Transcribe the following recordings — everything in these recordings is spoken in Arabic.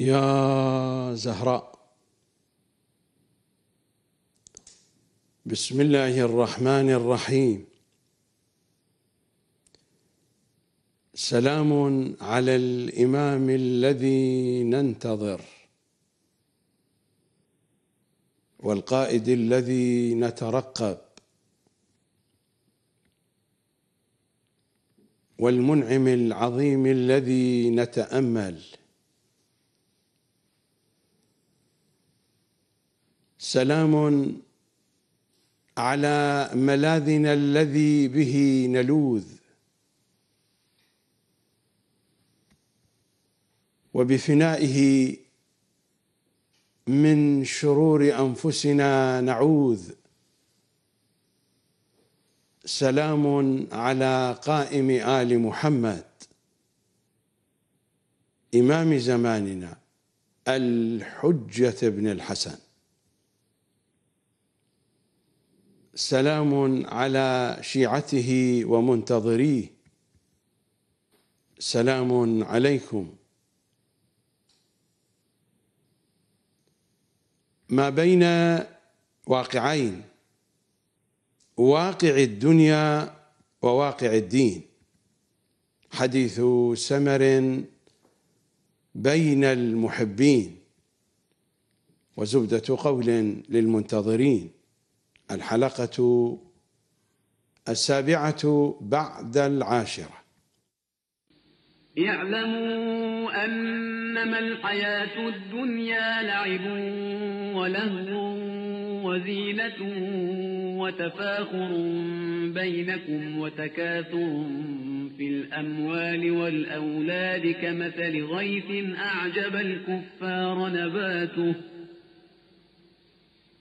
يا زهراء بسم الله الرحمن الرحيم سلام على الامام الذي ننتظر والقائد الذي نترقب والمنعم العظيم الذي نتامل سلام على ملاذنا الذي به نلوذ وبفنائه من شرور انفسنا نعوذ سلام على قائم ال محمد امام زماننا الحجه بن الحسن سلام على شيعته ومنتظريه سلام عليكم ما بين واقعين واقع الدنيا وواقع الدين حديث سمر بين المحبين وزبدة قول للمنتظرين الحلقة السابعة بعد العاشرة اعلموا أنما الحياة الدنيا لعب ولهو وزينة وتفاخر بينكم وتكاثر في الأموال والأولاد كمثل غيث أعجب الكفار نباته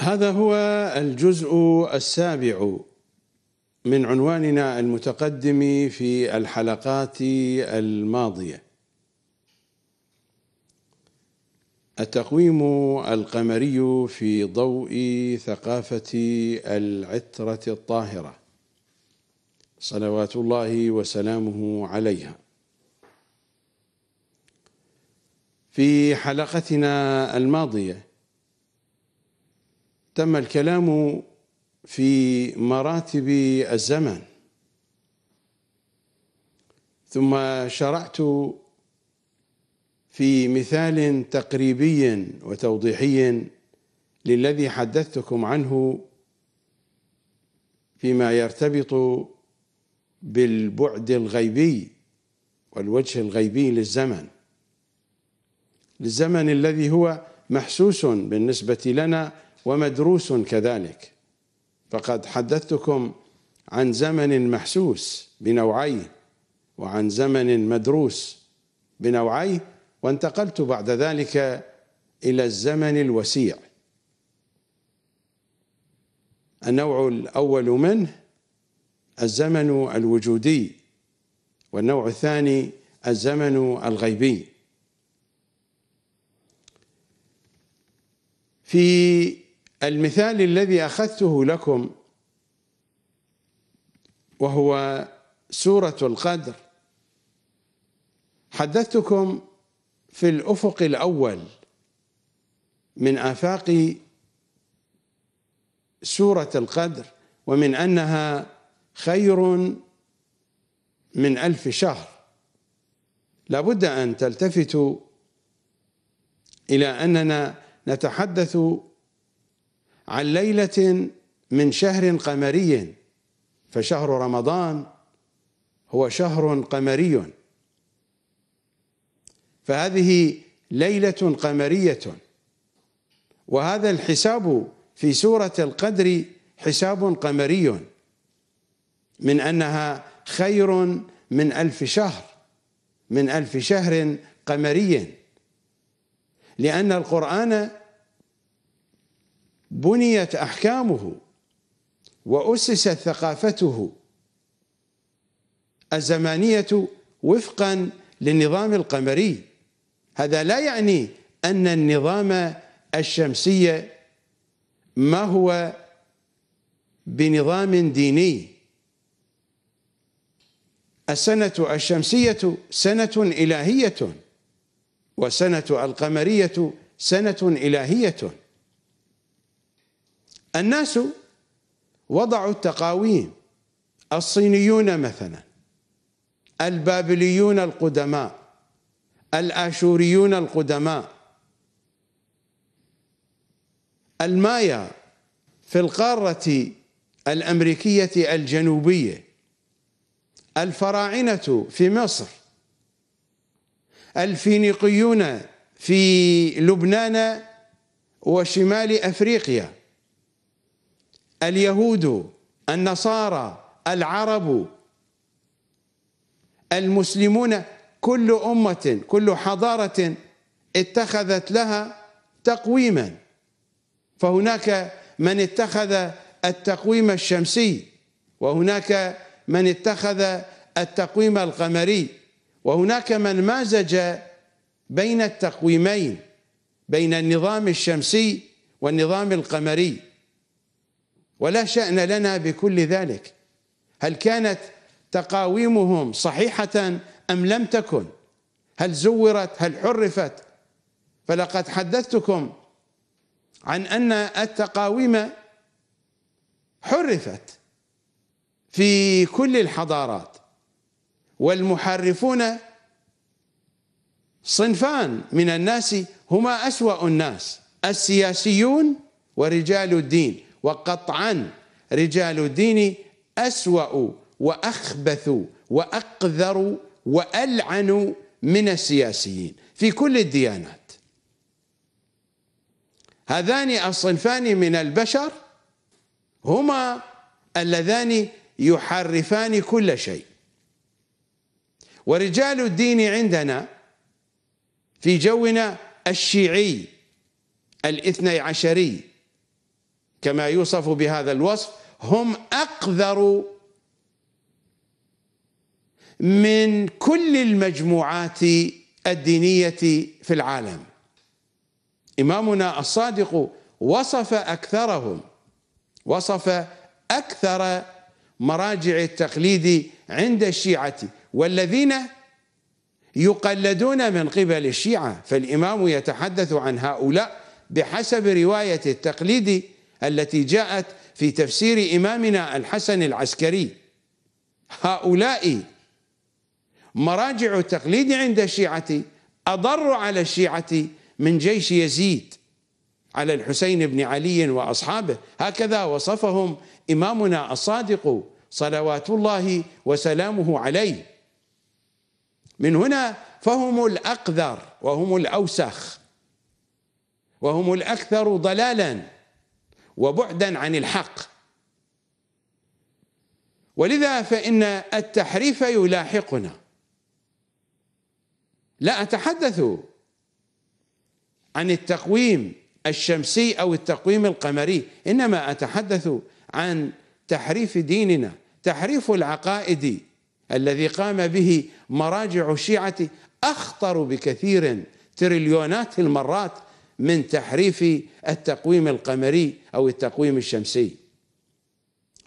هذا هو الجزء السابع من عنواننا المتقدم في الحلقات الماضيه التقويم القمري في ضوء ثقافه العتره الطاهره صلوات الله وسلامه عليها في حلقتنا الماضيه تم الكلام في مراتب الزمن ثم شرعت في مثال تقريبي وتوضيحي للذي حدثتكم عنه فيما يرتبط بالبعد الغيبي والوجه الغيبي للزمن للزمن الذي هو محسوس بالنسبة لنا ومدروس كذلك فقد حدثتكم عن زمن محسوس بنوعيه وعن زمن مدروس بنوعيه وانتقلت بعد ذلك الى الزمن الوسيع النوع الاول منه الزمن الوجودي والنوع الثاني الزمن الغيبي في المثال الذي اخذته لكم وهو سوره القدر حدثتكم في الافق الاول من افاق سوره القدر ومن انها خير من الف شهر لابد ان تلتفتوا الى اننا نتحدث عن ليلة من شهر قمري فشهر رمضان هو شهر قمري فهذه ليلة قمرية وهذا الحساب في سورة القدر حساب قمري من أنها خير من ألف شهر من ألف شهر قمري لأن القرآن بنيت احكامه واسست ثقافته الزمانيه وفقا للنظام القمري هذا لا يعني ان النظام الشمسي ما هو بنظام ديني السنه الشمسيه سنه الهيه والسنه القمريه سنه الهيه الناس وضعوا التقاويم الصينيون مثلا البابليون القدماء الاشوريون القدماء المايا في القاره الامريكيه الجنوبيه الفراعنه في مصر الفينيقيون في لبنان وشمال افريقيا اليهود النصارى العرب المسلمون كل امه كل حضاره اتخذت لها تقويما فهناك من اتخذ التقويم الشمسي وهناك من اتخذ التقويم القمري وهناك من مازج بين التقويمين بين النظام الشمسي والنظام القمري ولا شأن لنا بكل ذلك هل كانت تقاويمهم صحيحة أم لم تكن هل زورت هل حرفت فلقد حدثتكم عن أن التقاويم حرفت في كل الحضارات والمحرفون صنفان من الناس هما أسوأ الناس السياسيون ورجال الدين وقطعا رجال الدين أسوأ وأخبث وأقذر وألعن من السياسيين في كل الديانات هذان الصنفان من البشر هما اللذان يحرفان كل شيء ورجال الدين عندنا في جونا الشيعي الاثني عشري كما يوصف بهذا الوصف هم أقذر من كل المجموعات الدينية في العالم إمامنا الصادق وصف أكثرهم وصف أكثر مراجع التقليد عند الشيعة والذين يقلدون من قبل الشيعة فالإمام يتحدث عن هؤلاء بحسب رواية التقليد التي جاءت في تفسير إمامنا الحسن العسكري هؤلاء مراجع التقليد عند الشيعة أضر على الشيعة من جيش يزيد على الحسين بن علي وأصحابه هكذا وصفهم إمامنا الصادق صلوات الله وسلامه عليه من هنا فهم الأقذر وهم الأوسخ وهم الأكثر ضلالاً وبعدا عن الحق ولذا فإن التحريف يلاحقنا لا أتحدث عن التقويم الشمسي أو التقويم القمري إنما أتحدث عن تحريف ديننا تحريف العقائد الذي قام به مراجع الشيعة أخطر بكثير تريليونات المرات من تحريف التقويم القمري أو التقويم الشمسي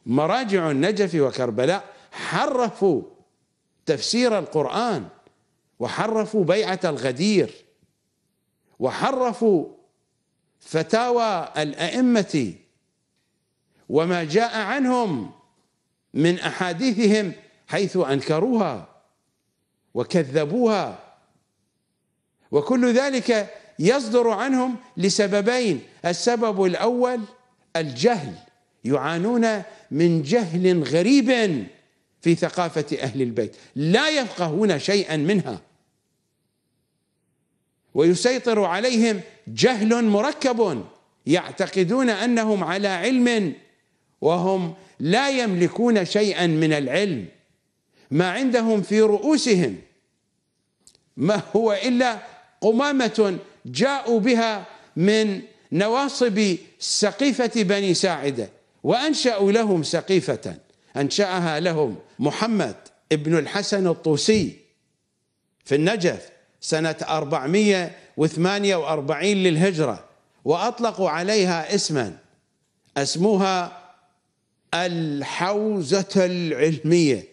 مراجع النجف وكربلاء حرفوا تفسير القرآن وحرفوا بيعة الغدير وحرفوا فتاوى الأئمة وما جاء عنهم من أحاديثهم حيث أنكروها وكذبوها وكل ذلك يصدر عنهم لسببين السبب الاول الجهل يعانون من جهل غريب في ثقافه اهل البيت لا يفقهون شيئا منها ويسيطر عليهم جهل مركب يعتقدون انهم على علم وهم لا يملكون شيئا من العلم ما عندهم في رؤوسهم ما هو الا قمامه جاءوا بها من نواصب سقيفة بني ساعدة وأنشأوا لهم سقيفة أنشأها لهم محمد ابن الحسن الطوسي في النجف سنة 448 للهجرة وأطلقوا عليها اسما اسموها الحوزة العلمية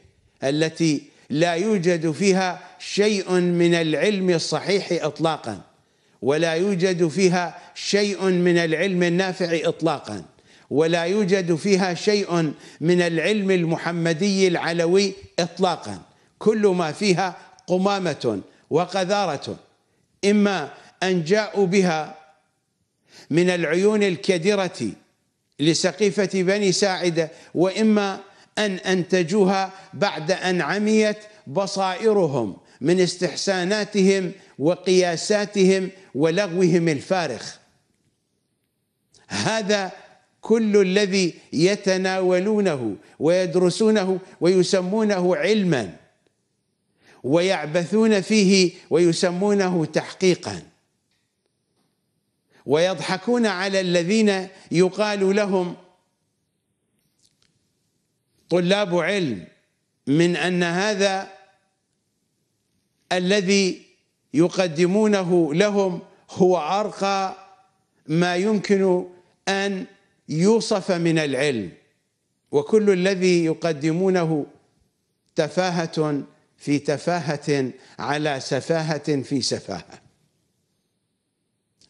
التي لا يوجد فيها شيء من العلم الصحيح إطلاقاً ولا يوجد فيها شيء من العلم النافع اطلاقا ولا يوجد فيها شيء من العلم المحمدي العلوي اطلاقا كل ما فيها قمامه وقذاره اما ان جاءوا بها من العيون الكدره لسقيفه بني ساعده واما ان انتجوها بعد ان عميت بصائرهم من استحساناتهم وقياساتهم ولغوهم الفارغ هذا كل الذي يتناولونه ويدرسونه ويسمونه علما ويعبثون فيه ويسمونه تحقيقا ويضحكون على الذين يقال لهم طلاب علم من ان هذا الذي يقدمونه لهم هو ارقى ما يمكن ان يوصف من العلم وكل الذي يقدمونه تفاهه في تفاهه على سفاهه في سفاهه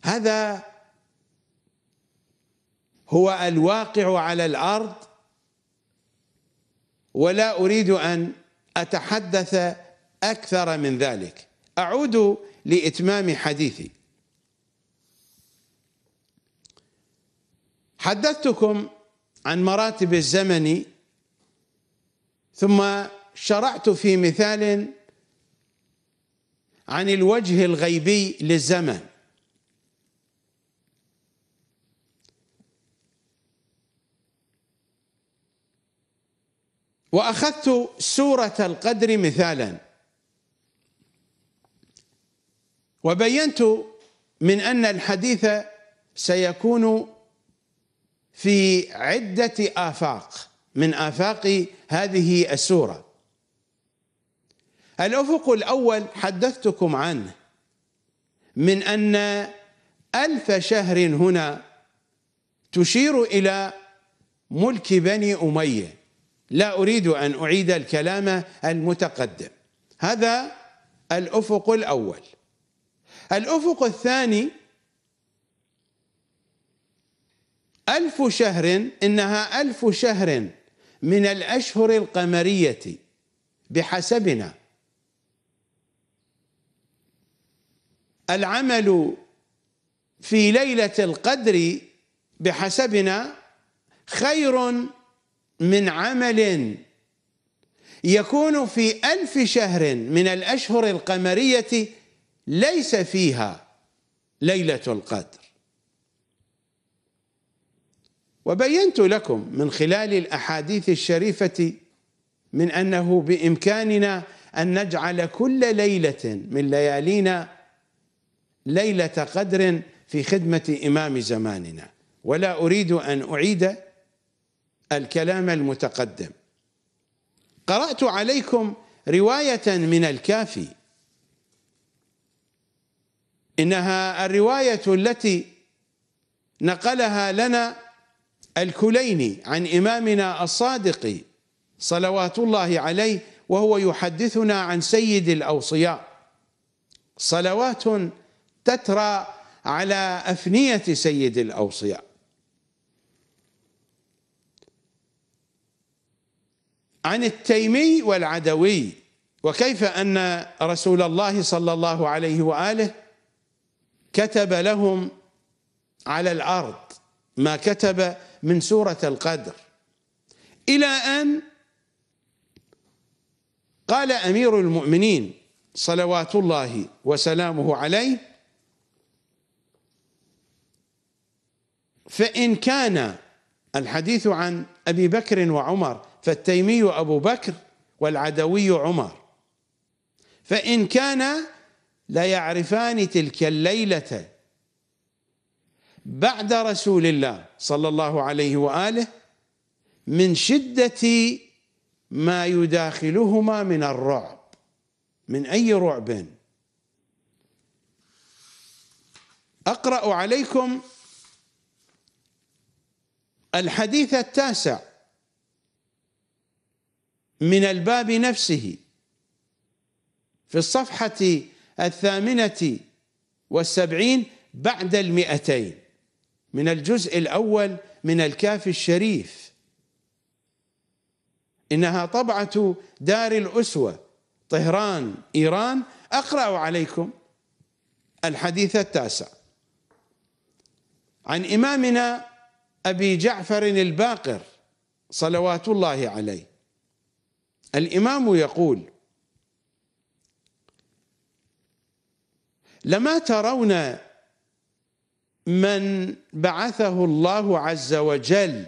هذا هو الواقع على الارض ولا اريد ان اتحدث اكثر من ذلك أعود لإتمام حديثي حدثتكم عن مراتب الزمن ثم شرعت في مثال عن الوجه الغيبي للزمن واخذت سوره القدر مثالا وبينت من ان الحديث سيكون في عده افاق من افاق هذه السوره الافق الاول حدثتكم عنه من ان الف شهر هنا تشير الى ملك بني اميه لا اريد ان اعيد الكلام المتقدم هذا الافق الاول الأفق الثاني ألف شهر إنها ألف شهر من الأشهر القمرية بحسبنا العمل في ليلة القدر بحسبنا خير من عمل يكون في ألف شهر من الأشهر القمرية ليس فيها ليلة القدر وبينت لكم من خلال الأحاديث الشريفة من أنه بإمكاننا أن نجعل كل ليلة من ليالينا ليلة قدر في خدمة إمام زماننا ولا أريد أن أعيد الكلام المتقدم قرأت عليكم رواية من الكافي إنها الرواية التي نقلها لنا الكليني عن إمامنا الصادق صلوات الله عليه وهو يحدثنا عن سيد الأوصياء صلوات تترى على أفنية سيد الأوصياء عن التيمي والعدوي وكيف أن رسول الله صلى الله عليه وآله كتب لهم على الارض ما كتب من سوره القدر الى ان قال امير المؤمنين صلوات الله وسلامه عليه فان كان الحديث عن ابي بكر وعمر فالتيمي ابو بكر والعدوي عمر فان كان لا يعرفان تلك الليلة بعد رسول الله صلى الله عليه وآله من شدة ما يداخلهما من الرعب من أي رعب أقرأ عليكم الحديث التاسع من الباب نفسه في الصفحة الثامنة والسبعين بعد المئتين من الجزء الأول من الكاف الشريف إنها طبعة دار الأسوة طهران إيران أقرأ عليكم الحديث التاسع عن إمامنا أبي جعفر الباقر صلوات الله عليه الإمام يقول لما ترون من بعثه الله عز وجل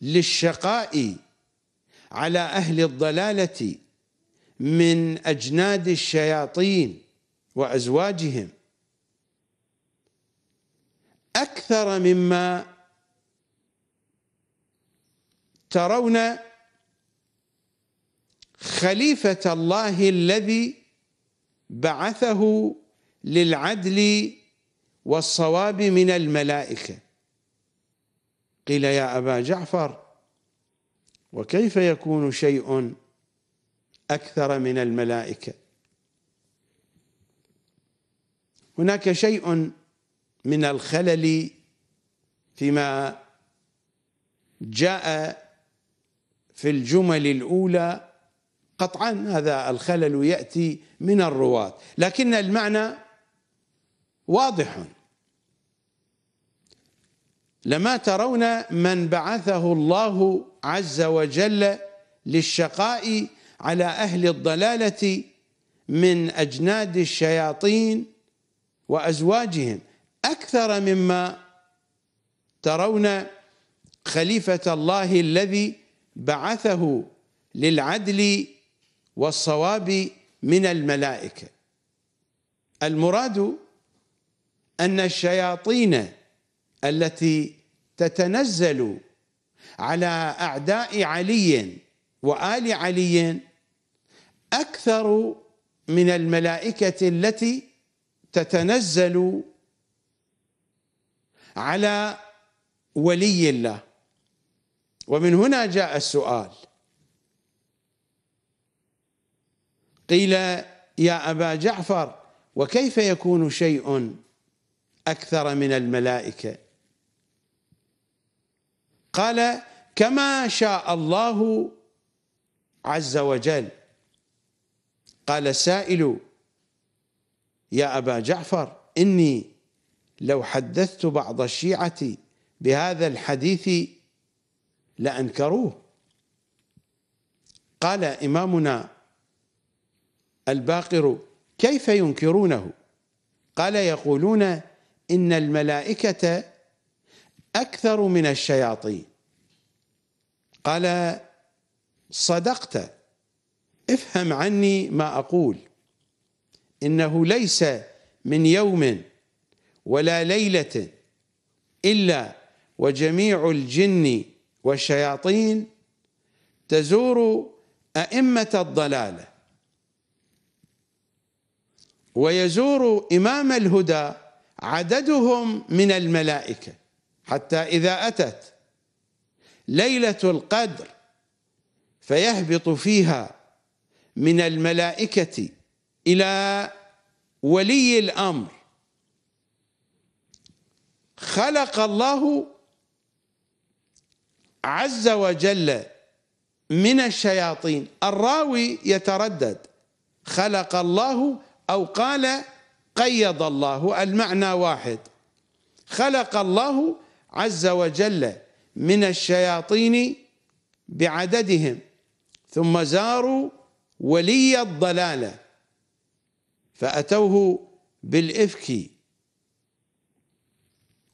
للشقاء على أهل الضلالة من أجناد الشياطين وأزواجهم أكثر مما ترون خليفة الله الذي بعثه للعدل والصواب من الملائكه قيل يا ابا جعفر وكيف يكون شيء اكثر من الملائكه هناك شيء من الخلل فيما جاء في الجمل الاولى قطعا هذا الخلل ياتي من الرواه لكن المعنى واضح لما ترون من بعثه الله عز وجل للشقاء على اهل الضلاله من اجناد الشياطين وازواجهم اكثر مما ترون خليفه الله الذي بعثه للعدل والصواب من الملائكة المراد أن الشياطين التي تتنزل على أعداء علي وآل علي أكثر من الملائكة التي تتنزل على ولي الله ومن هنا جاء السؤال قيل يا أبا جعفر وكيف يكون شيء أكثر من الملائكة قال كما شاء الله عز وجل قال السائل يا أبا جعفر إني لو حدثت بعض الشيعة بهذا الحديث لأنكروه قال إمامنا الباقر كيف ينكرونه قال يقولون إن الملائكة أكثر من الشياطين قال صدقت افهم عني ما أقول إنه ليس من يوم ولا ليلة إلا وجميع الجن والشياطين تزور أئمة الضلاله ويزور إمام الهدى عددهم من الملائكة حتى إذا أتت ليلة القدر فيهبط فيها من الملائكة إلى ولي الأمر خلق الله عز وجل من الشياطين الراوي يتردد خلق الله أو قال قيض الله المعنى واحد خلق الله عز وجل من الشياطين بعددهم ثم زاروا ولي الضلاله فأتوه بالإفك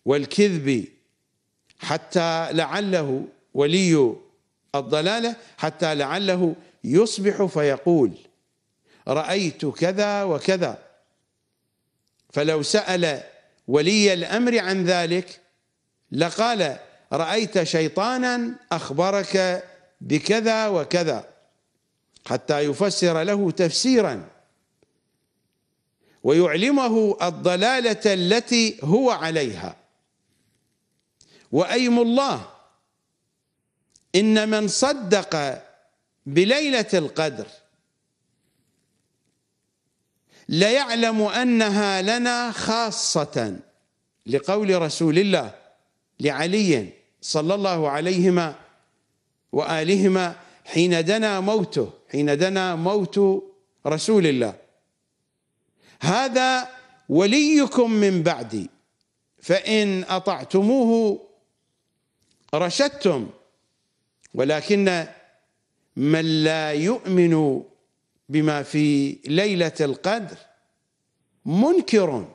والكذب حتى لعله ولي الضلالة حتى لعله يصبح فيقول رأيت كذا وكذا فلو سأل ولي الأمر عن ذلك لقال رأيت شيطانا أخبرك بكذا وكذا حتى يفسر له تفسيرا ويعلمه الضلالة التي هو عليها وأيم الله إن من صدق بليلة القدر ليعلم أنها لنا خاصة لقول رسول الله لعلي صلى الله عليهما وآلهما حين دنا موته حين دنا موت رسول الله هذا وليكم من بعدي فإن أطعتموه رشدتم ولكن من لا يؤمن بما في ليلة القدر منكر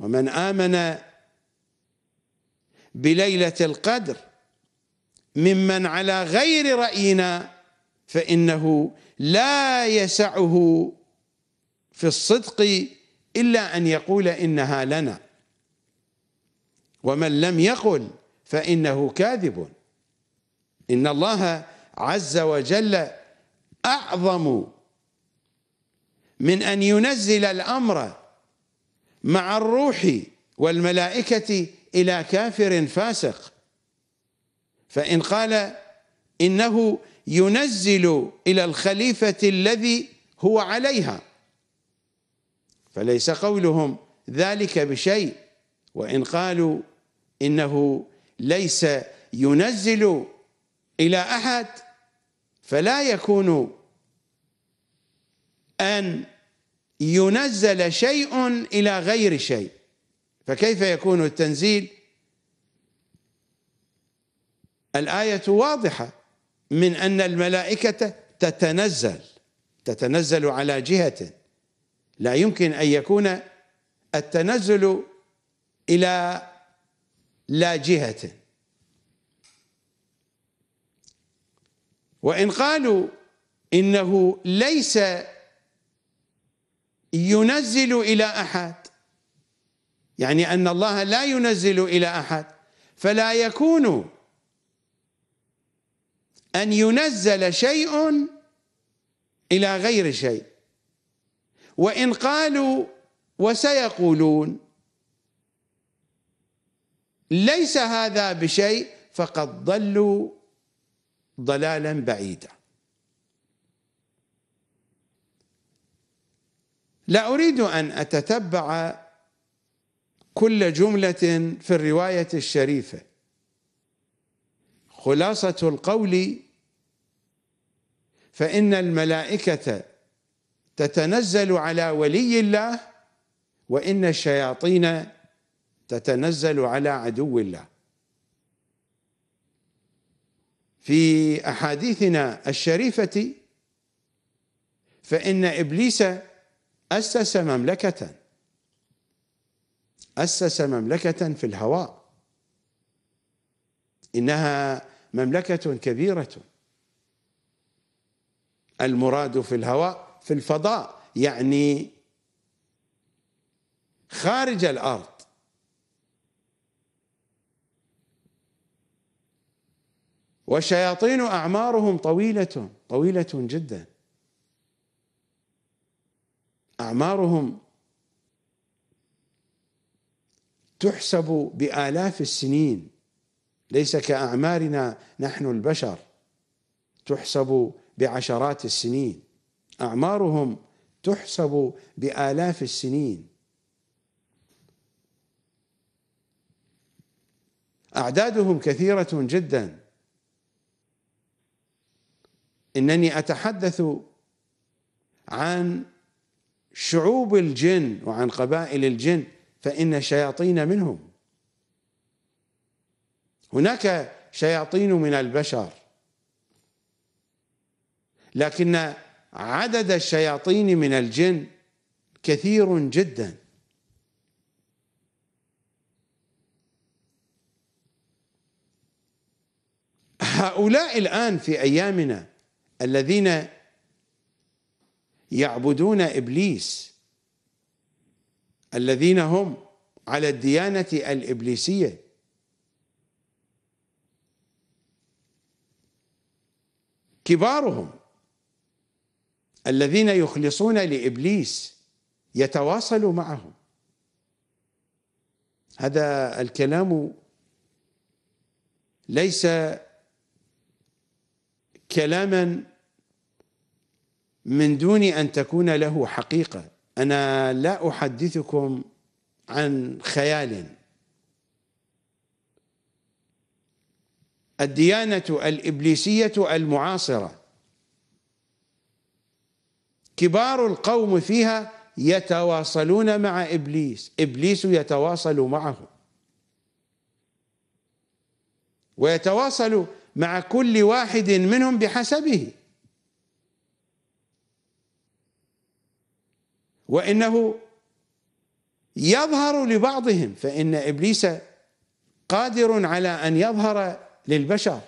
ومن آمن بليلة القدر ممن على غير رأينا فإنه لا يسعه في الصدق إلا أن يقول إنها لنا ومن لم يقل فإنه كاذب إن الله عز وجل أعظم من أن ينزل الأمر مع الروح والملائكة إلى كافر فاسق فإن قال إنه ينزل إلى الخليفة الذي هو عليها فليس قولهم ذلك بشيء وإن قالوا إنه ليس ينزل إلى أحد فلا يكون أن ينزل شيء إلى غير شيء فكيف يكون التنزيل الآية واضحة من أن الملائكة تتنزل تتنزل على جهة لا يمكن أن يكون التنزل إلى لا جهة وإن قالوا إنه ليس ينزل إلى أحد يعني أن الله لا ينزل إلى أحد فلا يكون أن ينزل شيء إلى غير شيء وإن قالوا وسيقولون ليس هذا بشيء فقد ضلوا ضلالا بعيدا لا أريد أن أتتبع كل جملة في الرواية الشريفة خلاصة القول فإن الملائكة تتنزل على ولي الله وإن الشياطين تتنزل على عدو الله في أحاديثنا الشريفة فإن إبليس أسس مملكة أسس مملكة في الهواء إنها مملكة كبيرة المراد في الهواء في الفضاء يعني خارج الأرض وشياطين أعمارهم طويلة طويلة جدا أعمارهم تحسب بآلاف السنين ليس كأعمارنا نحن البشر تحسب بعشرات السنين أعمارهم تحسب بآلاف السنين أعدادهم كثيرة جدا إنني أتحدث عن شعوب الجن وعن قبائل الجن فإن الشياطين منهم هناك شياطين من البشر لكن عدد الشياطين من الجن كثير جدا هؤلاء الآن في أيامنا الذين يعبدون ابليس الذين هم على الديانه الابليسيه كبارهم الذين يخلصون لابليس يتواصل معهم هذا الكلام ليس كلاما من دون ان تكون له حقيقه انا لا احدثكم عن خيال الديانه الابليسيه المعاصره كبار القوم فيها يتواصلون مع ابليس ابليس يتواصل معه ويتواصل مع كل واحد منهم بحسبه وانه يظهر لبعضهم فان ابليس قادر على ان يظهر للبشر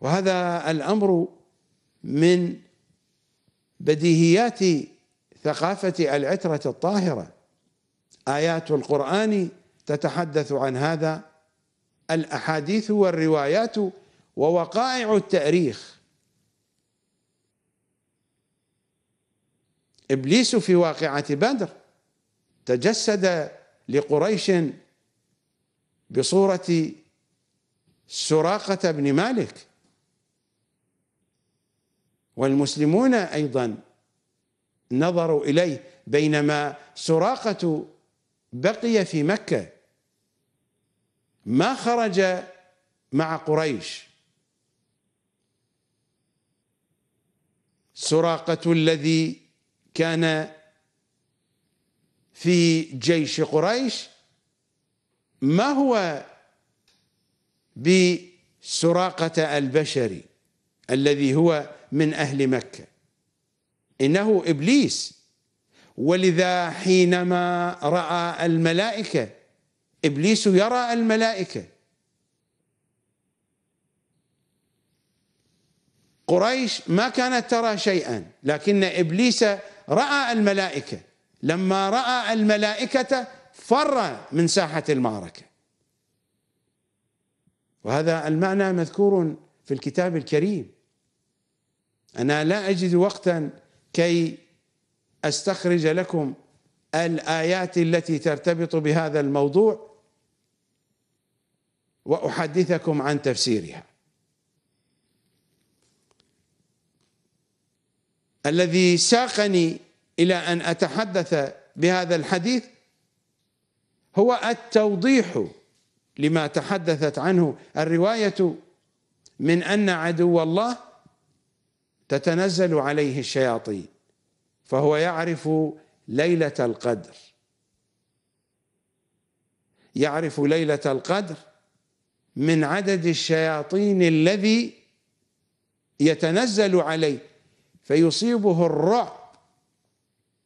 وهذا الامر من بديهيات ثقافه العتره الطاهره ايات القران تتحدث عن هذا الاحاديث والروايات ووقائع التاريخ ابليس في واقعه بدر تجسد لقريش بصوره سراقه بن مالك والمسلمون ايضا نظروا اليه بينما سراقه بقي في مكه ما خرج مع قريش سراقه الذي كان في جيش قريش ما هو بسراقة البشري الذي هو من أهل مكة إنه إبليس ولذا حينما رأى الملائكة إبليس يرى الملائكة قريش ما كانت ترى شيئا لكن إبليس رأى الملائكة لما رأى الملائكة فر من ساحة المعركة وهذا المعنى مذكور في الكتاب الكريم أنا لا أجد وقتا كي أستخرج لكم الآيات التي ترتبط بهذا الموضوع وأحدثكم عن تفسيرها الذي ساقني الى ان اتحدث بهذا الحديث هو التوضيح لما تحدثت عنه الروايه من ان عدو الله تتنزل عليه الشياطين فهو يعرف ليله القدر يعرف ليله القدر من عدد الشياطين الذي يتنزل عليه فيصيبه الرعب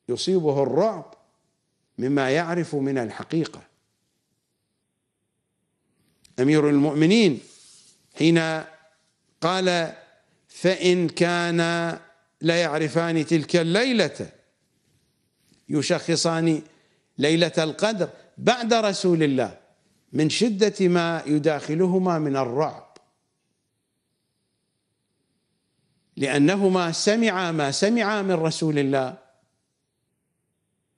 يصيبه الرعب مما يعرف من الحقيقه امير المؤمنين حين قال فان كان يعرفان تلك الليله يشخصان ليله القدر بعد رسول الله من شده ما يداخلهما من الرعب لأنهما سمعا ما سمعا من رسول الله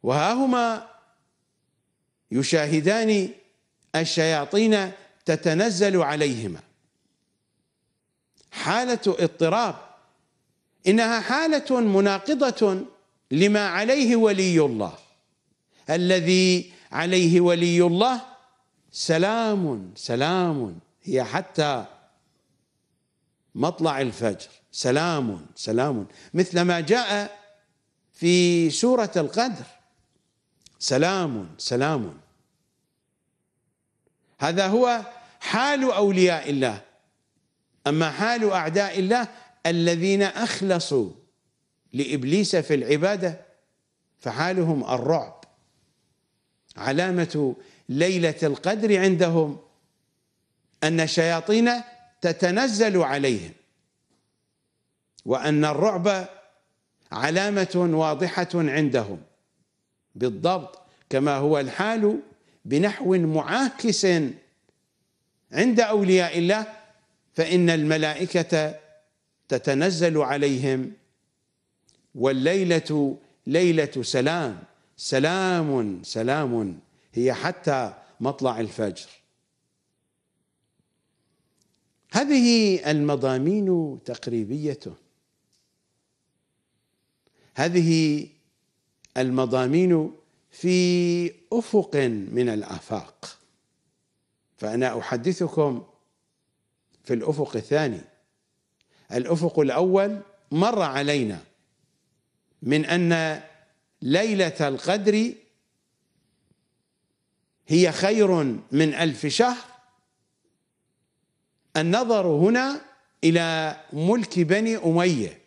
وهاهما يشاهدان الشياطين تتنزل عليهما حالة اضطراب إنها حالة مناقضة لما عليه ولي الله الذي عليه ولي الله سلام سلام هي حتى مطلع الفجر سلام سلام مثل ما جاء في سورة القدر سلام سلام هذا هو حال أولياء الله أما حال أعداء الله الذين أخلصوا لإبليس في العبادة فحالهم الرعب علامة ليلة القدر عندهم أن الشياطين تتنزل عليهم وأن الرعب علامة واضحة عندهم بالضبط كما هو الحال بنحو معاكس عند أولياء الله فإن الملائكة تتنزل عليهم والليلة ليلة سلام سلام سلام هي حتى مطلع الفجر هذه المضامين تقريبيه هذه المضامين في افق من الافاق فانا احدثكم في الافق الثاني الافق الاول مر علينا من ان ليله القدر هي خير من الف شهر النظر هنا الى ملك بني اميه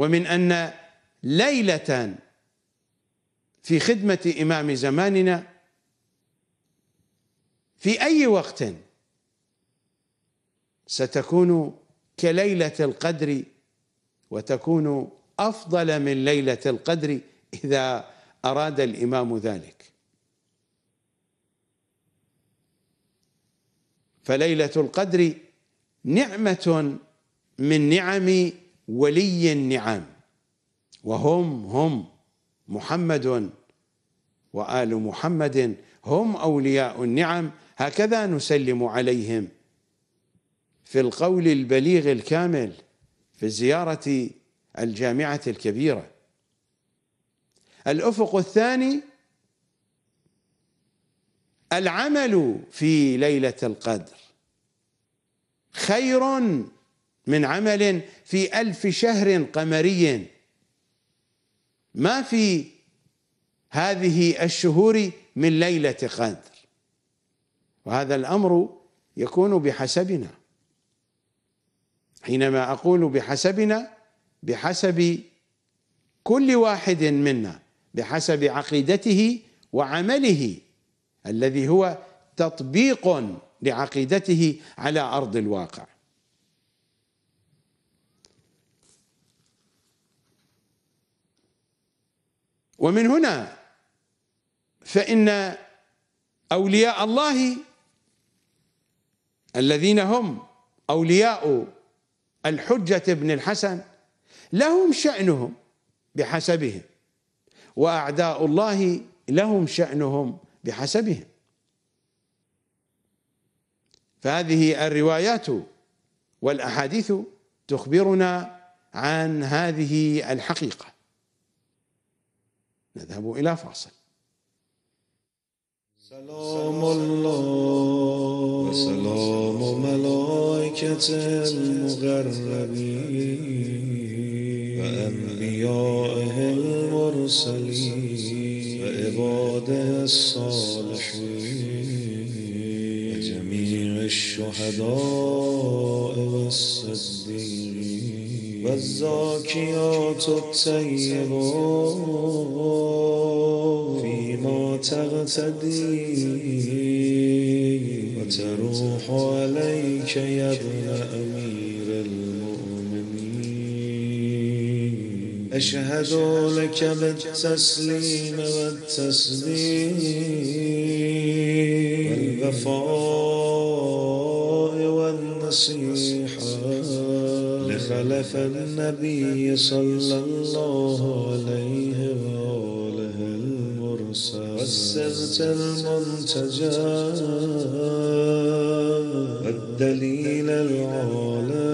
ومن أن ليلة في خدمة إمام زماننا في أي وقت ستكون كليلة القدر وتكون أفضل من ليلة القدر إذا أراد الإمام ذلك فليلة القدر نعمة من نعم ولي النعم وهم هم محمد وآل محمد هم أولياء النعم هكذا نسلم عليهم في القول البليغ الكامل في زياره الجامعة الكبيرة الأفق الثاني العمل في ليلة القدر خير من عمل في ألف شهر قمري ما في هذه الشهور من ليلة قدر وهذا الأمر يكون بحسبنا حينما أقول بحسبنا بحسب كل واحد منا بحسب عقيدته وعمله الذي هو تطبيق لعقيدته على أرض الواقع ومن هنا فإن أولياء الله الذين هم أولياء الحجة بن الحسن لهم شأنهم بحسبهم وأعداء الله لهم شأنهم بحسبهم فهذه الروايات والأحاديث تخبرنا عن هذه الحقيقه نذهب إلى فاصل سلام الله و سلام ملائکت المقربین و انبیاء الصالحین و الشهداء و والزاكيات الطيبات فيما تغتدي وتروح عليك يا ابن أمير المؤمنين أشهد لك بالتسليم والتسليم والوفاء والنصيحة خلف النبي صلى الله عليه وآله المرسل والسبت المنتجى والدليل العالى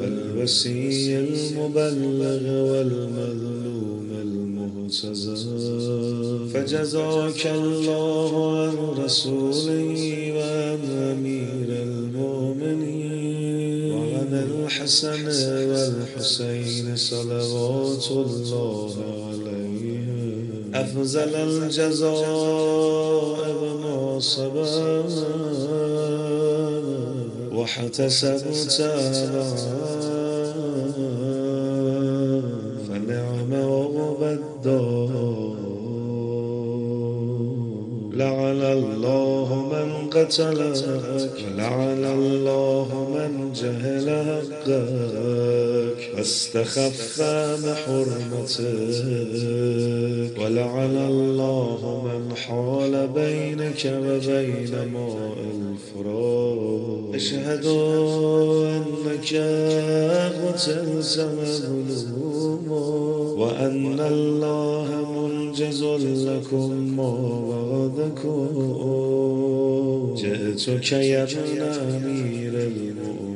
والوسي المبلغ والمظلوم المهتزى فجزاك الله عن رسوله الحسن والحسين صلوات الله عليهم أفضل الجزاء بما وحتسب تابا فنعم عقب لعل لعن الله من قتله استخف بحرمتك ولعل الله من حال بينك وبين ماء الفرات أشهد أنك قتلت مظلوما وأن الله منجز لكم ما وعدكم جئتك يا ابن أمير المؤمنين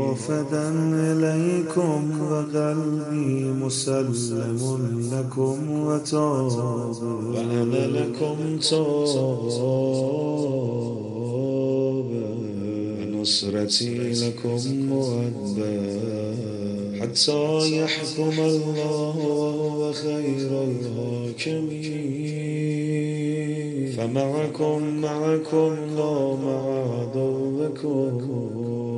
وفدا إليكم وقلبي مسلم لكم وتوب وأنا لكم توب ونصرتي لكم مودة حتى يحكم الله وهو خير الحاكمين فمعكم معكم لا مع عدوكم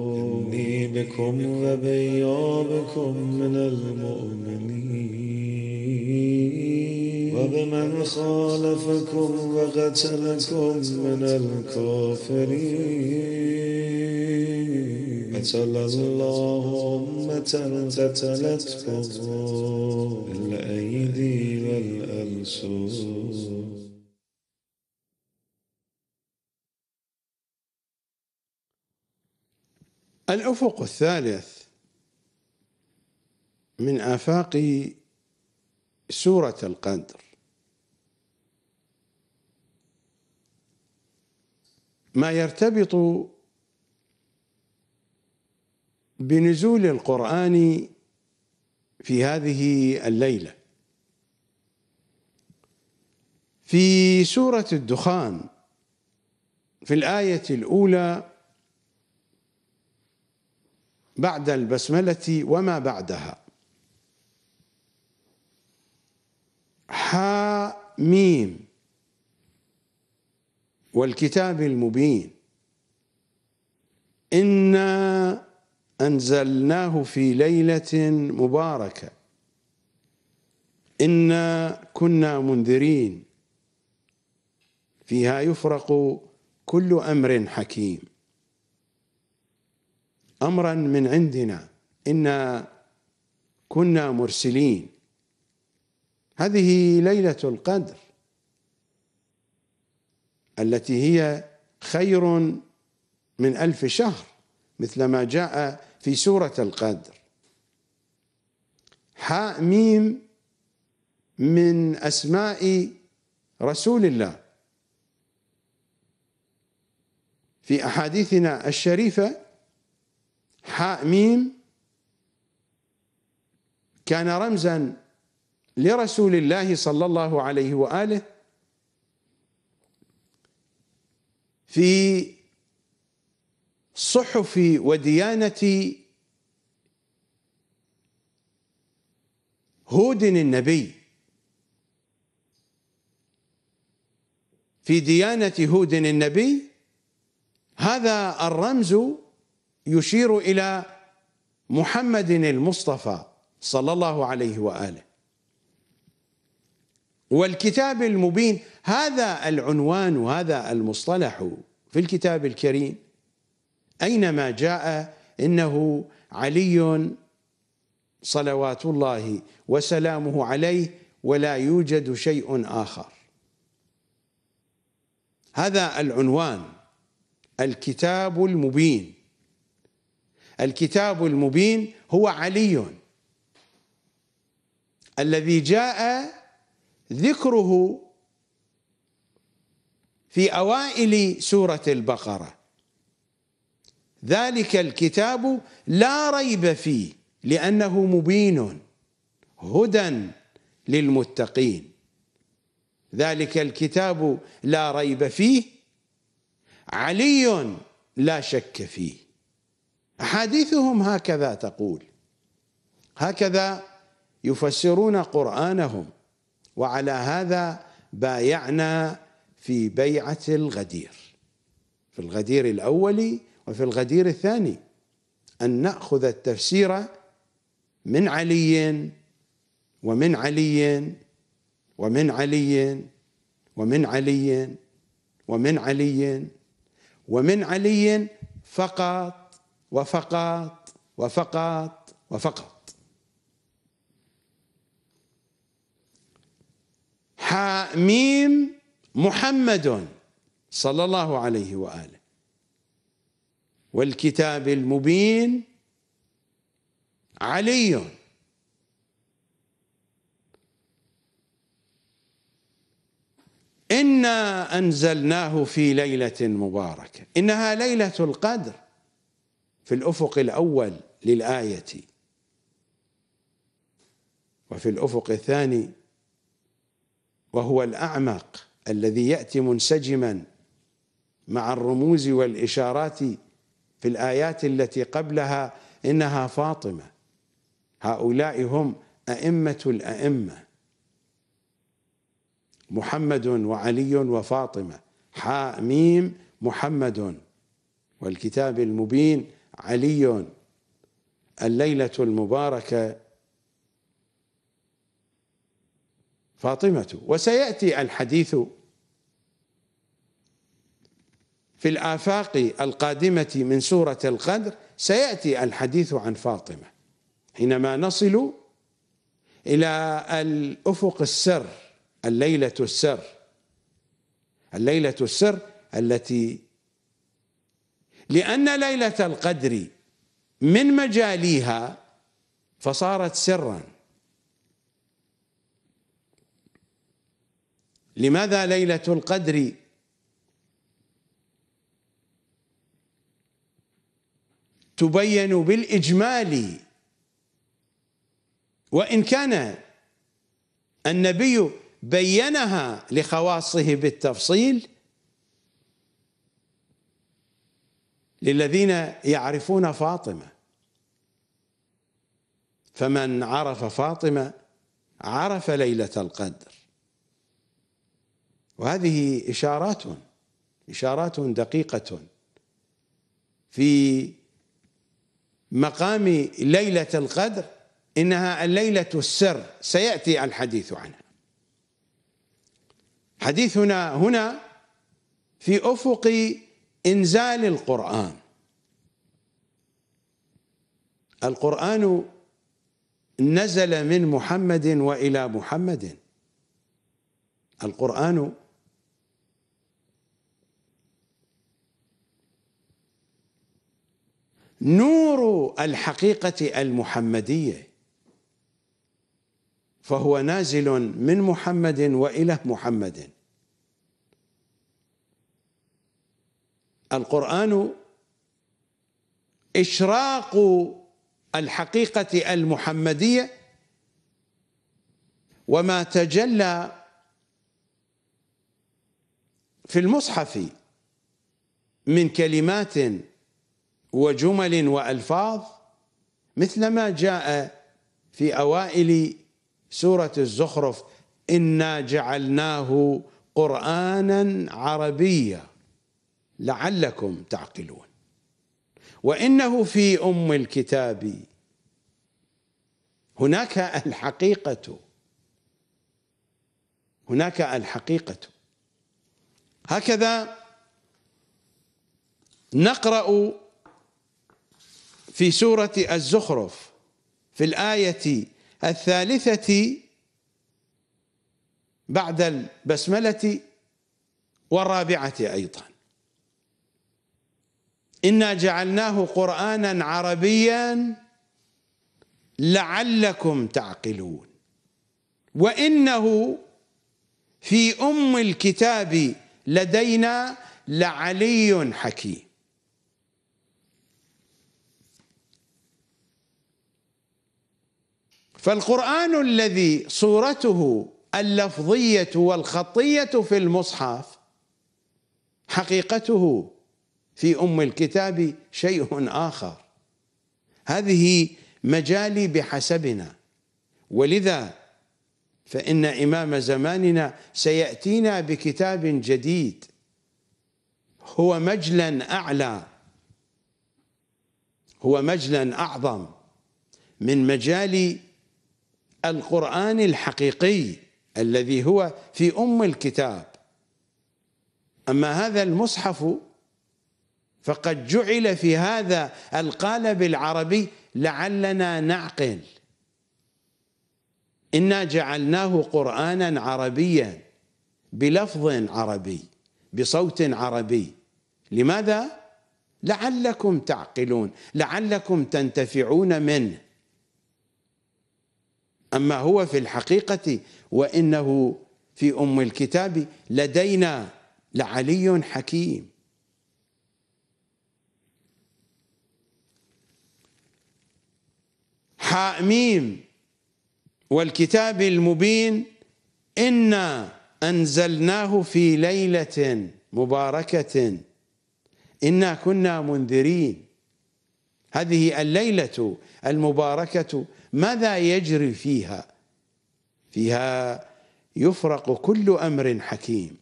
بكم وبيابكم من المؤمنين وبمن خالفكم وقتلكم من الكافرين قتل الله أمة قتلتكم بالأيدي الأيدي والألسون الأفق الثالث من آفاق سورة القدر ما يرتبط بنزول القرآن في هذه الليلة في سورة الدخان في الآية الأولى بعد البسملة وما بعدها حاميم والكتاب المبين إنا أنزلناه في ليلة مباركة إنا كنا منذرين فيها يفرق كل أمر حكيم امرا من عندنا انا كنا مرسلين هذه ليله القدر التي هي خير من الف شهر مثل ما جاء في سوره القدر حاء ميم من اسماء رسول الله في احاديثنا الشريفه حاء ميم كان رمزا لرسول الله صلى الله عليه واله في صحف وديانه هود النبي في ديانه هود النبي هذا الرمز يشير الى محمد المصطفى صلى الله عليه واله والكتاب المبين هذا العنوان وهذا المصطلح في الكتاب الكريم اينما جاء انه علي صلوات الله وسلامه عليه ولا يوجد شيء اخر هذا العنوان الكتاب المبين الكتاب المبين هو علي الذي جاء ذكره في اوائل سوره البقره ذلك الكتاب لا ريب فيه لانه مبين هدى للمتقين ذلك الكتاب لا ريب فيه علي لا شك فيه أحاديثهم هكذا تقول هكذا يفسرون قرآنهم وعلى هذا بايعنا في بيعة الغدير في الغدير الأول وفي الغدير الثاني أن نأخذ التفسير من علي ومن علي ومن علي ومن علي ومن علي ومن علي فقط وفقط وفقط وفقط حاميم محمد صلى الله عليه وآله والكتاب المبين علي إنا أنزلناه في ليلة مباركة إنها ليلة القدر في الافق الاول للايه وفي الافق الثاني وهو الاعمق الذي ياتي منسجما مع الرموز والاشارات في الايات التي قبلها انها فاطمه هؤلاء هم ائمه الائمه محمد وعلي وفاطمه حاميم محمد والكتاب المبين علي الليلة المباركة فاطمة وسيأتي الحديث في الآفاق القادمة من سورة القدر سيأتي الحديث عن فاطمة حينما نصل إلى الأفق السر الليلة السر الليلة السر التي لأن ليلة القدر من مجاليها فصارت سرا لماذا ليلة القدر تبين بالإجمال وإن كان النبي بينها لخواصه بالتفصيل للذين يعرفون فاطمه فمن عرف فاطمه عرف ليله القدر وهذه اشارات اشارات دقيقه في مقام ليله القدر انها الليله السر سياتي الحديث عنها حديثنا هنا في افق انزال القران القران نزل من محمد والى محمد القران نور الحقيقه المحمديه فهو نازل من محمد والى محمد القرآن إشراق الحقيقة المحمدية وما تجلى في المصحف من كلمات وجمل والفاظ مثل ما جاء في اوائل سوره الزخرف انا جعلناه قرانا عربيا لعلكم تعقلون وانه في ام الكتاب هناك الحقيقه هناك الحقيقه هكذا نقرا في سوره الزخرف في الايه الثالثه بعد البسمله والرابعه ايضا إنا جعلناه قرآنا عربيا لعلكم تعقلون وإنه في أم الكتاب لدينا لعلي حكيم فالقرآن الذي صورته اللفظية والخطية في المصحف حقيقته في ام الكتاب شيء اخر هذه مجالي بحسبنا ولذا فان امام زماننا سياتينا بكتاب جديد هو مجلا اعلى هو مجلا اعظم من مجال القران الحقيقي الذي هو في ام الكتاب اما هذا المصحف فقد جعل في هذا القالب العربي لعلنا نعقل إنا جعلناه قرآنا عربيا بلفظ عربي بصوت عربي لماذا؟ لعلكم تعقلون لعلكم تنتفعون منه أما هو في الحقيقة وإنه في أم الكتاب لدينا لعلي حكيم حاميم والكتاب المبين إنا أنزلناه في ليلة مباركة إنا كنا منذرين هذه الليلة المباركة ماذا يجري فيها فيها يفرق كل أمر حكيم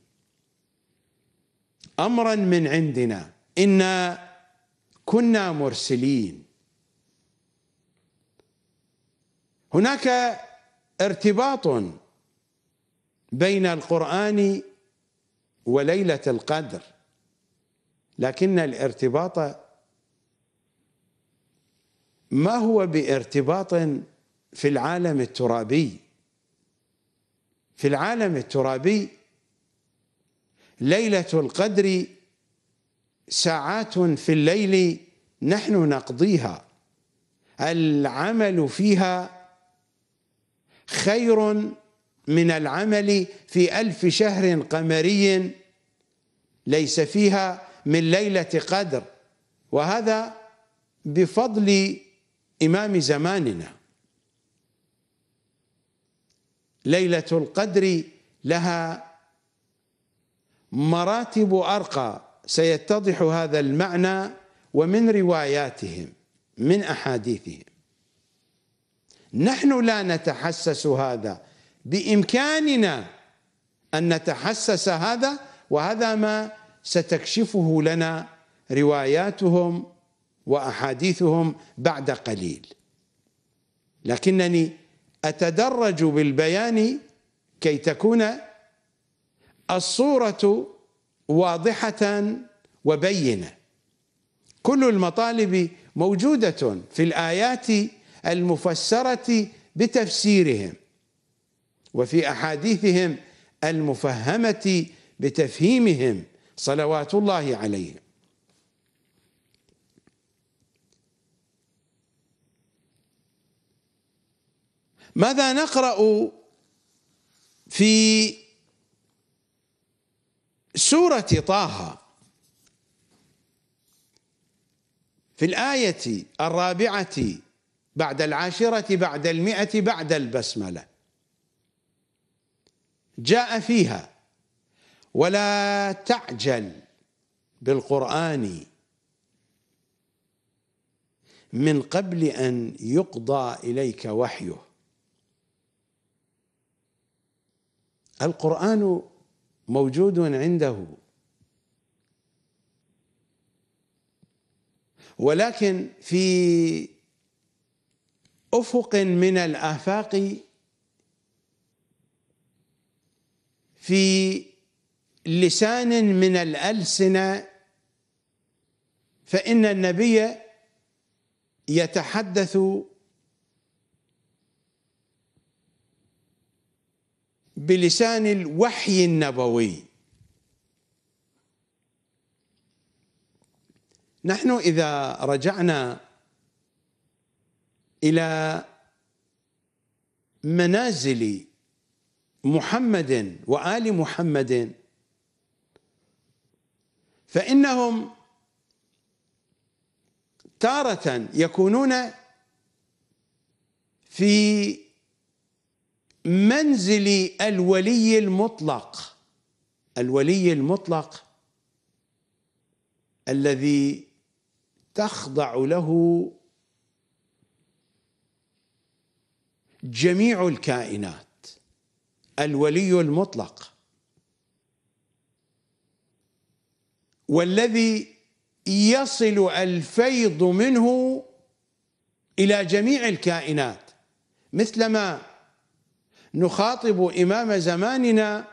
أمرا من عندنا إنا كنا مرسلين هناك ارتباط بين القرآن وليلة القدر لكن الارتباط ما هو بارتباط في العالم الترابي في العالم الترابي ليلة القدر ساعات في الليل نحن نقضيها العمل فيها خير من العمل في ألف شهر قمري ليس فيها من ليلة قدر وهذا بفضل إمام زماننا ليلة القدر لها مراتب أرقى سيتضح هذا المعنى ومن رواياتهم من أحاديثهم نحن لا نتحسس هذا بامكاننا ان نتحسس هذا وهذا ما ستكشفه لنا رواياتهم واحاديثهم بعد قليل لكنني اتدرج بالبيان كي تكون الصوره واضحه وبينه كل المطالب موجوده في الايات المفسرة بتفسيرهم وفي أحاديثهم المفهمة بتفهيمهم صلوات الله عليهم ماذا نقرأ في سورة طه في الآية الرابعة بعد العاشرة بعد المئة بعد البسملة جاء فيها ولا تعجل بالقرآن من قبل أن يقضى إليك وحيه القرآن موجود عنده ولكن في افق من الافاق في لسان من الالسنه فان النبي يتحدث بلسان الوحي النبوي نحن اذا رجعنا الى منازل محمد وال محمد فانهم تاره يكونون في منزل الولي المطلق الولي المطلق الذي تخضع له جميع الكائنات الولي المطلق والذي يصل الفيض منه الى جميع الكائنات مثلما نخاطب امام زماننا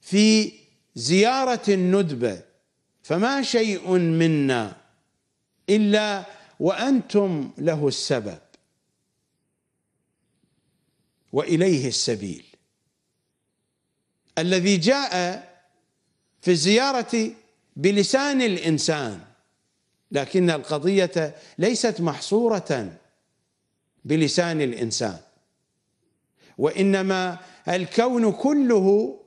في زياره الندبه فما شيء منا الا وانتم له السبب واليه السبيل الذي جاء في الزياره بلسان الانسان لكن القضيه ليست محصوره بلسان الانسان وانما الكون كله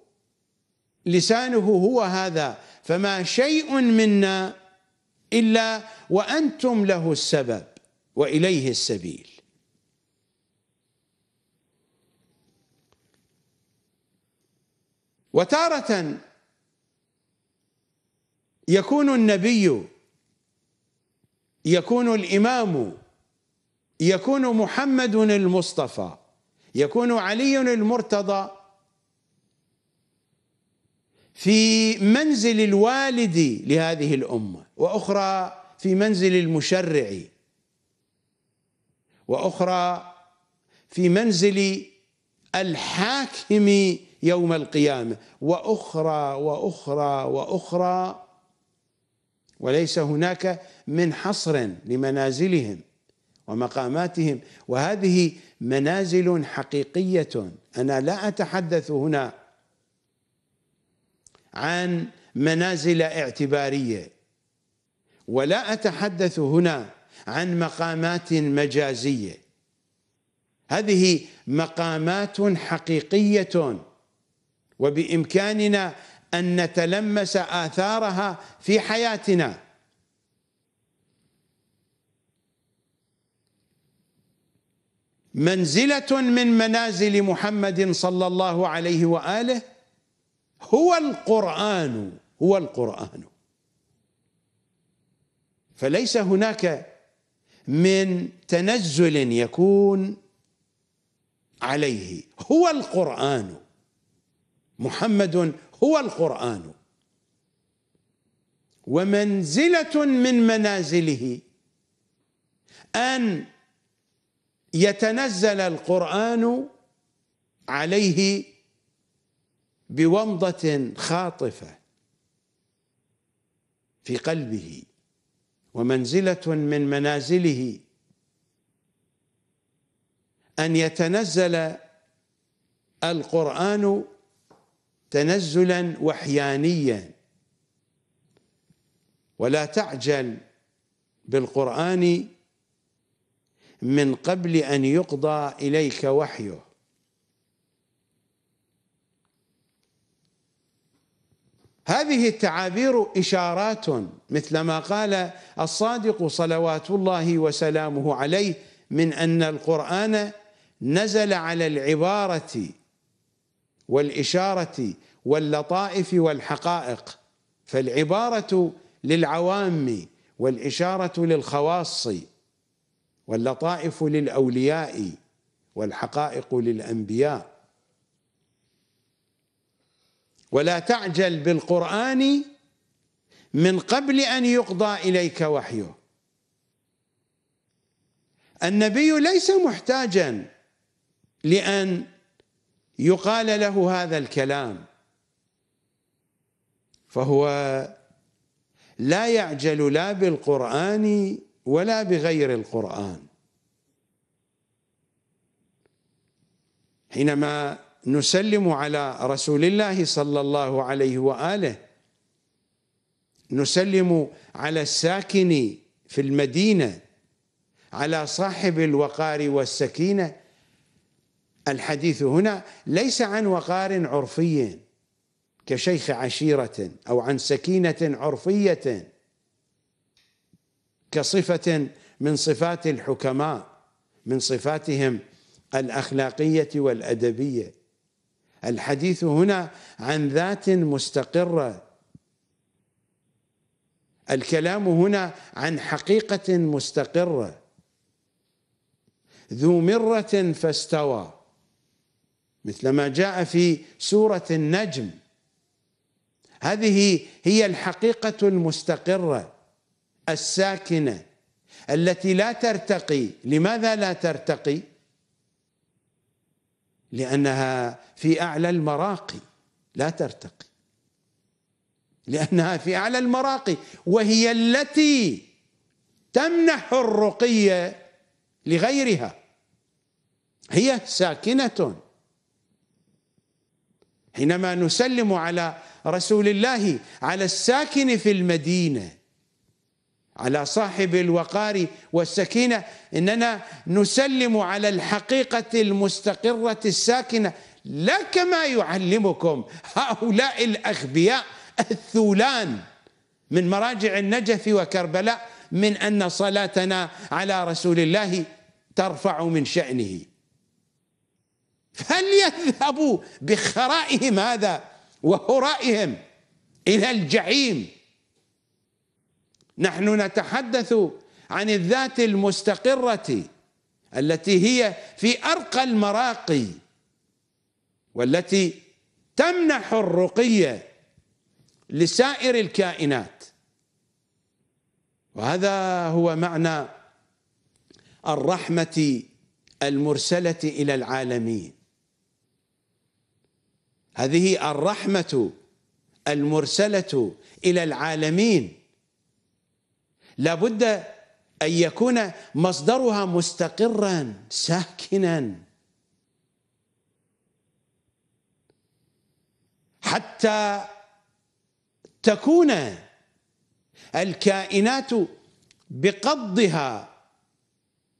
لسانه هو هذا فما شيء منا الا وانتم له السبب واليه السبيل وتارة يكون النبي يكون الامام يكون محمد المصطفى يكون علي المرتضى في منزل الوالد لهذه الامه واخرى في منزل المشرع واخرى في منزل الحاكم يوم القيامة وأخرى وأخرى وأخرى وليس هناك من حصر لمنازلهم ومقاماتهم وهذه منازل حقيقية أنا لا أتحدث هنا عن منازل اعتبارية ولا أتحدث هنا عن مقامات مجازية هذه مقامات حقيقية وبامكاننا ان نتلمس اثارها في حياتنا منزله من منازل محمد صلى الله عليه واله هو القران هو القران فليس هناك من تنزل يكون عليه هو القران محمد هو القرآن ومنزلة من منازله أن يتنزل القرآن عليه بومضة خاطفة في قلبه ومنزلة من منازله أن يتنزل القرآن تنزلا وحيانيا ولا تعجل بالقرآن من قبل أن يقضى إليك وحيه هذه التعابير إشارات مثل ما قال الصادق صلوات الله وسلامه عليه من أن القرآن نزل على العبارة والإشارة واللطائف والحقائق فالعبارة للعوام والإشارة للخواص واللطائف للأولياء والحقائق للأنبياء ولا تعجل بالقرآن من قبل أن يقضى إليك وحيه النبي ليس محتاجا لأن يقال له هذا الكلام فهو لا يعجل لا بالقرآن ولا بغير القرآن حينما نسلم على رسول الله صلى الله عليه وآله نسلم على الساكن في المدينة على صاحب الوقار والسكينة الحديث هنا ليس عن وقار عرفي كشيخ عشيرة أو عن سكينة عرفية كصفة من صفات الحكماء من صفاتهم الأخلاقية والأدبية الحديث هنا عن ذات مستقرة الكلام هنا عن حقيقة مستقرة ذو مرة فاستوى مثل ما جاء في سوره النجم هذه هي الحقيقه المستقره الساكنه التي لا ترتقي لماذا لا ترتقي لانها في اعلى المراقي لا ترتقي لانها في اعلى المراقي وهي التي تمنح الرقي لغيرها هي ساكنه حينما نسلم على رسول الله على الساكن في المدينه على صاحب الوقار والسكينه اننا نسلم على الحقيقه المستقره الساكنه لا كما يعلمكم هؤلاء الاغبياء الثولان من مراجع النجف وكربلاء من ان صلاتنا على رسول الله ترفع من شانه فليذهبوا بخرائهم هذا وهرائهم الى الجحيم نحن نتحدث عن الذات المستقره التي هي في ارقى المراقي والتي تمنح الرقي لسائر الكائنات وهذا هو معنى الرحمه المرسله الى العالمين هذه الرحمة المرسلة إلى العالمين لابد أن يكون مصدرها مستقرا ساكنا حتى تكون الكائنات بقضها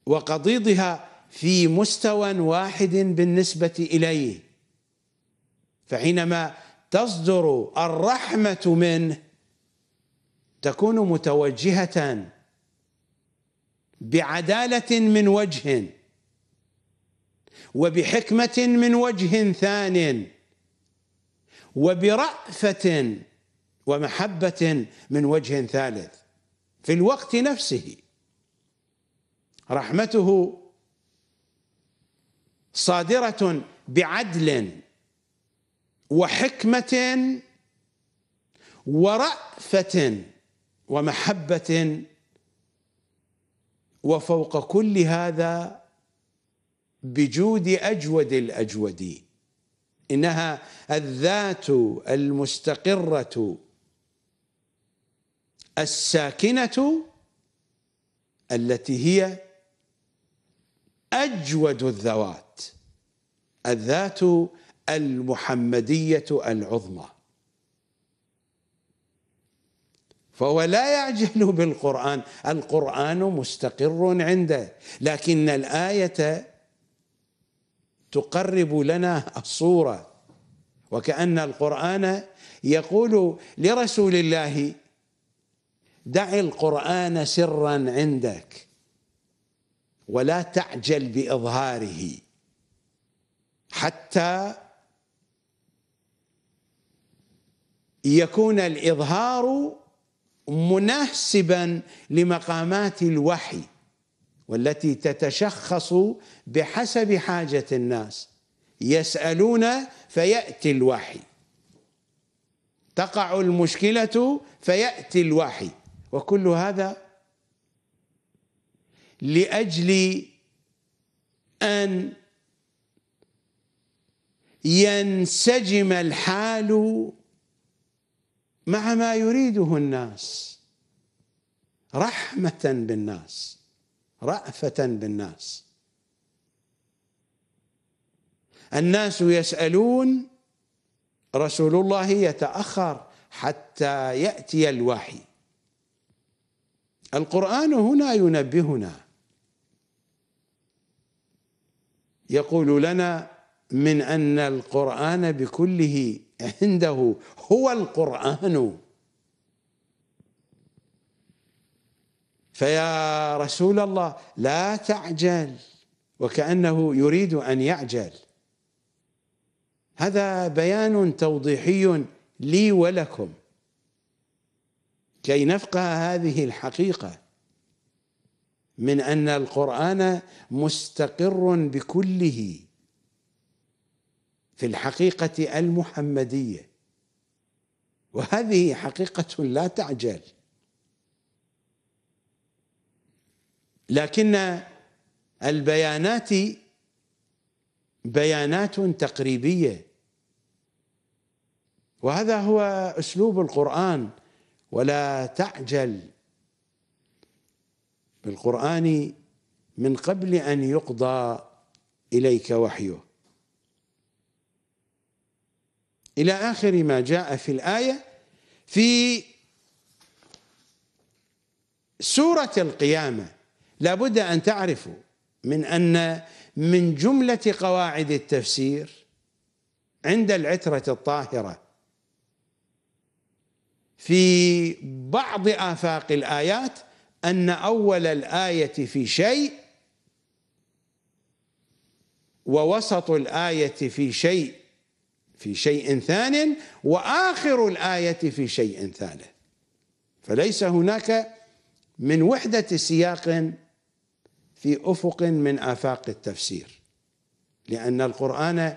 وقضيضها في مستوى واحد بالنسبة إليه فحينما تصدر الرحمه منه تكون متوجهه بعداله من وجه وبحكمه من وجه ثان وبرافه ومحبه من وجه ثالث في الوقت نفسه رحمته صادره بعدل وحكمة ورأفة ومحبة وفوق كل هذا بجود أجود الأجودين إنها الذات المستقرة الساكنة التي هي أجود الذوات الذات المحمدية العظمى فهو لا يعجل بالقرآن القرآن مستقر عنده لكن الآية تقرب لنا الصورة وكأن القرآن يقول لرسول الله دع القرآن سرا عندك ولا تعجل بإظهاره حتى يكون الإظهار مناسبا لمقامات الوحي والتي تتشخص بحسب حاجة الناس يسألون فيأتي الوحي تقع المشكلة فيأتي الوحي وكل هذا لأجل أن ينسجم الحال مع ما يريده الناس رحمة بالناس رأفة بالناس الناس يسألون رسول الله يتأخر حتى يأتي الوحي القرآن هنا ينبهنا يقول لنا من أن القرآن بكله عنده هو القرآن فيا رسول الله لا تعجل وكأنه يريد أن يعجل هذا بيان توضيحي لي ولكم كي نفقه هذه الحقيقة من أن القرآن مستقر بكله في الحقيقة المحمدية وهذه حقيقة لا تعجل لكن البيانات بيانات تقريبية وهذا هو أسلوب القرآن ولا تعجل بالقرآن من قبل أن يقضى إليك وحيه إلى آخر ما جاء في الآية في سورة القيامة لابد أن تعرفوا من أن من جملة قواعد التفسير عند العترة الطاهرة في بعض آفاق الآيات أن أول الآية في شيء ووسط الآية في شيء في شيء ثان واخر الايه في شيء ثالث فليس هناك من وحده سياق في افق من افاق التفسير لان القران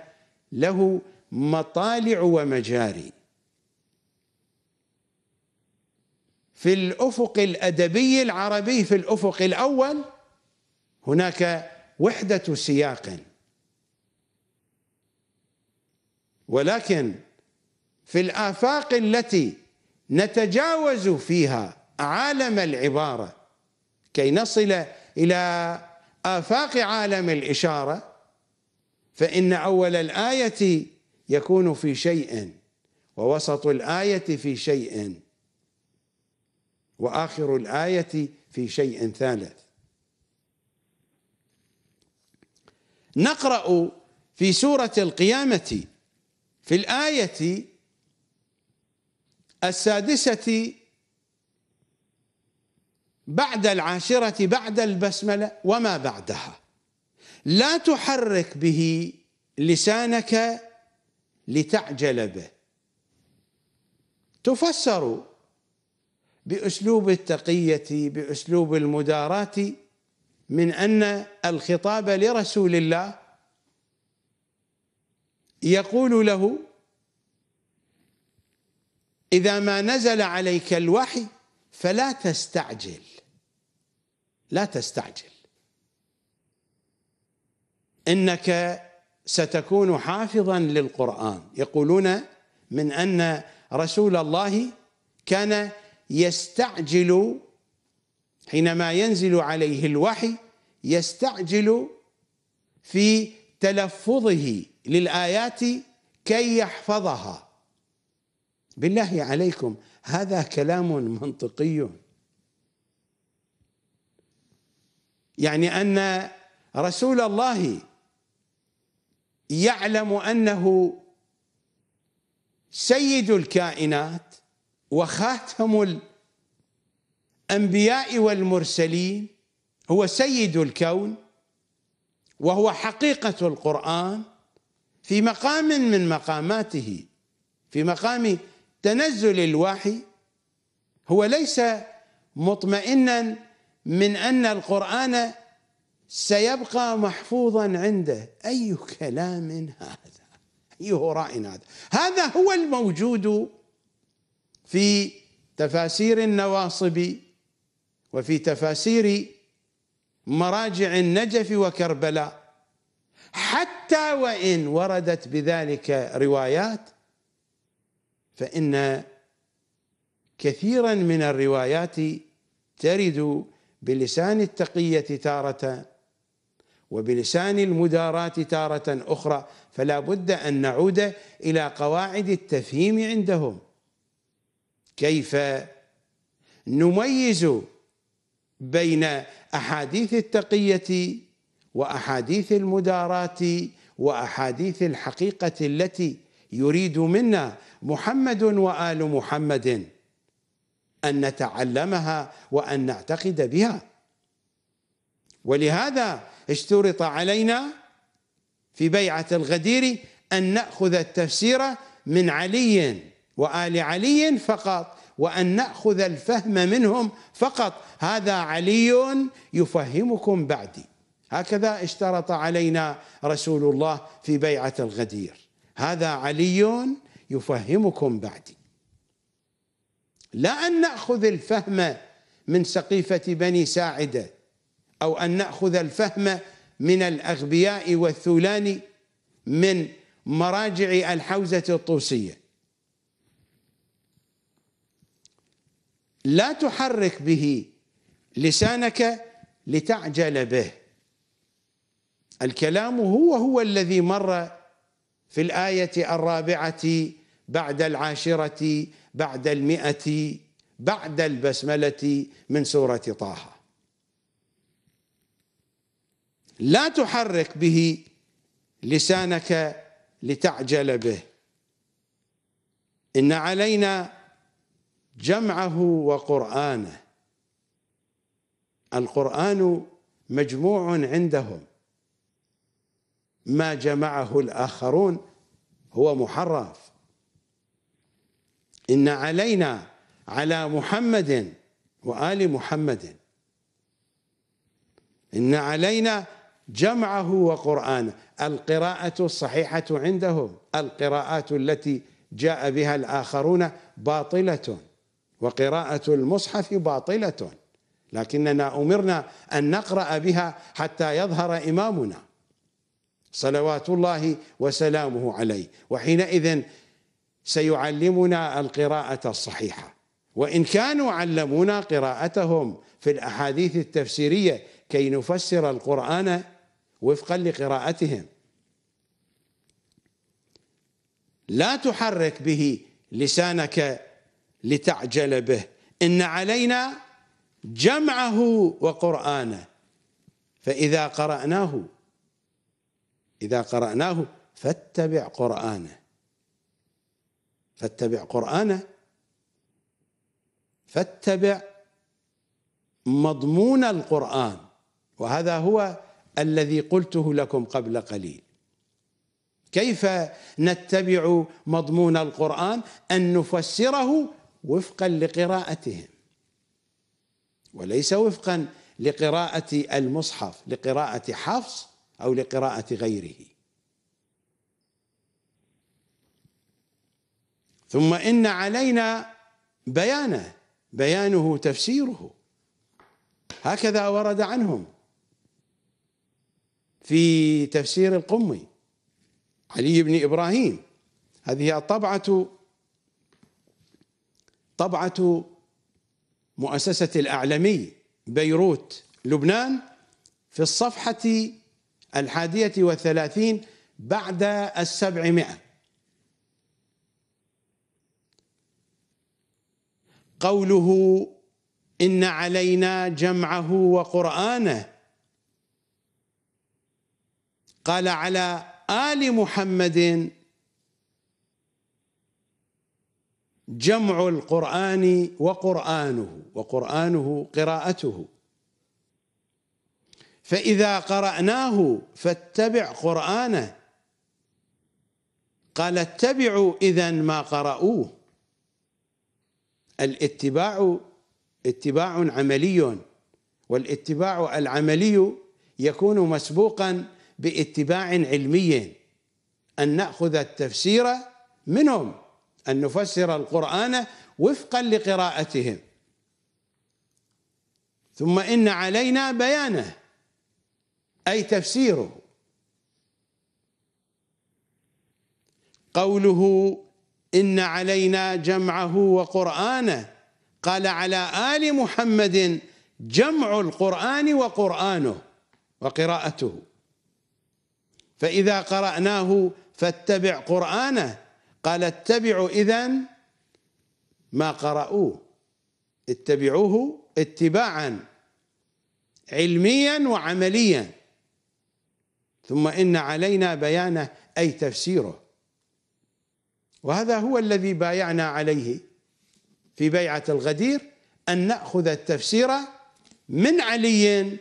له مطالع ومجاري في الافق الادبي العربي في الافق الاول هناك وحده سياق ولكن في الآفاق التي نتجاوز فيها عالم العبارة كي نصل إلى آفاق عالم الإشارة فإن أول الآية يكون في شيء ووسط الآية في شيء وآخر الآية في شيء ثالث نقرأ في سورة القيامة في الآية السادسة بعد العاشرة بعد البسملة وما بعدها لا تحرك به لسانك لتعجل به تفسر بأسلوب التقية بأسلوب المداراة من أن الخطاب لرسول الله يقول له إذا ما نزل عليك الوحي فلا تستعجل لا تستعجل إنك ستكون حافظا للقرآن يقولون من أن رسول الله كان يستعجل حينما ينزل عليه الوحي يستعجل في تلفظه للآيات كي يحفظها بالله عليكم هذا كلام منطقي يعني أن رسول الله يعلم أنه سيد الكائنات وخاتم الأنبياء والمرسلين هو سيد الكون وهو حقيقة القرآن في مقام من مقاماته في مقام تنزل الوحي هو ليس مطمئنا من ان القران سيبقى محفوظا عنده اي كلام هذا اي هراء هذا هذا هو الموجود في تفاسير النواصب وفي تفاسير مراجع النجف وكربلاء حتى حتى وان وردت بذلك روايات فان كثيرا من الروايات ترد بلسان التقيه تاره وبلسان المدارات تاره اخرى فلا بد ان نعود الى قواعد التفهيم عندهم كيف نميز بين احاديث التقيه واحاديث المدارات واحاديث الحقيقه التي يريد منا محمد وال محمد ان نتعلمها وان نعتقد بها ولهذا اشترط علينا في بيعه الغدير ان ناخذ التفسير من علي وال علي فقط وان ناخذ الفهم منهم فقط هذا علي يفهمكم بعدي هكذا اشترط علينا رسول الله في بيعة الغدير هذا علي يفهمكم بعدي لا أن نأخذ الفهم من سقيفة بني ساعدة أو أن نأخذ الفهم من الأغبياء والثولان من مراجع الحوزة الطوسية لا تحرك به لسانك لتعجل به الكلام هو هو الذي مر في الآية الرابعة بعد العاشرة بعد المئة بعد البسملة من سورة طه لا تحرك به لسانك لتعجل به إن علينا جمعه وقرآنه القرآن مجموع عندهم ما جمعه الآخرون هو محرف إن علينا على محمد وآل محمد إن علينا جمعه وقرآنه القراءة الصحيحة عندهم القراءات التي جاء بها الآخرون باطلة وقراءة المصحف باطلة لكننا أمرنا أن نقرأ بها حتى يظهر إمامنا صلوات الله وسلامه عليه وحينئذ سيعلمنا القراءة الصحيحة وإن كانوا علمونا قراءتهم في الأحاديث التفسيرية كي نفسر القرآن وفقا لقراءتهم لا تحرك به لسانك لتعجل به إن علينا جمعه وقرآنه فإذا قرأناه إذا قرأناه فاتبع قرآنه فاتبع قرآنه فاتبع مضمون القرآن وهذا هو الذي قلته لكم قبل قليل كيف نتبع مضمون القرآن أن نفسره وفقا لقراءتهم وليس وفقا لقراءة المصحف لقراءة حفص او لقراءه غيره ثم ان علينا بيانه بيانه تفسيره هكذا ورد عنهم في تفسير القمي علي بن ابراهيم هذه الطبعه طبعه مؤسسه الاعلمي بيروت لبنان في الصفحه الحادية والثلاثين بعد السبعمائة قوله إن علينا جمعه وقرآنه قال على آل محمد جمع القرآن وقرآنه وقرآنه قراءته فإذا قرأناه فاتبع قرآنه قال اتبعوا إذا ما قرأوه الاتباع اتباع عملي والاتباع العملي يكون مسبوقا باتباع علمي أن نأخذ التفسير منهم أن نفسر القرآن وفقا لقراءتهم ثم إن علينا بيانه أي تفسيره قوله إن علينا جمعه وقرآنه قال على آل محمد جمع القرآن وقرآنه وقراءته فإذا قرأناه فاتبع قرآنه قال اتبعوا إذا ما قرأوه اتبعوه اتباعا علميا وعمليا ثم إن علينا بيانه أي تفسيره وهذا هو الذي بايعنا عليه في بيعة الغدير أن نأخذ التفسير من علي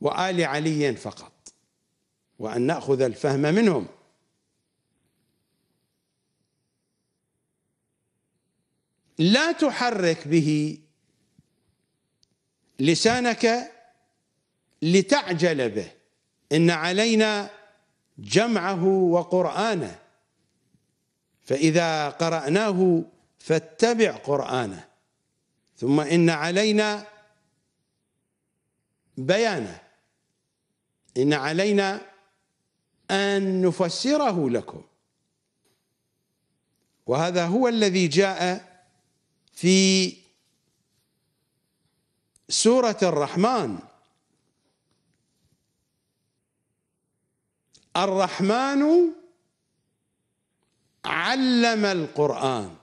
وآل علي فقط وأن نأخذ الفهم منهم لا تحرك به لسانك لتعجل به إن علينا جمعه وقرآنه فإذا قرأناه فاتبع قرآنه ثم إن علينا بيانه إن علينا أن نفسره لكم وهذا هو الذي جاء في سورة الرحمن الرحمن علم القرآن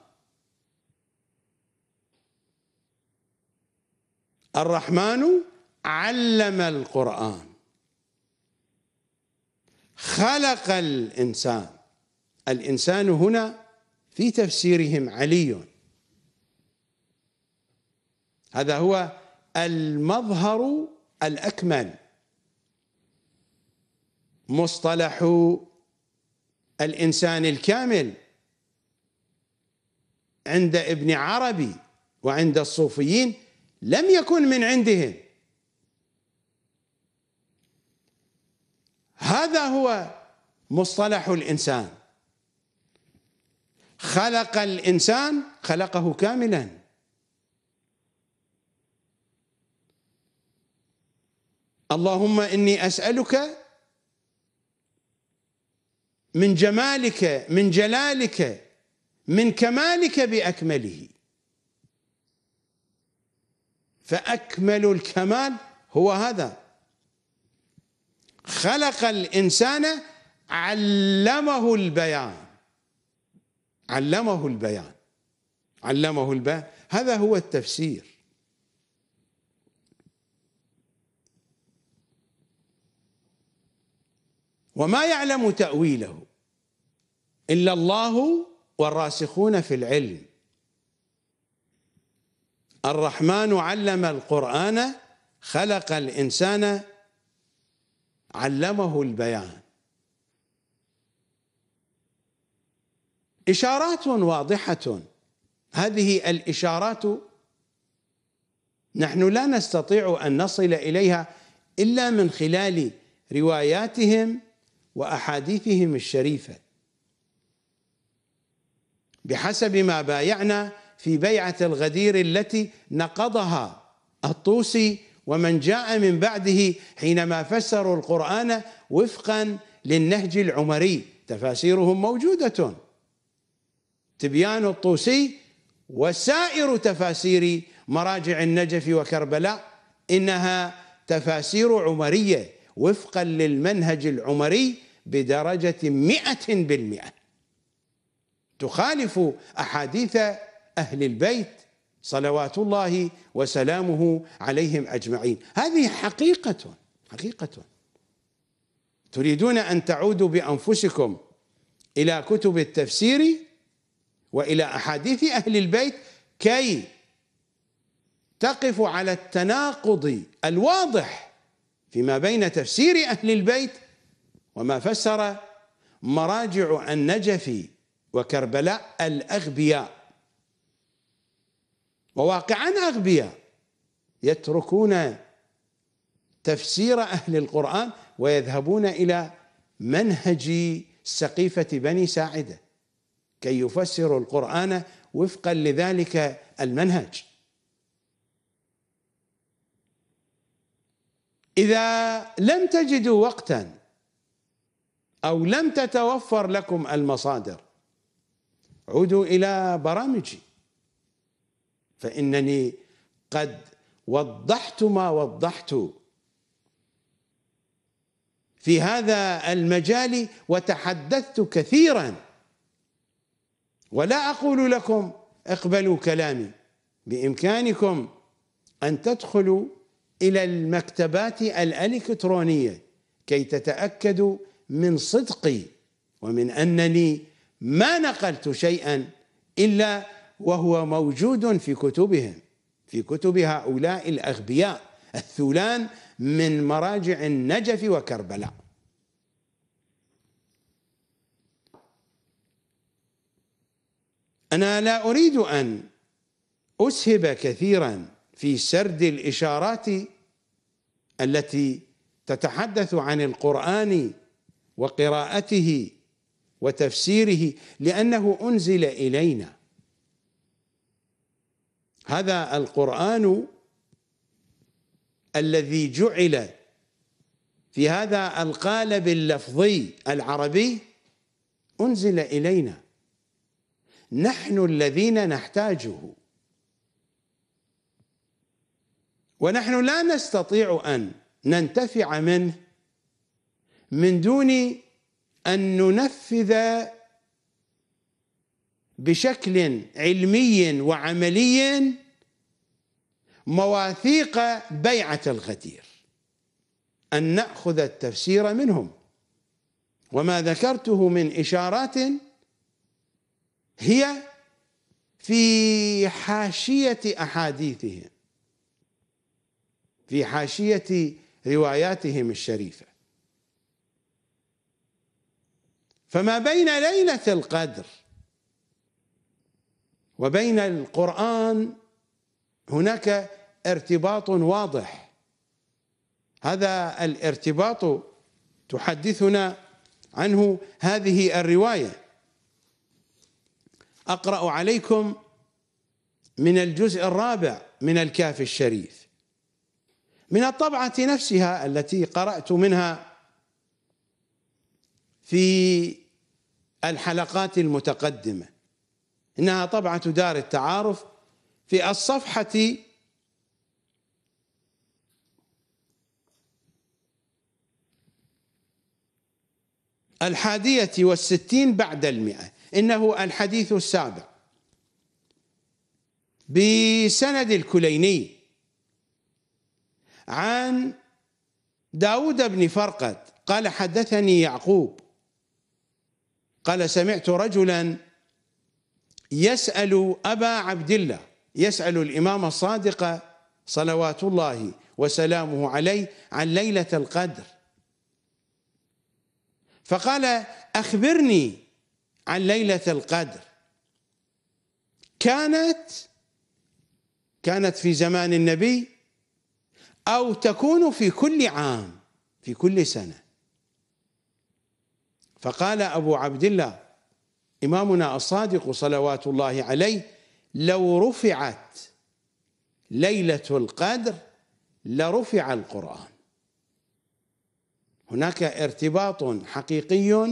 الرحمن علم القرآن خلق الإنسان الإنسان هنا في تفسيرهم علي هذا هو المظهر الأكمل مصطلح الانسان الكامل عند ابن عربي وعند الصوفيين لم يكن من عندهم هذا هو مصطلح الانسان خلق الانسان خلقه كاملا اللهم اني اسالك من جمالك من جلالك من كمالك باكمله فاكمل الكمال هو هذا خلق الانسان علمه البيان علمه البيان علمه البيان هذا هو التفسير وما يعلم تأويله إلا الله والراسخون في العلم الرحمن علم القرآن خلق الإنسان علمه البيان إشارات واضحة هذه الإشارات نحن لا نستطيع أن نصل إليها إلا من خلال رواياتهم واحاديثهم الشريفه بحسب ما بايعنا في بيعه الغدير التي نقضها الطوسي ومن جاء من بعده حينما فسروا القران وفقا للنهج العمري تفاسيرهم موجوده تبيان الطوسي وسائر تفاسير مراجع النجف وكربلاء انها تفاسير عمريه وفقا للمنهج العمري بدرجة مئة بالمئة تخالف أحاديث أهل البيت صلوات الله وسلامه عليهم أجمعين هذه حقيقة حقيقة تريدون أن تعودوا بأنفسكم إلى كتب التفسير وإلى أحاديث أهل البيت كي تقف على التناقض الواضح فيما بين تفسير أهل البيت وما فسر مراجع النجف وكربلاء الأغبياء وواقعا أغبياء يتركون تفسير أهل القرآن ويذهبون إلى منهج سقيفة بني ساعدة كي يفسروا القرآن وفقا لذلك المنهج إذا لم تجدوا وقتا أو لم تتوفر لكم المصادر عودوا إلى برامجي فإنني قد وضحت ما وضحت في هذا المجال وتحدثت كثيرا ولا أقول لكم اقبلوا كلامي بإمكانكم أن تدخلوا إلى المكتبات الإلكترونية كي تتأكدوا من صدقي ومن انني ما نقلت شيئا الا وهو موجود في كتبهم في كتب هؤلاء الاغبياء الثولان من مراجع النجف وكربلاء انا لا اريد ان اسهب كثيرا في سرد الاشارات التي تتحدث عن القران وقراءته وتفسيره لانه انزل الينا هذا القران الذي جعل في هذا القالب اللفظي العربي انزل الينا نحن الذين نحتاجه ونحن لا نستطيع ان ننتفع منه من دون ان ننفذ بشكل علمي وعملي مواثيق بيعه الغدير ان ناخذ التفسير منهم وما ذكرته من اشارات هي في حاشيه احاديثهم في حاشيه رواياتهم الشريفه فما بين ليله القدر وبين القران هناك ارتباط واضح هذا الارتباط تحدثنا عنه هذه الروايه اقرا عليكم من الجزء الرابع من الكاف الشريف من الطبعه نفسها التي قرات منها في الحلقات المتقدمة إنها طبعة دار التعارف في الصفحة الحادية والستين بعد المئة إنه الحديث السابع بسند الكليني عن داود بن فرقد قال حدثني يعقوب قال سمعت رجلا يسأل أبا عبد الله يسأل الإمام الصادق صلوات الله وسلامه عليه عن ليلة القدر فقال أخبرني عن ليلة القدر كانت كانت في زمان النبي أو تكون في كل عام في كل سنة فقال أبو عبد الله إمامنا الصادق صلوات الله عليه لو رفعت ليلة القدر لرفع القرآن هناك ارتباط حقيقي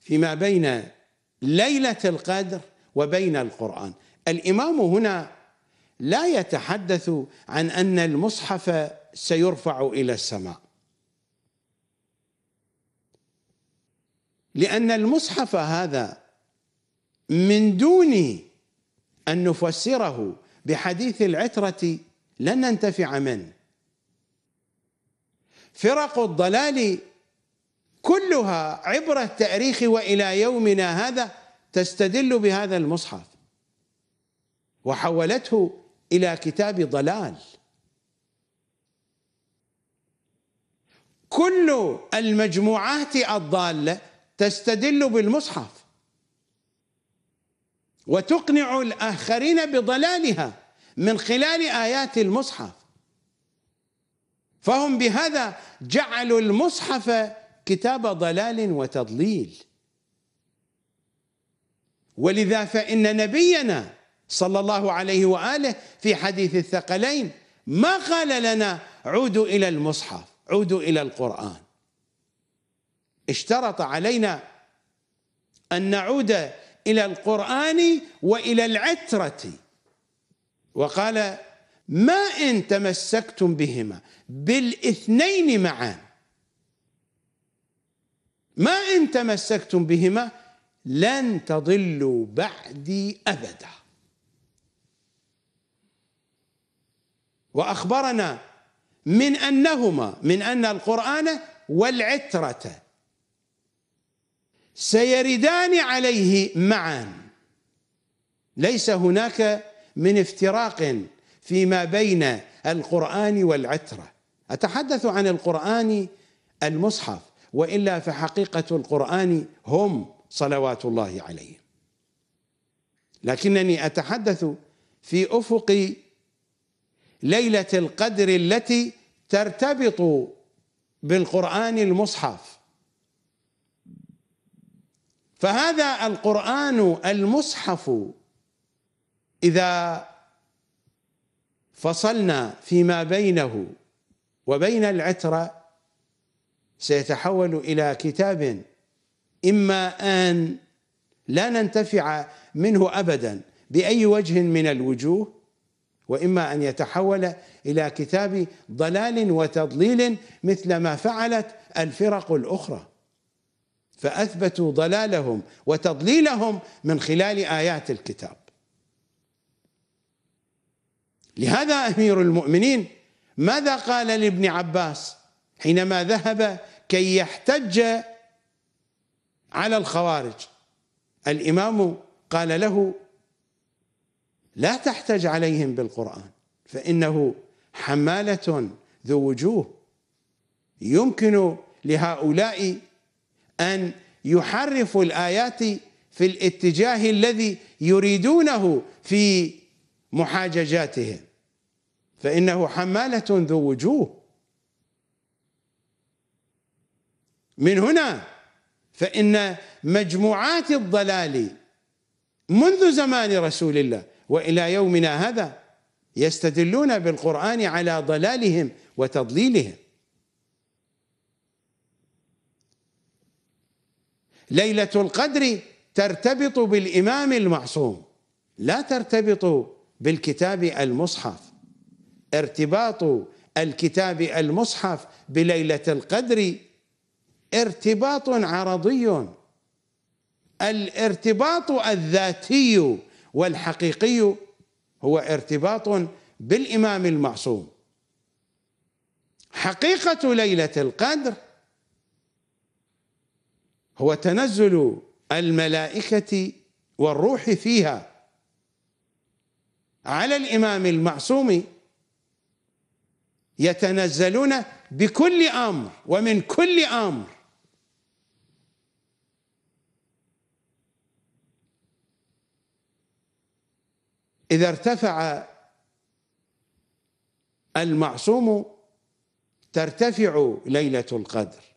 فيما بين ليلة القدر وبين القرآن الإمام هنا لا يتحدث عن أن المصحف سيرفع إلى السماء لأن المصحف هذا من دون أن نفسره بحديث العترة لن ننتفع منه فرق الضلال كلها عبر التاريخ والى يومنا هذا تستدل بهذا المصحف وحولته الى كتاب ضلال كل المجموعات الضاله تستدل بالمصحف وتقنع الآخرين بضلالها من خلال آيات المصحف فهم بهذا جعلوا المصحف كتاب ضلال وتضليل ولذا فإن نبينا صلى الله عليه وآله في حديث الثقلين ما قال لنا عودوا إلى المصحف عودوا إلى القرآن اشترط علينا أن نعود إلى القرآن وإلى العترة وقال ما إن تمسكتم بهما بالاثنين معا ما إن تمسكتم بهما لن تضلوا بعدي أبدا وأخبرنا من أنهما من أن القرآن والعترة سيردان عليه معا ليس هناك من افتراق فيما بين القرآن والعترة أتحدث عن القرآن المصحف وإلا فحقيقة القرآن هم صلوات الله عليهم لكنني أتحدث في أفق ليلة القدر التي ترتبط بالقرآن المصحف فهذا القران المصحف اذا فصلنا فيما بينه وبين العتره سيتحول الى كتاب اما ان لا ننتفع منه ابدا باي وجه من الوجوه واما ان يتحول الى كتاب ضلال وتضليل مثل ما فعلت الفرق الاخرى فاثبتوا ضلالهم وتضليلهم من خلال ايات الكتاب. لهذا امير المؤمنين ماذا قال لابن عباس حينما ذهب كي يحتج على الخوارج الامام قال له لا تحتج عليهم بالقران فانه حماله ذو وجوه يمكن لهؤلاء أن يحرفوا الآيات في الاتجاه الذي يريدونه في محاججاتهم فإنه حمالة ذو وجوه من هنا فإن مجموعات الضلال منذ زمان رسول الله وإلى يومنا هذا يستدلون بالقرآن على ضلالهم وتضليلهم ليلة القدر ترتبط بالإمام المعصوم لا ترتبط بالكتاب المصحف ارتباط الكتاب المصحف بليلة القدر ارتباط عرضي الارتباط الذاتي والحقيقي هو ارتباط بالإمام المعصوم حقيقة ليلة القدر هو تنزل الملائكة والروح فيها على الإمام المعصوم يتنزلون بكل أمر ومن كل أمر إذا ارتفع المعصوم ترتفع ليلة القدر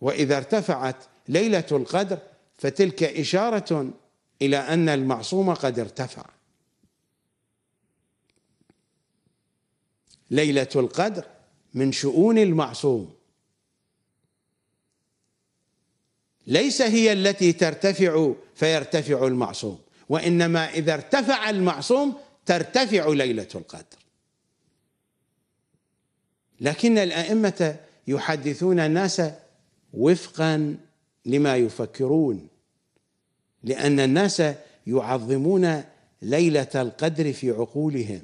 واذا ارتفعت ليله القدر فتلك اشاره الى ان المعصوم قد ارتفع ليله القدر من شؤون المعصوم ليس هي التي ترتفع فيرتفع المعصوم وانما اذا ارتفع المعصوم ترتفع ليله القدر لكن الائمه يحدثون الناس وفقا لما يفكرون لان الناس يعظمون ليله القدر في عقولهم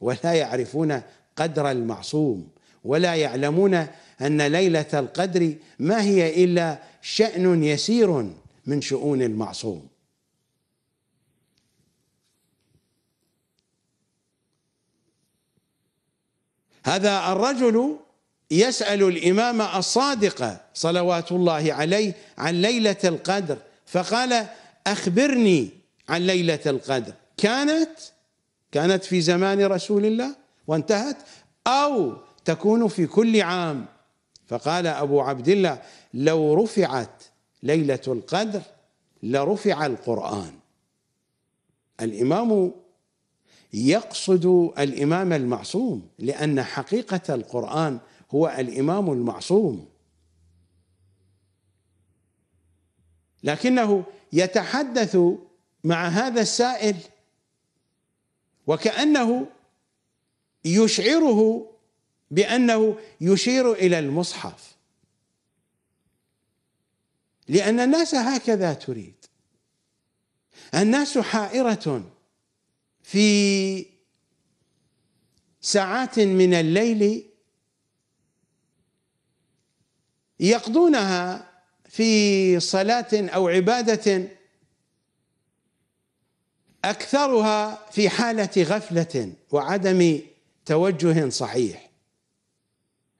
ولا يعرفون قدر المعصوم ولا يعلمون ان ليله القدر ما هي الا شان يسير من شؤون المعصوم هذا الرجل يسأل الإمام الصادق صلوات الله عليه عن ليلة القدر فقال أخبرني عن ليلة القدر كانت كانت في زمان رسول الله وانتهت أو تكون في كل عام فقال أبو عبد الله لو رفعت ليلة القدر لرفع القرآن الإمام يقصد الإمام المعصوم لأن حقيقة القرآن هو الامام المعصوم لكنه يتحدث مع هذا السائل وكانه يشعره بانه يشير الى المصحف لان الناس هكذا تريد الناس حائره في ساعات من الليل يقضونها في صلاة أو عبادة أكثرها في حالة غفلة وعدم توجه صحيح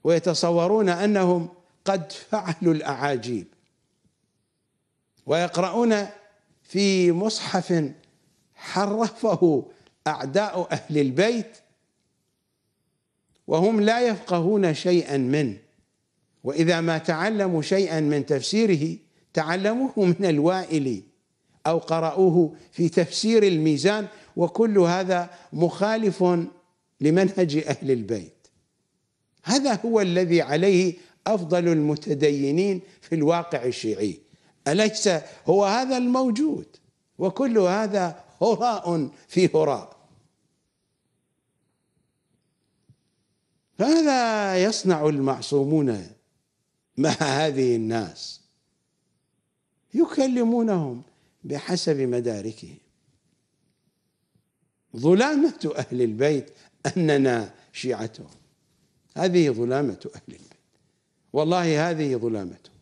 ويتصورون أنهم قد فعلوا الأعاجيب ويقرؤون في مصحف حرفه أعداء أهل البيت وهم لا يفقهون شيئا منه واذا ما تعلموا شيئا من تفسيره تعلموه من الوائل او قرأوه في تفسير الميزان وكل هذا مخالف لمنهج اهل البيت هذا هو الذي عليه افضل المتدينين في الواقع الشيعي اليس هو هذا الموجود وكل هذا هراء في هراء فهذا يصنع المعصومون مع هذه الناس يكلمونهم بحسب مداركهم ظلامة أهل البيت أننا شيعتهم هذه ظلامة أهل البيت والله هذه ظلامتهم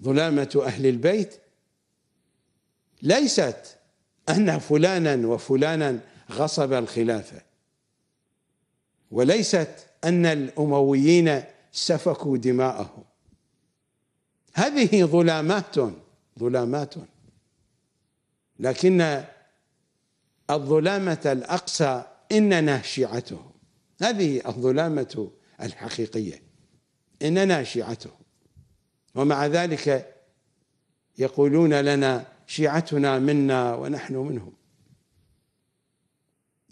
ظلامة أهل البيت ليست أن فلانا وفلانا غصب الخلافة وليست أن الأمويين سفكوا دماءه هذه ظلامات ظلامات لكن الظلامة الأقصى إننا شيعته هذه الظلامة الحقيقية إننا شيعته ومع ذلك يقولون لنا شيعتنا منا ونحن منهم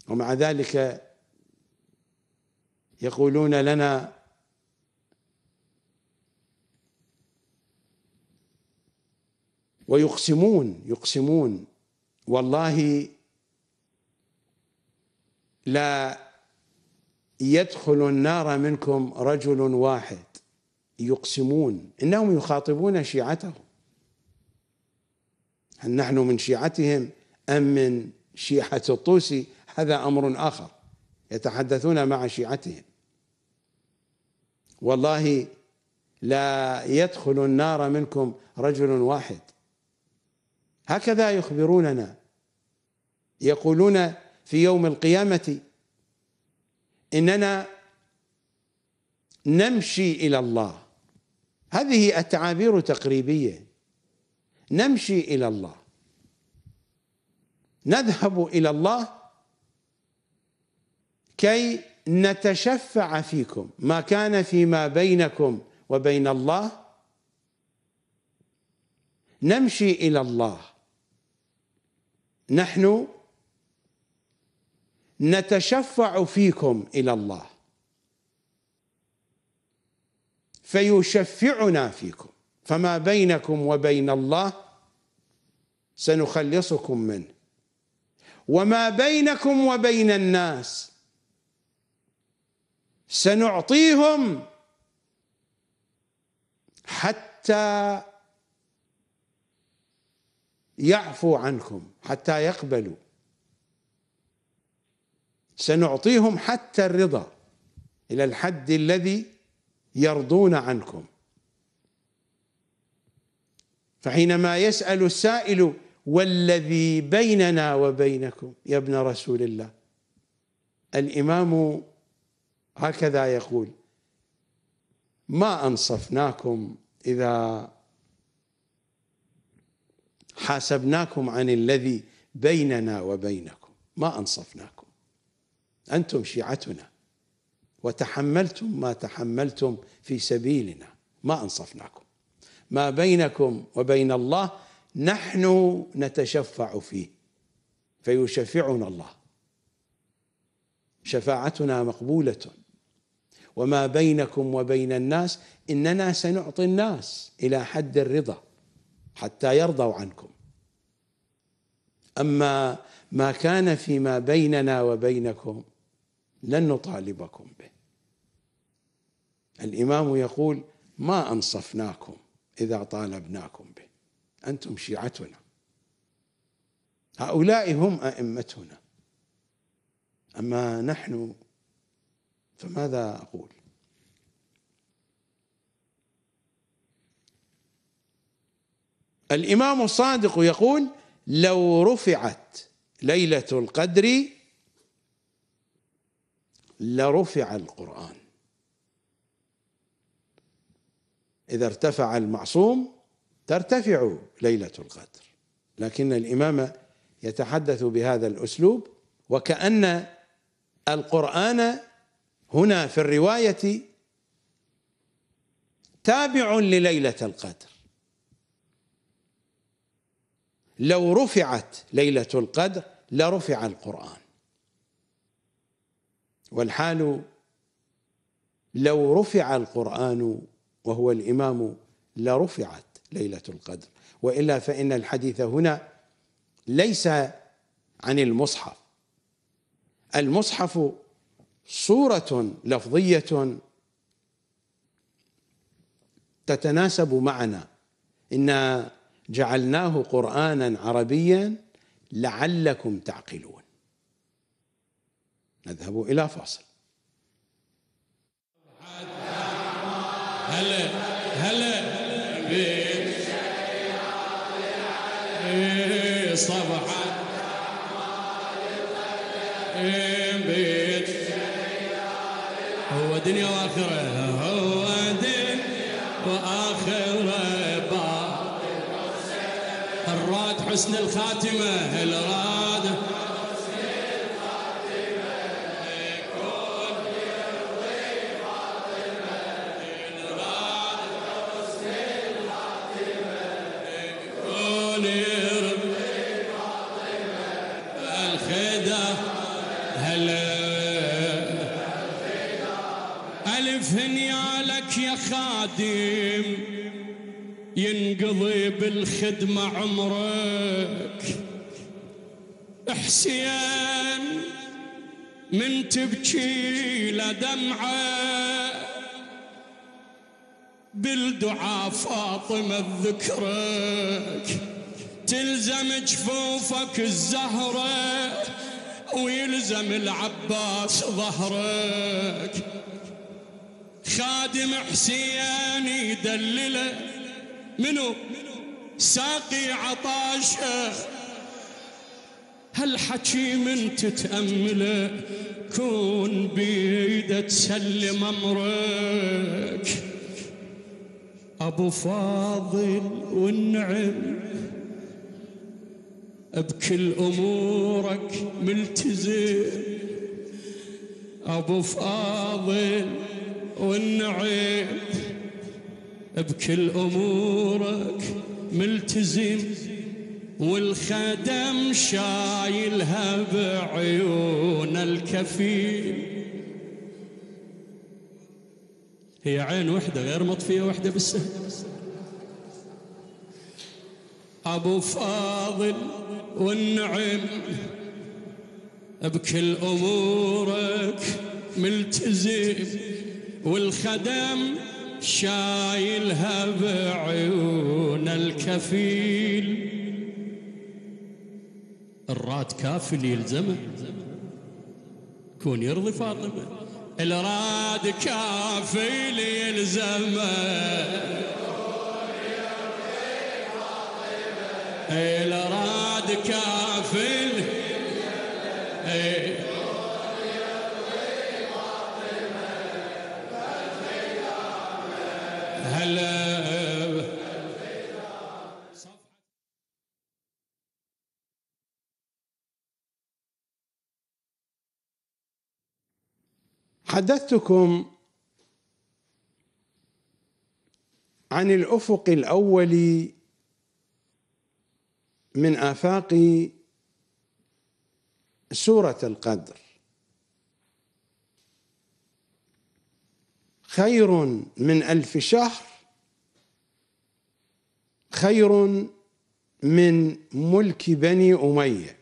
ومع ذلك يقولون لنا ويقسمون يقسمون والله لا يدخل النار منكم رجل واحد يقسمون انهم يخاطبون شيعتهم هل نحن من شيعتهم ام من شيعه الطوسي هذا امر اخر يتحدثون مع شيعتهم والله لا يدخل النار منكم رجل واحد هكذا يخبروننا يقولون في يوم القيامة إننا نمشي إلى الله هذه التعابير تقريبية نمشي إلى الله نذهب إلى الله كي نتشفع فيكم ما كان فيما بينكم وبين الله نمشي الى الله نحن نتشفع فيكم الى الله فيشفعنا فيكم فما بينكم وبين الله سنخلصكم منه وما بينكم وبين الناس سنعطيهم حتى يعفو عنكم حتى يقبلوا سنعطيهم حتى الرضا الى الحد الذي يرضون عنكم فحينما يسال السائل والذي بيننا وبينكم يا ابن رسول الله الامام هكذا يقول ما أنصفناكم إذا حاسبناكم عن الذي بيننا وبينكم ما أنصفناكم أنتم شيعتنا وتحملتم ما تحملتم في سبيلنا ما أنصفناكم ما بينكم وبين الله نحن نتشفع فيه فيشفعنا الله شفاعتنا مقبوله وما بينكم وبين الناس اننا سنعطي الناس الى حد الرضا حتى يرضوا عنكم اما ما كان فيما بيننا وبينكم لن نطالبكم به الامام يقول ما انصفناكم اذا طالبناكم به انتم شيعتنا هؤلاء هم ائمتنا اما نحن فماذا أقول الإمام الصادق يقول لو رفعت ليلة القدر لرفع القرآن إذا ارتفع المعصوم ترتفع ليلة القدر لكن الإمام يتحدث بهذا الأسلوب وكأن القرآن هنا في الرواية تابع لليلة القدر لو رفعت ليلة القدر لرفع القرآن والحال لو رفع القرآن وهو الإمام لرفعت ليلة القدر وإلا فإن الحديث هنا ليس عن المصحف المصحف صورة لفظية تتناسب معنا إنا جعلناه قرآنا عربيا لعلكم تعقلون نذهب إلى فاصل هلا هلا بالشريعة صبحت هو دنيا واخره هو دنيا واخره باطل الراد حسن الخاتمه الراد الخادم ينقضي بالخدمة عمرك احسين من تبكي لدمعة بالدعاء فاطمة ذكرك تلزم جفوفك الزهرة ويلزم العباس ظهرك خادم حسين يدلله منو ساقي عطاشه هالحكي من تتأمله كون بيده تسلم أمرك أبو فاضل والنعم بكل أمورك ملتزم أبو فاضل والنعيم بكل أمورك ملتزم والخدم شايلها بعيون الكفيل هي عين وحدة غير مطفية وحدة بالسهل أبو فاضل والنعم بكل أمورك ملتزم والخدم شايلها بعيون الكفيل الراد كافل يلزمه كون يرضي فاطمة الراد كافل يلزمه الراد كافل حدثتكم عن الافق الاول من افاق سوره القدر خير من الف شهر خير من ملك بني اميه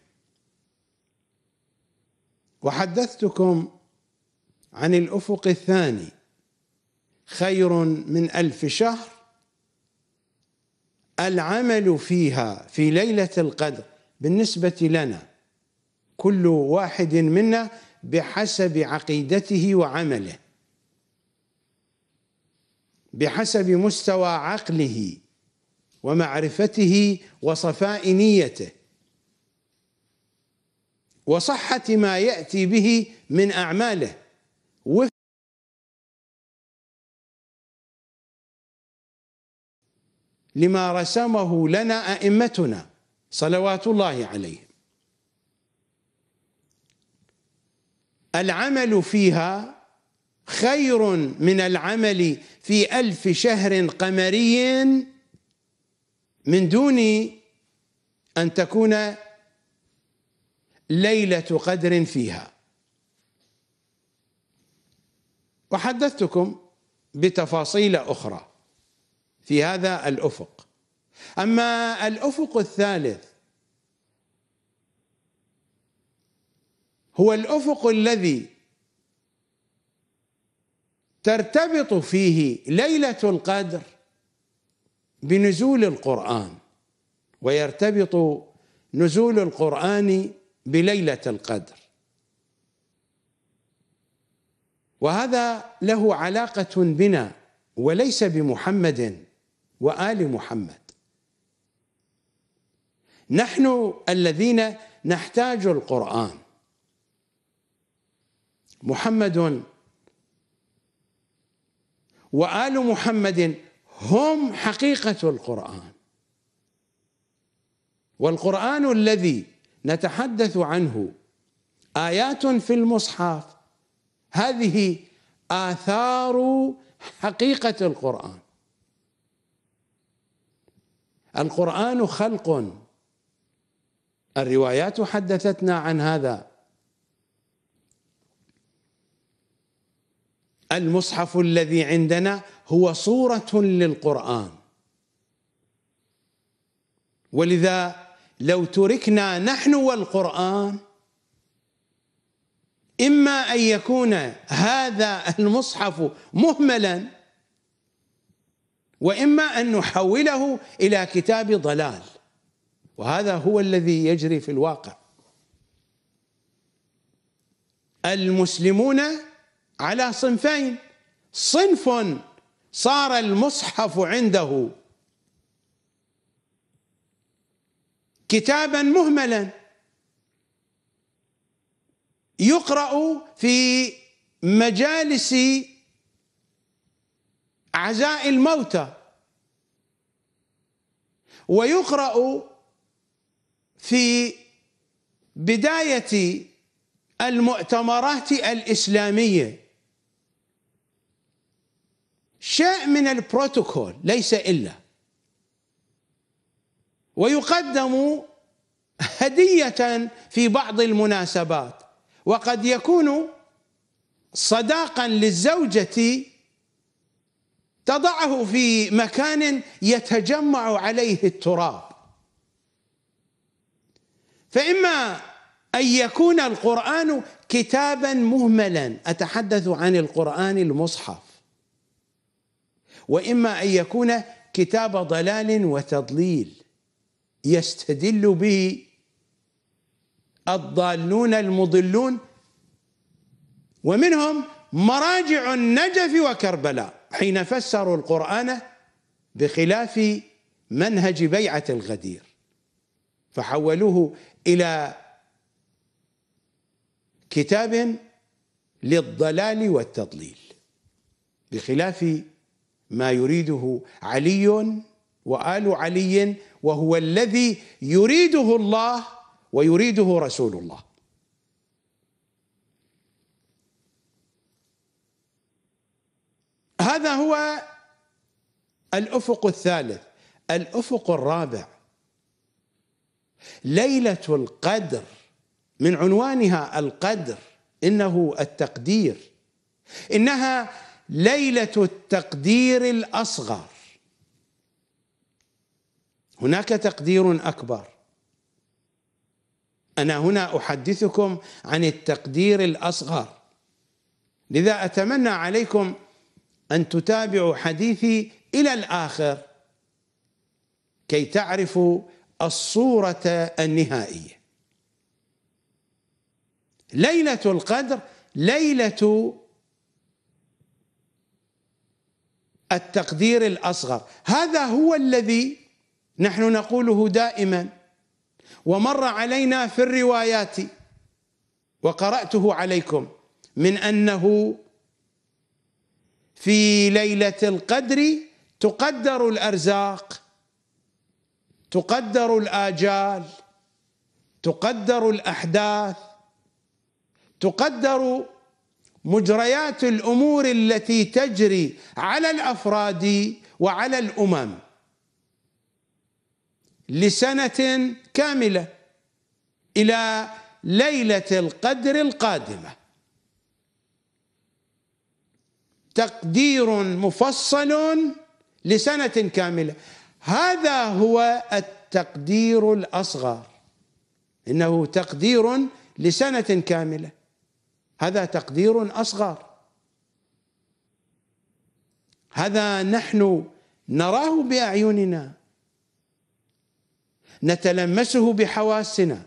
وحدثتكم عن الافق الثاني خير من الف شهر العمل فيها في ليله القدر بالنسبه لنا كل واحد منا بحسب عقيدته وعمله بحسب مستوى عقله ومعرفته وصفاء نيته وصحه ما ياتي به من اعماله with لما رسمه لنا ائمتنا صلوات الله عليهم العمل فيها خير من العمل في ألف شهر قمري من دون أن تكون ليلة قدر فيها وحدثتكم بتفاصيل اخرى في هذا الافق اما الافق الثالث هو الافق الذي ترتبط فيه ليله القدر بنزول القران ويرتبط نزول القران بليله القدر وهذا له علاقة بنا وليس بمحمد وآل محمد نحن الذين نحتاج القرآن محمد وآل محمد هم حقيقة القرآن والقرآن الذي نتحدث عنه آيات في المصحف هذه آثار حقيقة القرآن القرآن خلق الروايات حدثتنا عن هذا المصحف الذي عندنا هو صورة للقرآن ولذا لو تركنا نحن والقرآن إما أن يكون هذا المصحف مهملا وإما أن نحوله إلى كتاب ضلال وهذا هو الذي يجري في الواقع المسلمون على صنفين صنف صار المصحف عنده كتابا مهملا يقرأ في مجالس عزاء الموتى ويقرأ في بداية المؤتمرات الإسلامية شيء من البروتوكول ليس إلا ويقدم هدية في بعض المناسبات وقد يكون صداقا للزوجة تضعه في مكان يتجمع عليه التراب فإما أن يكون القرآن كتابا مهملا أتحدث عن القرآن المصحف وإما أن يكون كتاب ضلال وتضليل يستدل به الضالون المضلون ومنهم مراجع النجف وكربلاء حين فسروا القرآن بخلاف منهج بيعة الغدير فحولوه إلى كتاب للضلال والتضليل بخلاف ما يريده علي وآل علي وهو الذي يريده الله ويريده رسول الله هذا هو الافق الثالث الافق الرابع ليله القدر من عنوانها القدر انه التقدير انها ليله التقدير الاصغر هناك تقدير اكبر أنا هنا أحدثكم عن التقدير الأصغر لذا أتمنى عليكم أن تتابعوا حديثي إلى الآخر كي تعرفوا الصورة النهائية ليلة القدر ليلة التقدير الأصغر هذا هو الذي نحن نقوله دائماً ومر علينا في الروايات وقراته عليكم من انه في ليله القدر تقدر الارزاق تقدر الاجال تقدر الاحداث تقدر مجريات الامور التي تجري على الافراد وعلى الامم لسنة كاملة إلى ليلة القدر القادمة تقدير مفصل لسنة كاملة هذا هو التقدير الأصغر إنه تقدير لسنة كاملة هذا تقدير أصغر هذا نحن نراه بأعيننا نتلمسه بحواسنا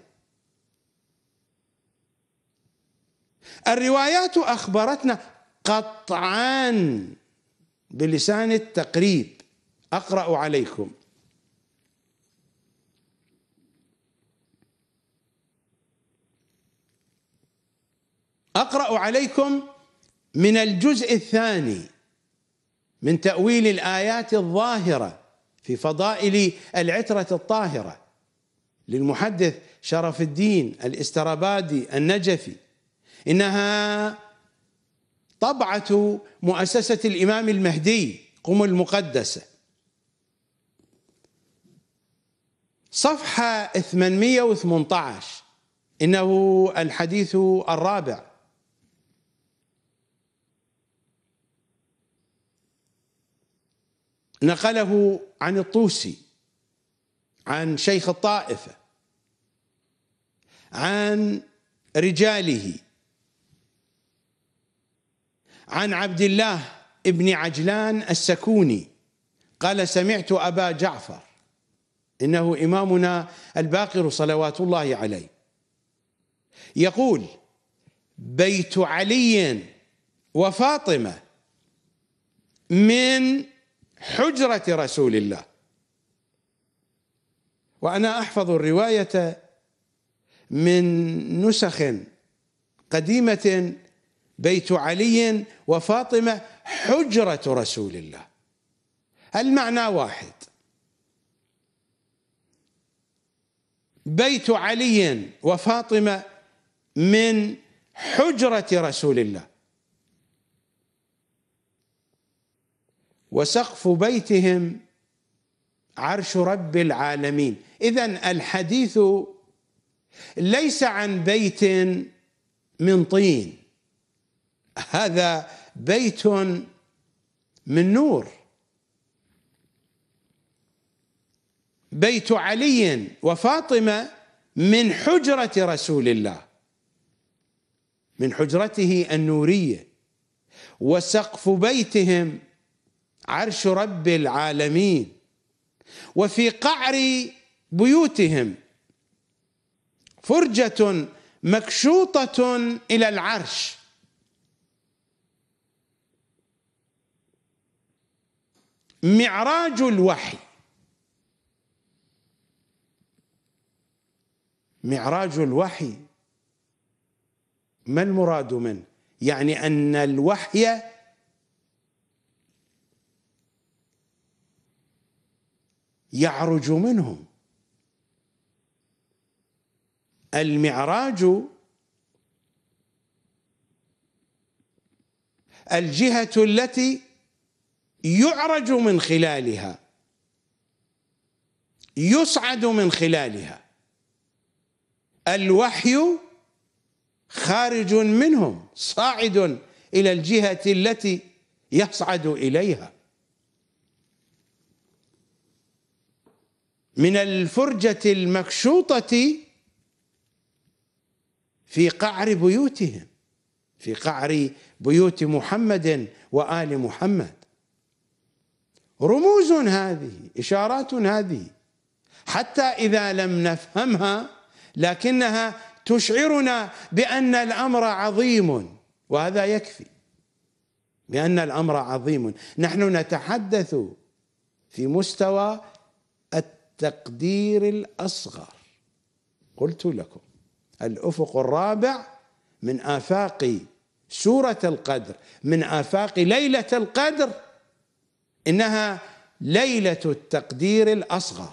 الروايات اخبرتنا قطعا بلسان التقريب اقرا عليكم اقرا عليكم من الجزء الثاني من تاويل الايات الظاهره في فضائل العتره الطاهره للمحدث شرف الدين الاسترابادي النجفي انها طبعه مؤسسه الامام المهدي قم المقدسه صفحه 818 انه الحديث الرابع نقله عن الطوسي عن شيخ الطائفه عن رجاله عن عبد الله ابن عجلان السكوني قال سمعت ابا جعفر انه امامنا الباقر صلوات الله عليه يقول بيت علي وفاطمه من حجره رسول الله وأنا أحفظ الرواية من نسخ قديمة بيت علي وفاطمة حجرة رسول الله المعنى واحد بيت علي وفاطمة من حجرة رسول الله وسقف بيتهم عرش رب العالمين اذا الحديث ليس عن بيت من طين هذا بيت من نور بيت علي وفاطمه من حجره رسول الله من حجرته النوريه وسقف بيتهم عرش رب العالمين وفي قعر بيوتهم فرجة مكشوطة إلى العرش معراج الوحي معراج الوحي ما المراد منه يعني أن الوحي يعرج منهم المعراج الجهة التي يعرج من خلالها يصعد من خلالها الوحي خارج منهم صاعد إلى الجهة التي يصعد إليها من الفرجة المكشوطة في قعر بيوتهم في قعر بيوت محمد وآل محمد رموز هذه إشارات هذه حتى إذا لم نفهمها لكنها تشعرنا بأن الأمر عظيم وهذا يكفي بأن الأمر عظيم نحن نتحدث في مستوى التقدير الاصغر قلت لكم الافق الرابع من افاق سوره القدر من افاق ليله القدر انها ليله التقدير الاصغر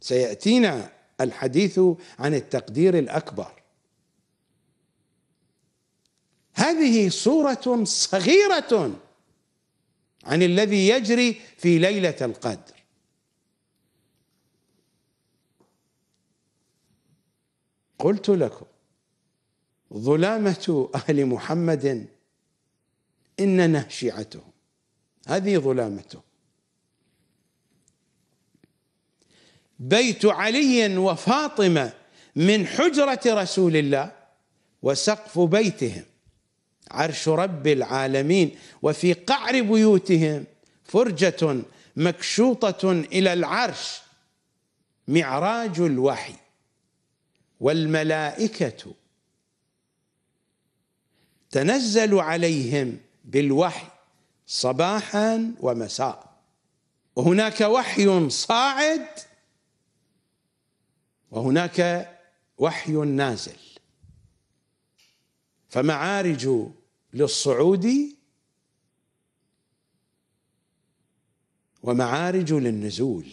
سياتينا الحديث عن التقدير الاكبر هذه صوره صغيره عن الذي يجري في ليله القدر قلت لكم ظلامة أهل محمد إننا شيعتهم هذه ظلامته بيت علي وفاطمة من حجرة رسول الله وسقف بيتهم عرش رب العالمين وفي قعر بيوتهم فرجة مكشوطة إلى العرش معراج الوحي والملائكة تنزل عليهم بالوحي صباحا ومساء وهناك وحي صاعد وهناك وحي نازل فمعارج للصعود ومعارج للنزول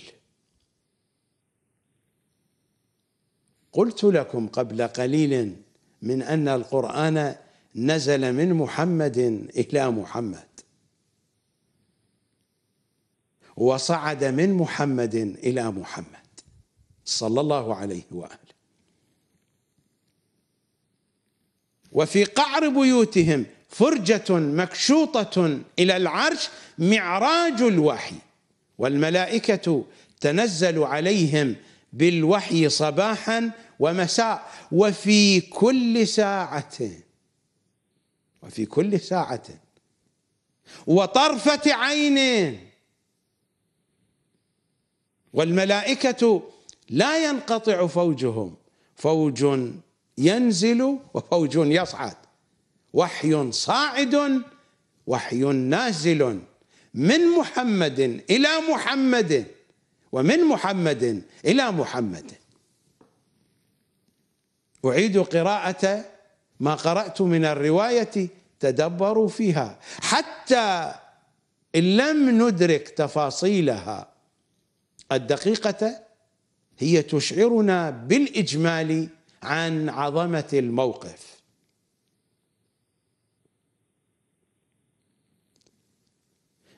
قلت لكم قبل قليل من أن القرآن نزل من محمد إلى محمد وصعد من محمد إلى محمد صلى الله عليه وآله وفي قعر بيوتهم فرجة مكشوطة إلى العرش معراج الوحي والملائكة تنزل عليهم بالوحي صباحا ومساء وفي كل ساعة وفي كل ساعة وطرفة عين والملائكة لا ينقطع فوجهم فوج ينزل وفوج يصعد وحي صاعد وحي نازل من محمد إلى محمد ومن محمد إلى محمد أعيد قراءة ما قرأت من الرواية تدبروا فيها حتى إن لم ندرك تفاصيلها الدقيقة هي تشعرنا بالإجمال عن عظمة الموقف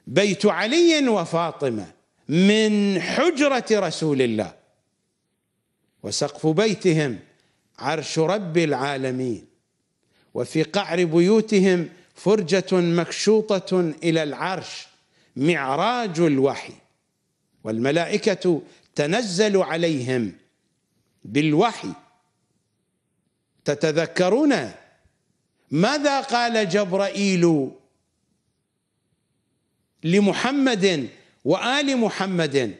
بيت علي وفاطمه من حجرة رسول الله وسقف بيتهم عرش رب العالمين وفي قعر بيوتهم فرجة مكشوطة إلى العرش معراج الوحي والملائكة تنزل عليهم بالوحي تتذكرون ماذا قال جبرائيل لمحمد وآل محمد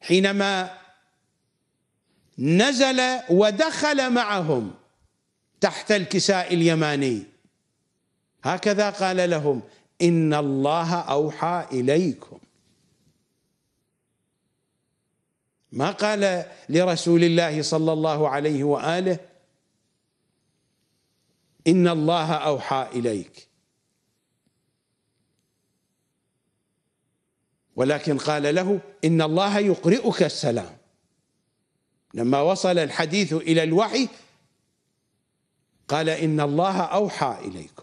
حينما نزل ودخل معهم تحت الكساء اليماني هكذا قال لهم إن الله أوحى إليكم ما قال لرسول الله صلى الله عليه وآله إن الله أوحى إليك ولكن قال له إن الله يقرئك السلام لما وصل الحديث إلى الوحي قال إن الله أوحى إليكم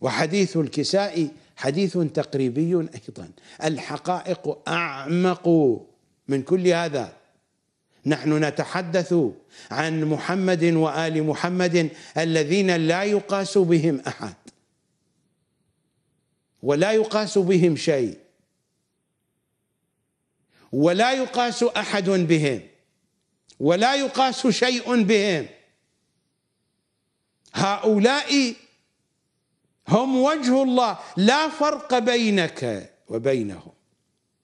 وحديث الكسائي حديث تقريبي أيضا الحقائق أعمق من كل هذا نحن نتحدث عن محمد وآل محمد الذين لا يقاس بهم أحد ولا يقاس بهم شيء ولا يقاس احد بهم ولا يقاس شيء بهم هؤلاء هم وجه الله لا فرق بينك وبينهم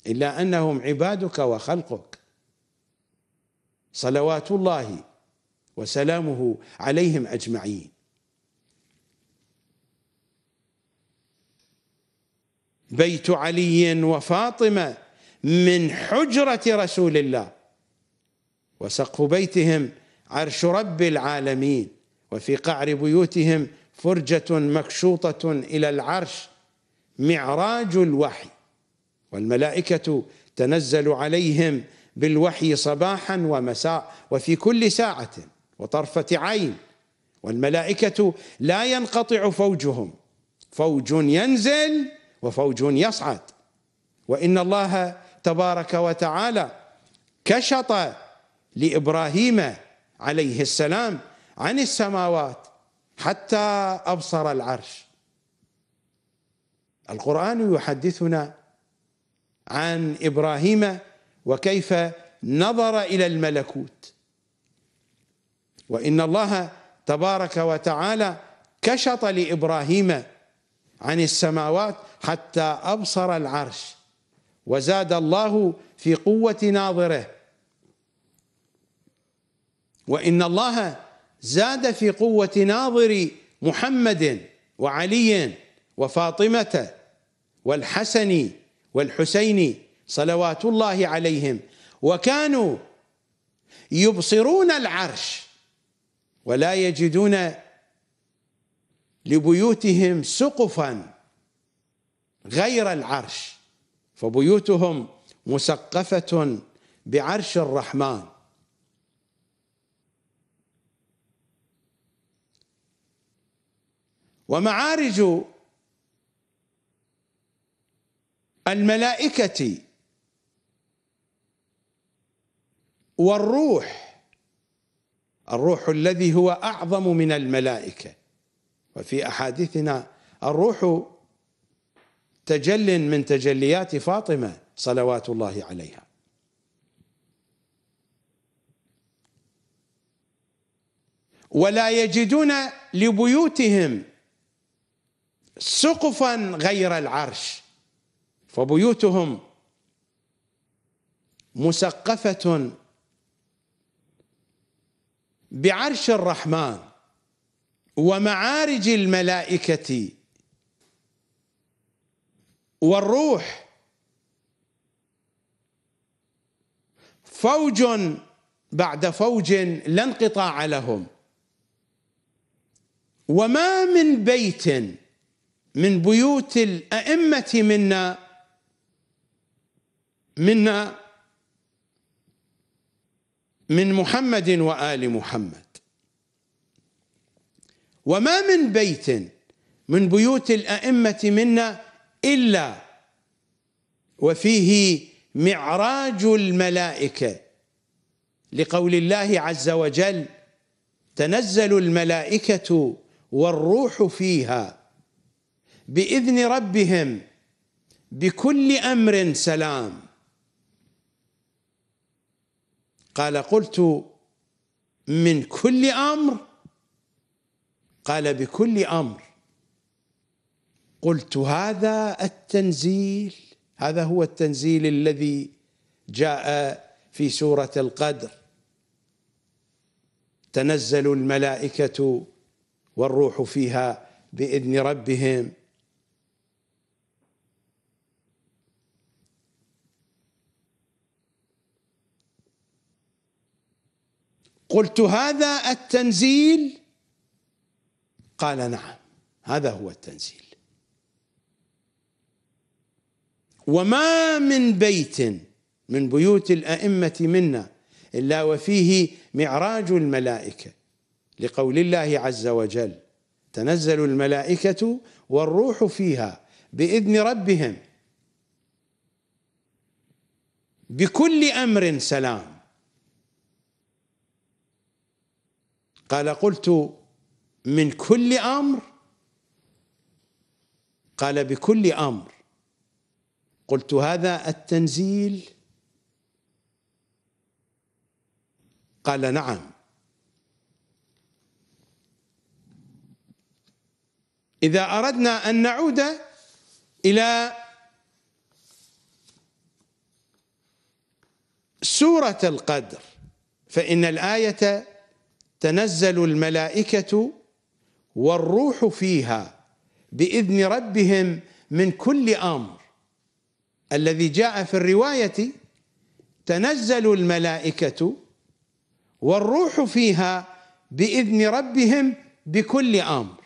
الا انهم عبادك وخلقك صلوات الله وسلامه عليهم اجمعين بيت علي وفاطمه من حجره رسول الله وسقف بيتهم عرش رب العالمين وفي قعر بيوتهم فرجه مكشوطه الى العرش معراج الوحي والملائكه تنزل عليهم بالوحي صباحا ومساء وفي كل ساعه وطرفه عين والملائكه لا ينقطع فوجهم فوج ينزل وفوج يصعد وان الله تبارك وتعالى كشط لابراهيم عليه السلام عن السماوات حتى ابصر العرش القران يحدثنا عن ابراهيم وكيف نظر الى الملكوت وان الله تبارك وتعالى كشط لابراهيم عن السماوات حتى أبصر العرش وزاد الله في قوة ناظره وإن الله زاد في قوة ناظر محمد وعلي وفاطمة والحسن والحسين صلوات الله عليهم وكانوا يبصرون العرش ولا يجدون لبيوتهم سقفا غير العرش فبيوتهم مسقفة بعرش الرحمن ومعارج الملائكة والروح الروح الذي هو أعظم من الملائكة وفي أحاديثنا الروح تجل من تجليات فاطمة صلوات الله عليها ولا يجدون لبيوتهم سقفا غير العرش فبيوتهم مسقفة بعرش الرحمن ومعارج الملائكة والروح فوج بعد فوج لا انقطاع لهم وما من بيت من بيوت الأئمة منا منا من محمد وآل محمد وما من بيت من بيوت الأئمة منا إلا وفيه معراج الملائكة لقول الله عز وجل تنزل الملائكة والروح فيها بإذن ربهم بكل أمر سلام قال قلت من كل أمر قال بكل امر قلت هذا التنزيل هذا هو التنزيل الذي جاء في سوره القدر تنزل الملائكه والروح فيها باذن ربهم قلت هذا التنزيل قال نعم هذا هو التنزيل وما من بيت من بيوت الأئمة منا إلا وفيه معراج الملائكة لقول الله عز وجل تنزل الملائكة والروح فيها بإذن ربهم بكل أمر سلام قال قلت من كل امر قال بكل امر قلت هذا التنزيل قال نعم اذا اردنا ان نعود الى سوره القدر فان الايه تنزل الملائكه والروح فيها باذن ربهم من كل امر الذي جاء في الروايه تنزل الملائكه والروح فيها باذن ربهم بكل امر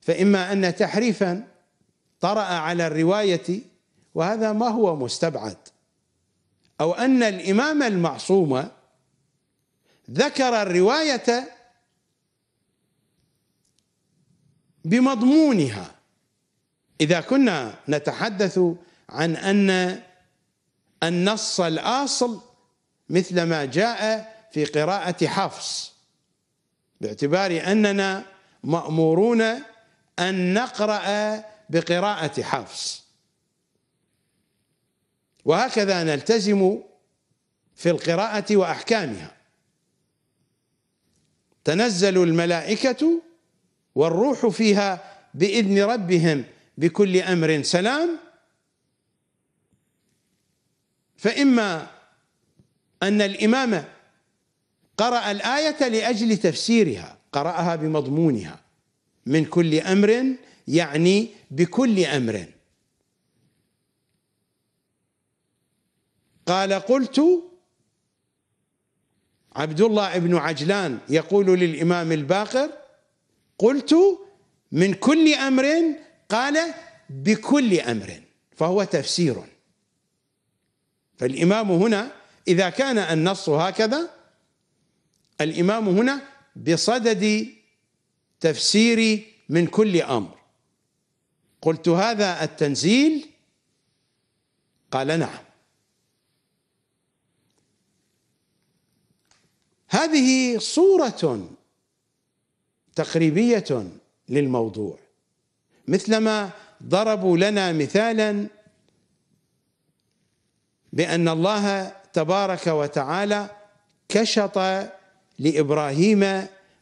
فاما ان تحريفا طرا على الروايه وهذا ما هو مستبعد او ان الامام المعصوم ذكر الروايه بمضمونها اذا كنا نتحدث عن ان النص الاصل مثل ما جاء في قراءه حفص باعتبار اننا مامورون ان نقرا بقراءه حفص وهكذا نلتزم في القراءه واحكامها تنزل الملائكه والروح فيها باذن ربهم بكل امر سلام فاما ان الامام قرا الايه لاجل تفسيرها قراها بمضمونها من كل امر يعني بكل امر قال قلت عبد الله بن عجلان يقول للامام الباقر قلت من كل امر قال بكل امر فهو تفسير فالامام هنا اذا كان النص هكذا الامام هنا بصدد تفسير من كل امر قلت هذا التنزيل قال نعم هذه صورة تقريبيه للموضوع مثلما ضربوا لنا مثالا بان الله تبارك وتعالى كشط لابراهيم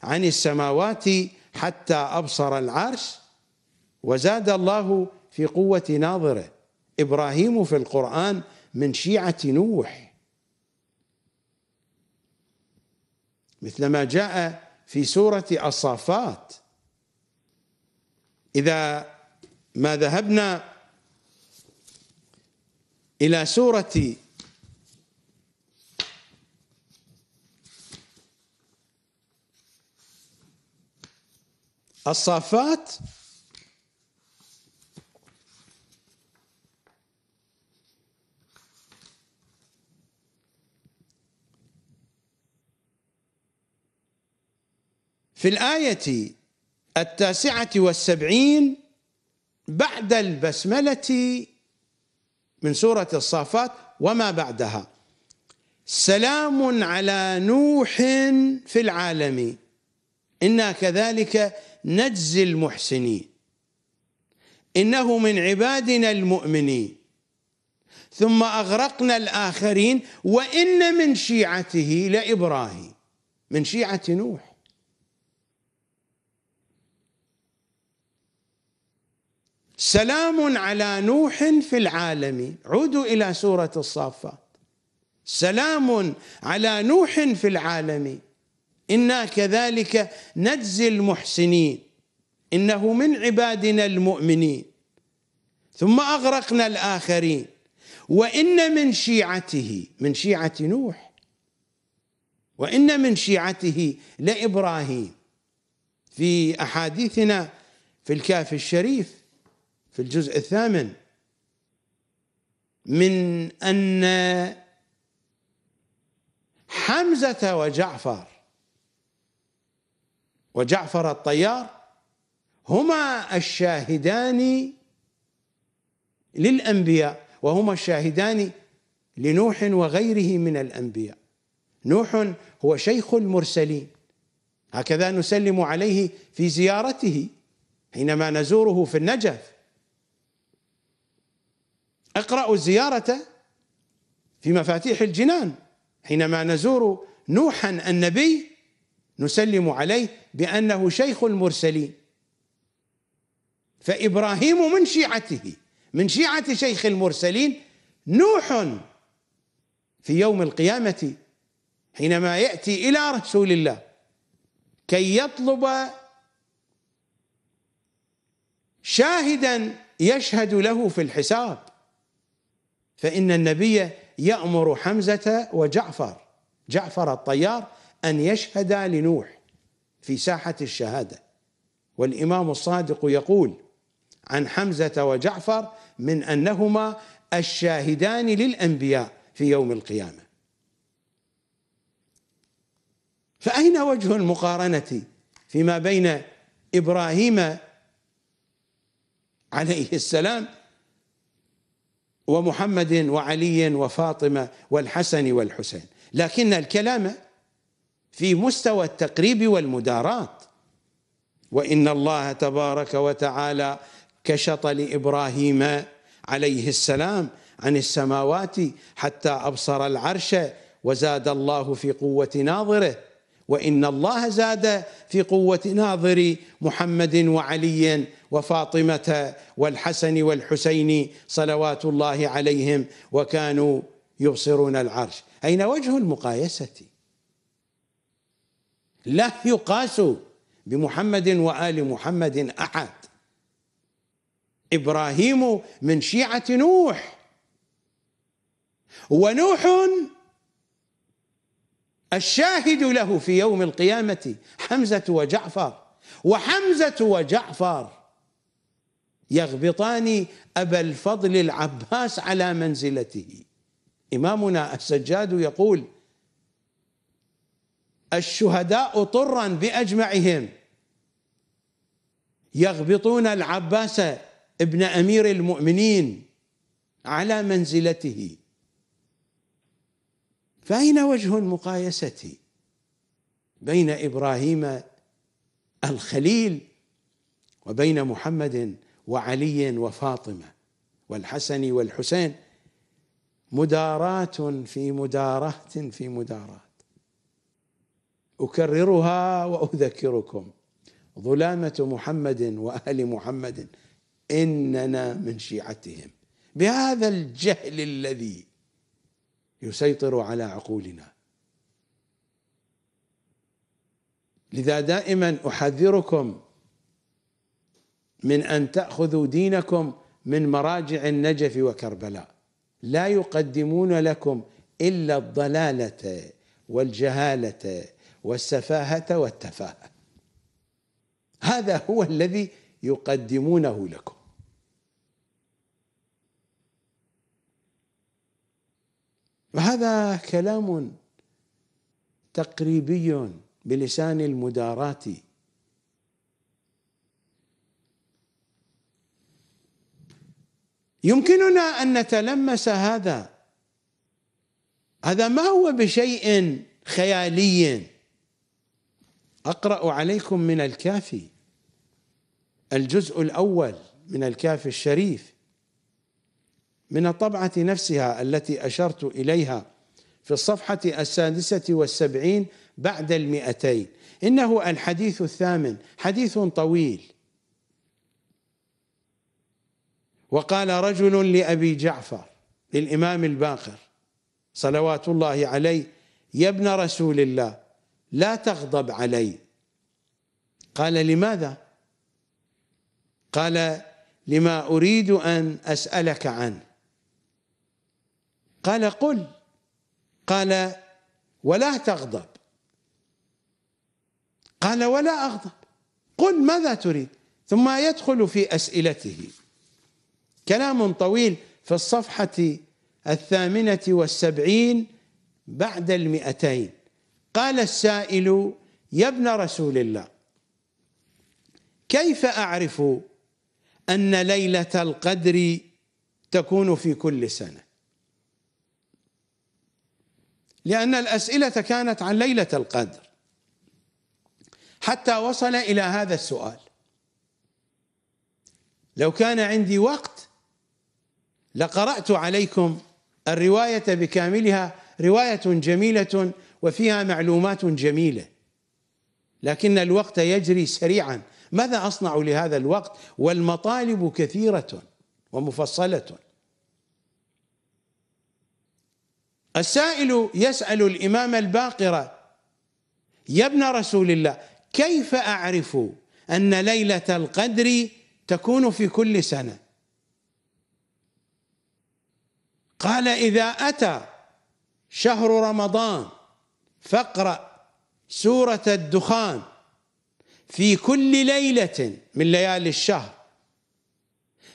عن السماوات حتى ابصر العرش وزاد الله في قوه ناظره ابراهيم في القران من شيعه نوح مثلما جاء في سورة الصافات إذا ما ذهبنا إلى سورة الصافات في الآية التاسعة والسبعين بعد البسملة من سورة الصافات وما بعدها سلام على نوح في العالم إنا كذلك نجزي المحسنين إنه من عبادنا المؤمنين ثم أغرقنا الآخرين وإن من شيعته لإبراهيم من شيعة نوح سلام على نوح في العالم عودوا إلى سورة الصافات سلام على نوح في العالم إنا كذلك نجزي المحسنين إنه من عبادنا المؤمنين ثم أغرقنا الآخرين وإن من شيعته من شيعة نوح وإن من شيعته لإبراهيم في أحاديثنا في الكاف الشريف في الجزء الثامن من أن حمزة وجعفر وجعفر الطيار هما الشاهدان للأنبياء وهما الشاهدان لنوح وغيره من الأنبياء نوح هو شيخ المرسلين هكذا نسلم عليه في زيارته حينما نزوره في النجف اقرأوا الزيارة في مفاتيح الجنان حينما نزور نوحا النبي نسلم عليه بأنه شيخ المرسلين فإبراهيم من شيعته من شيعة شيخ المرسلين نوح في يوم القيامة حينما يأتي إلى رسول الله كي يطلب شاهدا يشهد له في الحساب فإن النبي يأمر حمزة وجعفر جعفر الطيار أن يشهدا لنوح في ساحة الشهادة والإمام الصادق يقول عن حمزة وجعفر من أنهما الشاهدان للأنبياء في يوم القيامة فأين وجه المقارنة فيما بين إبراهيم عليه السلام ومحمد وعلي وفاطمه والحسن والحسين لكن الكلام في مستوى التقريب والمدارات وان الله تبارك وتعالى كشط لابراهيم عليه السلام عن السماوات حتى ابصر العرش وزاد الله في قوه ناظره وان الله زاد في قوه ناظر محمد وعلي وفاطمة والحسن والحسين صلوات الله عليهم وكانوا يبصرون العرش أين وجه المقايسة لا يقاس بمحمد وآل محمد أحد إبراهيم من شيعة نوح ونوح الشاهد له في يوم القيامة حمزة وجعفر وحمزة وجعفر يغبطان أبا الفضل العباس على منزلته إمامنا السجاد يقول الشهداء طرا بأجمعهم يغبطون العباس ابن أمير المؤمنين على منزلته فأين وجه المقايسة بين إبراهيم الخليل وبين محمد وعلي وفاطمه والحسن والحسين مدارات في مدارات في مدارات اكررها واذكركم ظلامه محمد واهل محمد اننا من شيعتهم بهذا الجهل الذي يسيطر على عقولنا لذا دائما احذركم من أن تأخذوا دينكم من مراجع النجف وكربلاء لا يقدمون لكم إلا الضلالة والجهالة والسفاهة والتفاهة هذا هو الذي يقدمونه لكم وهذا كلام تقريبي بلسان المداراه يمكننا ان نتلمس هذا هذا ما هو بشيء خيالي اقرا عليكم من الكافي الجزء الاول من الكافي الشريف من الطبعه نفسها التي اشرت اليها في الصفحه السادسه والسبعين بعد المئتين انه الحديث الثامن حديث طويل وقال رجل لأبي جعفر للإمام الباقر صلوات الله عليه يا ابن رسول الله لا تغضب علي قال لماذا قال لما أريد أن أسألك عنه قال قل قال ولا تغضب قال ولا أغضب قل ماذا تريد ثم يدخل في أسئلته كلام طويل في الصفحة الثامنة والسبعين بعد المئتين قال السائل يا ابن رسول الله كيف أعرف أن ليلة القدر تكون في كل سنة لأن الأسئلة كانت عن ليلة القدر حتى وصل إلى هذا السؤال لو كان عندي وقت لقرأت عليكم الرواية بكاملها رواية جميلة وفيها معلومات جميلة لكن الوقت يجري سريعا ماذا أصنع لهذا الوقت والمطالب كثيرة ومفصلة السائل يسأل الإمام الباقرة يا ابن رسول الله كيف أعرف أن ليلة القدر تكون في كل سنة قال إذا أتى شهر رمضان فاقرأ سورة الدخان في كل ليلة من ليالي الشهر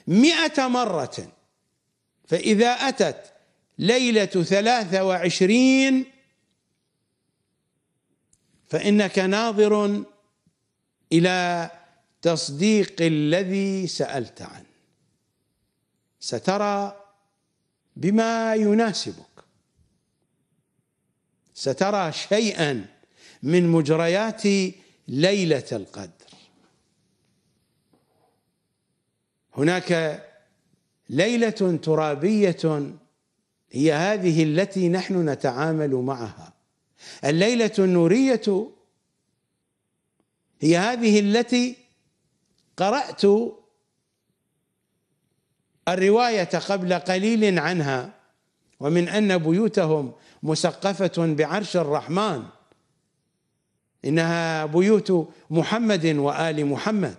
مئة مرة فإذا أتت ليلة ثلاثة وعشرين فإنك ناظر إلى تصديق الذي سألت عنه سترى بما يناسبك سترى شيئا من مجريات ليله القدر هناك ليله ترابيه هي هذه التي نحن نتعامل معها الليله النوريه هي هذه التي قرات الرواية قبل قليل عنها ومن أن بيوتهم مسقفة بعرش الرحمن إنها بيوت محمد وآل محمد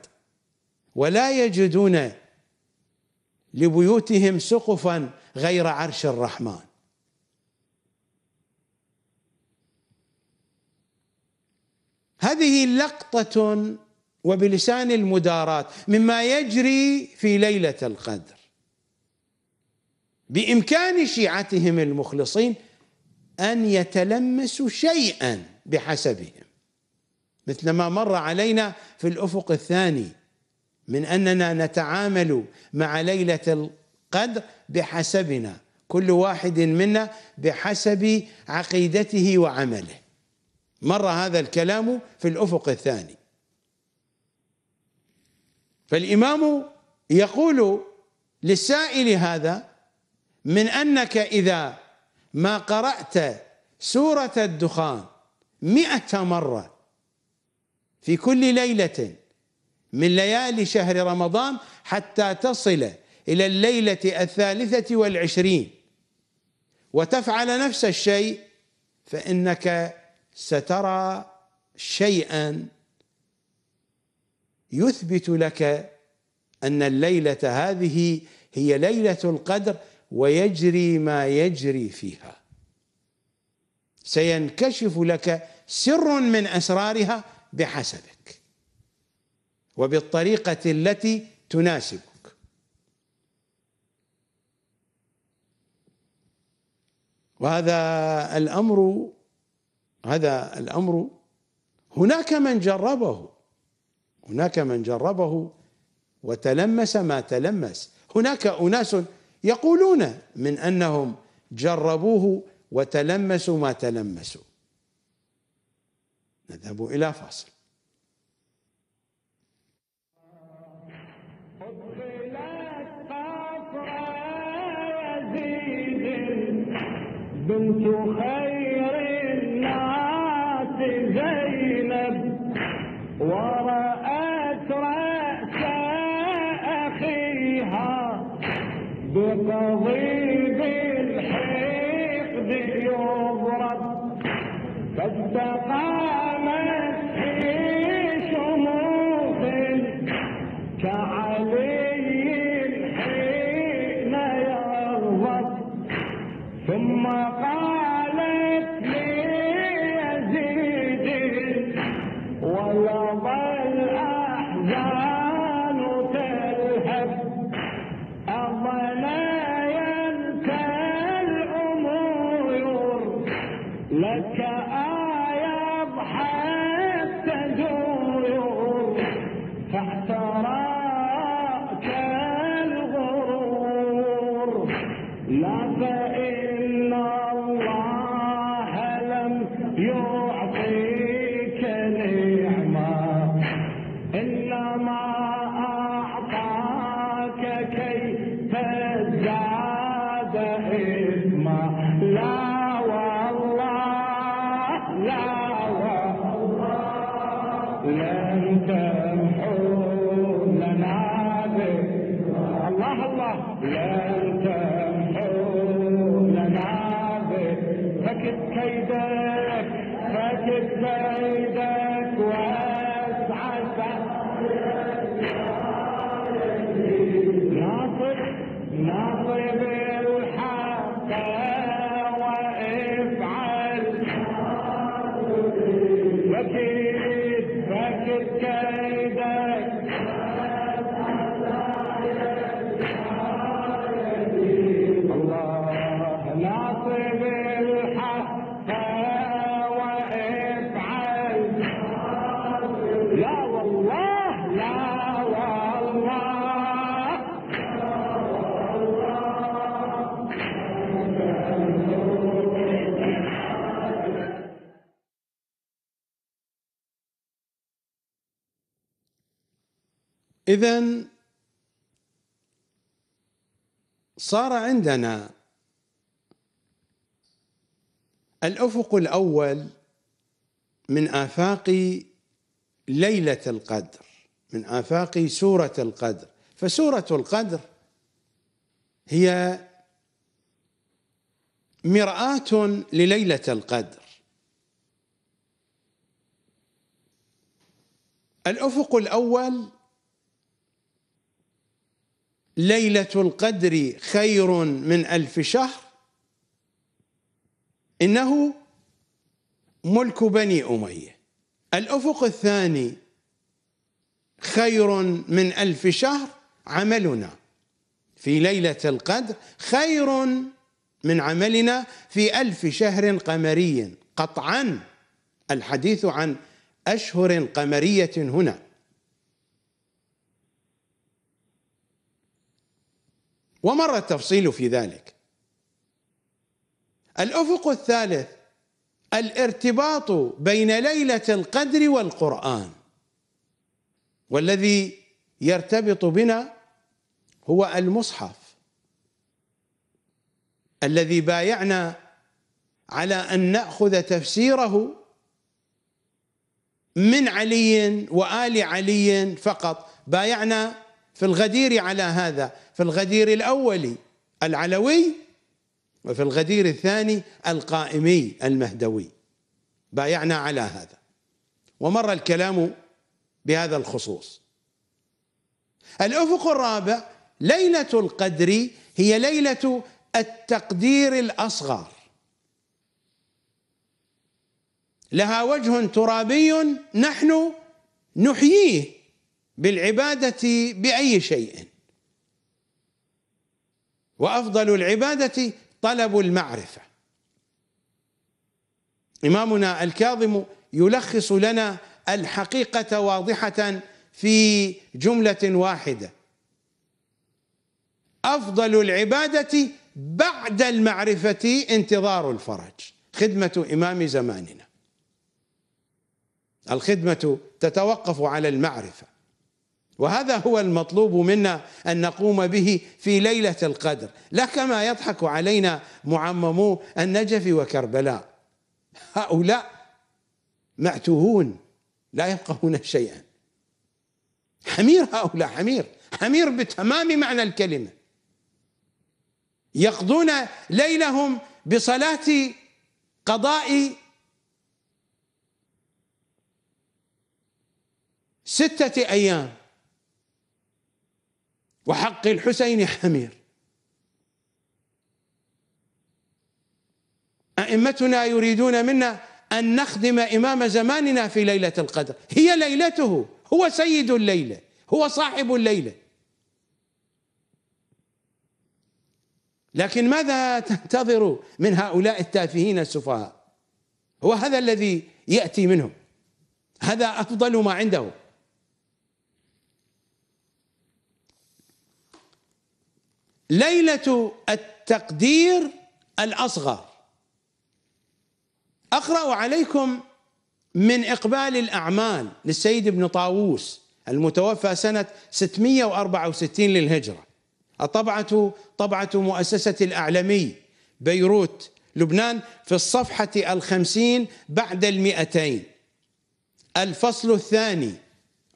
ولا يجدون لبيوتهم سقفا غير عرش الرحمن هذه لقطة وبلسان المدارات مما يجري في ليلة القدر بامكان شيعتهم المخلصين ان يتلمسوا شيئا بحسبهم مثل ما مر علينا في الافق الثاني من اننا نتعامل مع ليله القدر بحسبنا كل واحد منا بحسب عقيدته وعمله مر هذا الكلام في الافق الثاني فالامام يقول للسائل هذا من أنك إذا ما قرأت سورة الدخان مئة مرة في كل ليلة من ليالي شهر رمضان حتى تصل إلى الليلة الثالثة والعشرين وتفعل نفس الشيء فإنك سترى شيئا يثبت لك أن الليلة هذه هي ليلة القدر ويجري ما يجري فيها سينكشف لك سر من اسرارها بحسبك وبالطريقه التي تناسبك وهذا الامر هذا الامر هناك من جربه هناك من جربه وتلمس ما تلمس هناك اناس يقولون من انهم جربوه وتلمسوا ما تلمسوا نذهب الى فاصل بنت خير إذا صار عندنا الأفق الأول من آفاق ليلة القدر من آفاق سورة القدر فسورة القدر هي مرآة لليلة القدر الأفق الأول ليلة القدر خير من ألف شهر إنه ملك بني أمية الأفق الثاني خير من ألف شهر عملنا في ليلة القدر خير من عملنا في ألف شهر قمري قطعا الحديث عن أشهر قمرية هنا ومر التفصيل في ذلك الافق الثالث الارتباط بين ليله القدر والقران والذي يرتبط بنا هو المصحف الذي بايعنا على ان ناخذ تفسيره من علي وال علي فقط بايعنا في الغدير على هذا في الغدير الأول العلوي وفي الغدير الثاني القائمي المهدوي بايعنا على هذا ومر الكلام بهذا الخصوص الافق الرابع ليله القدر هي ليله التقدير الاصغر لها وجه ترابي نحن نحييه بالعباده باي شيء وافضل العباده طلب المعرفه امامنا الكاظم يلخص لنا الحقيقه واضحه في جمله واحده افضل العباده بعد المعرفه انتظار الفرج خدمه امام زماننا الخدمه تتوقف على المعرفه وهذا هو المطلوب منا ان نقوم به في ليله القدر لا كما يضحك علينا معممو النجف وكربلاء هؤلاء معتوهون لا يفقهون شيئا حمير هؤلاء حمير حمير بتمام معنى الكلمه يقضون ليلهم بصلاه قضاء سته ايام وحق الحسين حمير أئمتنا يريدون منا أن نخدم إمام زماننا في ليلة القدر هي ليلته هو سيد الليلة هو صاحب الليلة لكن ماذا تنتظر من هؤلاء التافهين السفهاء هو هذا الذي يأتي منهم هذا أفضل ما عنده ليلة التقدير الأصغر أقرأ عليكم من إقبال الأعمال للسيد ابن طاووس المتوفى سنة 664 للهجرة الطبعة طبعة مؤسسة الأعلمي بيروت لبنان في الصفحة الخمسين بعد المئتين الفصل الثاني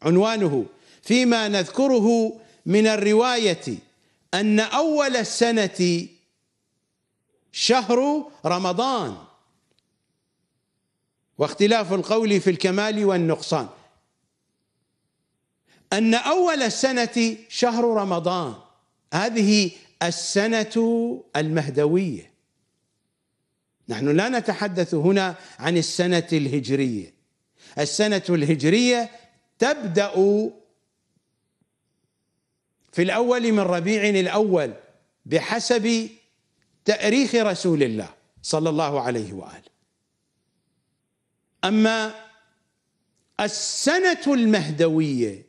عنوانه فيما نذكره من الرواية أن أول السنة شهر رمضان واختلاف القول في الكمال والنقصان أن أول السنة شهر رمضان هذه السنة المهدوية نحن لا نتحدث هنا عن السنة الهجرية السنة الهجرية تبدأ في الأول من ربيع الأول بحسب تأريخ رسول الله صلى الله عليه وآله أما السنة المهدوية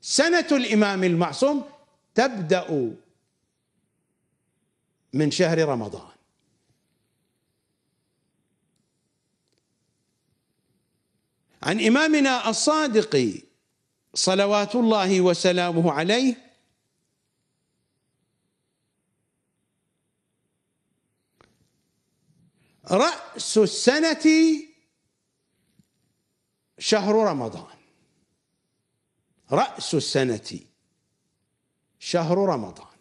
سنة الإمام المعصوم تبدأ من شهر رمضان عن إمامنا الصادق صلوات الله وسلامه عليه رأس السنة شهر رمضان رأس السنة شهر رمضان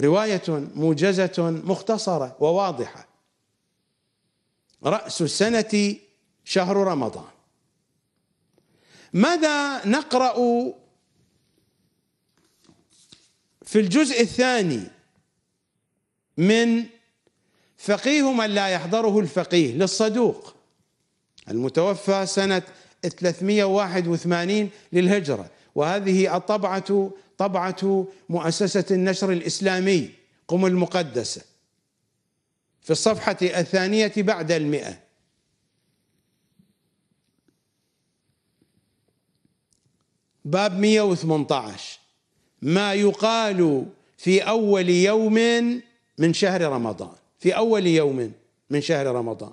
رواية موجزة مختصرة وواضحة رأس السنة شهر رمضان ماذا نقرأ في الجزء الثاني من فقيه من لا يحضره الفقيه للصدوق المتوفى سنة 381 للهجرة وهذه الطبعة طبعة مؤسسة النشر الإسلامي قم المقدسة في الصفحة الثانية بعد المئة باب 118 ما يقال في اول يوم من شهر رمضان في اول يوم من شهر رمضان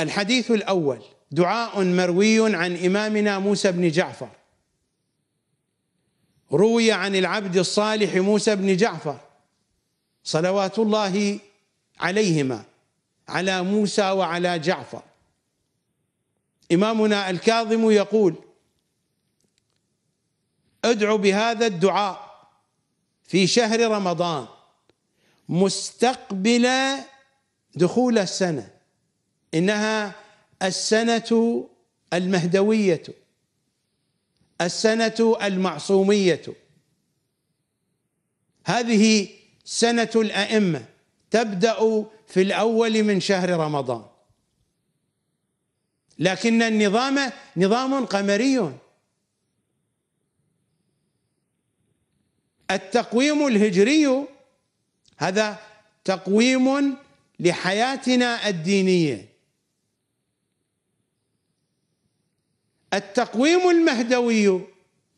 الحديث الاول دعاء مروي عن امامنا موسى بن جعفر روي عن العبد الصالح موسى بن جعفر صلوات الله عليهما على موسى وعلى جعفر إمامنا الكاظم يقول ادعو بهذا الدعاء في شهر رمضان مستقبل دخول السنة إنها السنة المهدوية السنة المعصومية هذه سنة الأئمة تبدأ في الأول من شهر رمضان لكن النظام نظام قمري التقويم الهجري هذا تقويم لحياتنا الدينيه التقويم المهدوي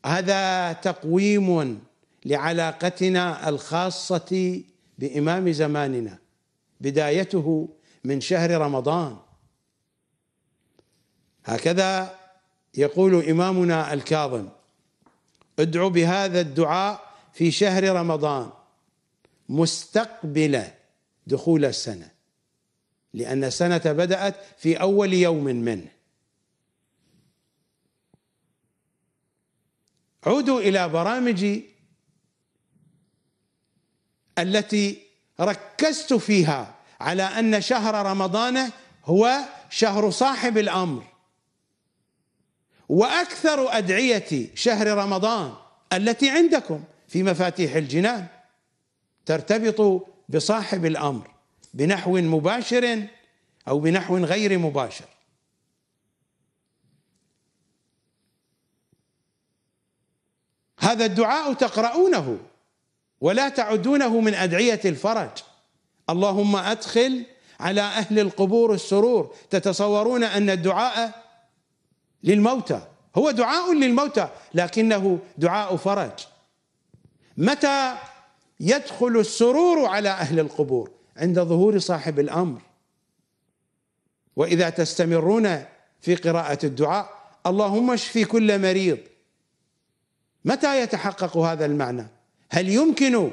هذا تقويم لعلاقتنا الخاصه بامام زماننا بدايته من شهر رمضان هكذا يقول إمامنا الكاظم ادعو بهذا الدعاء في شهر رمضان مستقبل دخول السنة لأن السنة بدأت في أول يوم منه عودوا إلى برامجي التي ركزت فيها على أن شهر رمضان هو شهر صاحب الأمر واكثر ادعيه شهر رمضان التي عندكم في مفاتيح الجنان ترتبط بصاحب الامر بنحو مباشر او بنحو غير مباشر هذا الدعاء تقرؤونه ولا تعدونه من ادعيه الفرج اللهم ادخل على اهل القبور السرور تتصورون ان الدعاء للموتى هو دعاء للموتى لكنه دعاء فرج متى يدخل السرور على اهل القبور عند ظهور صاحب الامر واذا تستمرون في قراءه الدعاء اللهم اشف كل مريض متى يتحقق هذا المعنى هل يمكن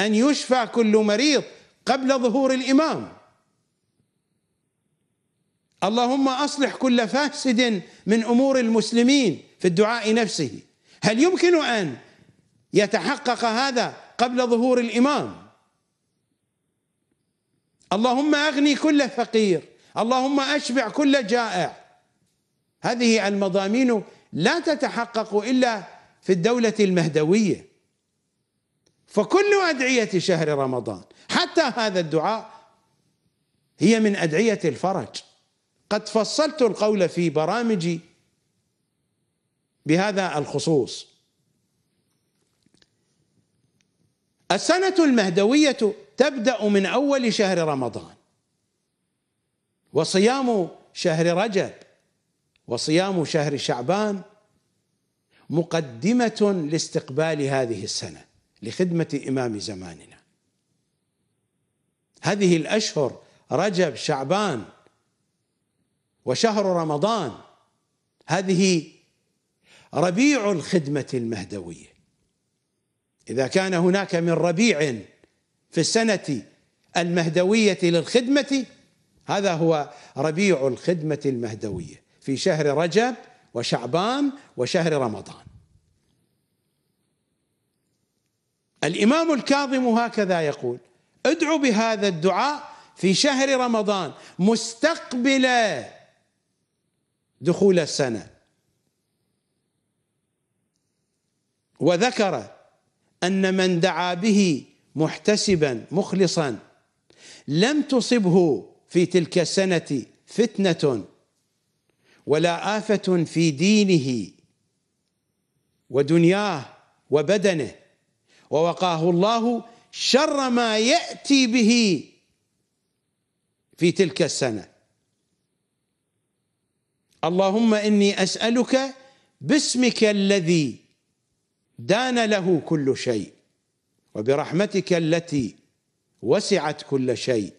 ان يشفى كل مريض قبل ظهور الامام اللهم اصلح كل فاسد من امور المسلمين في الدعاء نفسه هل يمكن ان يتحقق هذا قبل ظهور الامام اللهم اغني كل فقير اللهم اشبع كل جائع هذه المضامين لا تتحقق الا في الدوله المهدويه فكل ادعيه شهر رمضان حتى هذا الدعاء هي من ادعيه الفرج قد فصلت القول في برامجي بهذا الخصوص السنة المهدوية تبدأ من أول شهر رمضان وصيام شهر رجب وصيام شهر شعبان مقدمة لاستقبال هذه السنة لخدمة إمام زماننا هذه الأشهر رجب شعبان وشهر رمضان هذه ربيع الخدمة المهدوية إذا كان هناك من ربيع في السنة المهدوية للخدمة هذا هو ربيع الخدمة المهدوية في شهر رجب وشعبان وشهر رمضان الإمام الكاظم هكذا يقول ادعو بهذا الدعاء في شهر رمضان مستقبلاً دخول السنة وذكر أن من دعا به محتسبا مخلصا لم تصبه في تلك السنة فتنة ولا آفة في دينه ودنياه وبدنه ووقاه الله شر ما يأتي به في تلك السنه اللهم إني أسألك باسمك الذي دان له كل شيء وبرحمتك التي وسعت كل شيء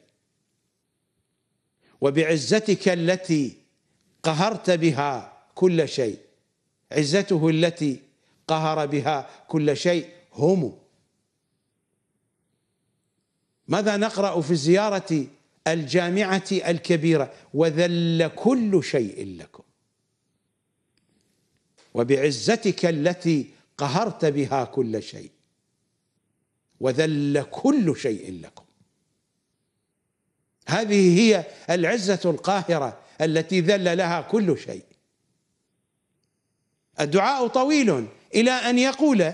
وبعزتك التي قهرت بها كل شيء عزته التي قهر بها كل شيء هم ماذا نقرأ في الزياره الجامعة الكبيرة وذل كل شيء لكم وبعزتك التي قهرت بها كل شيء وذل كل شيء لكم هذه هي العزة القاهرة التي ذل لها كل شيء الدعاء طويل إلى أن يقول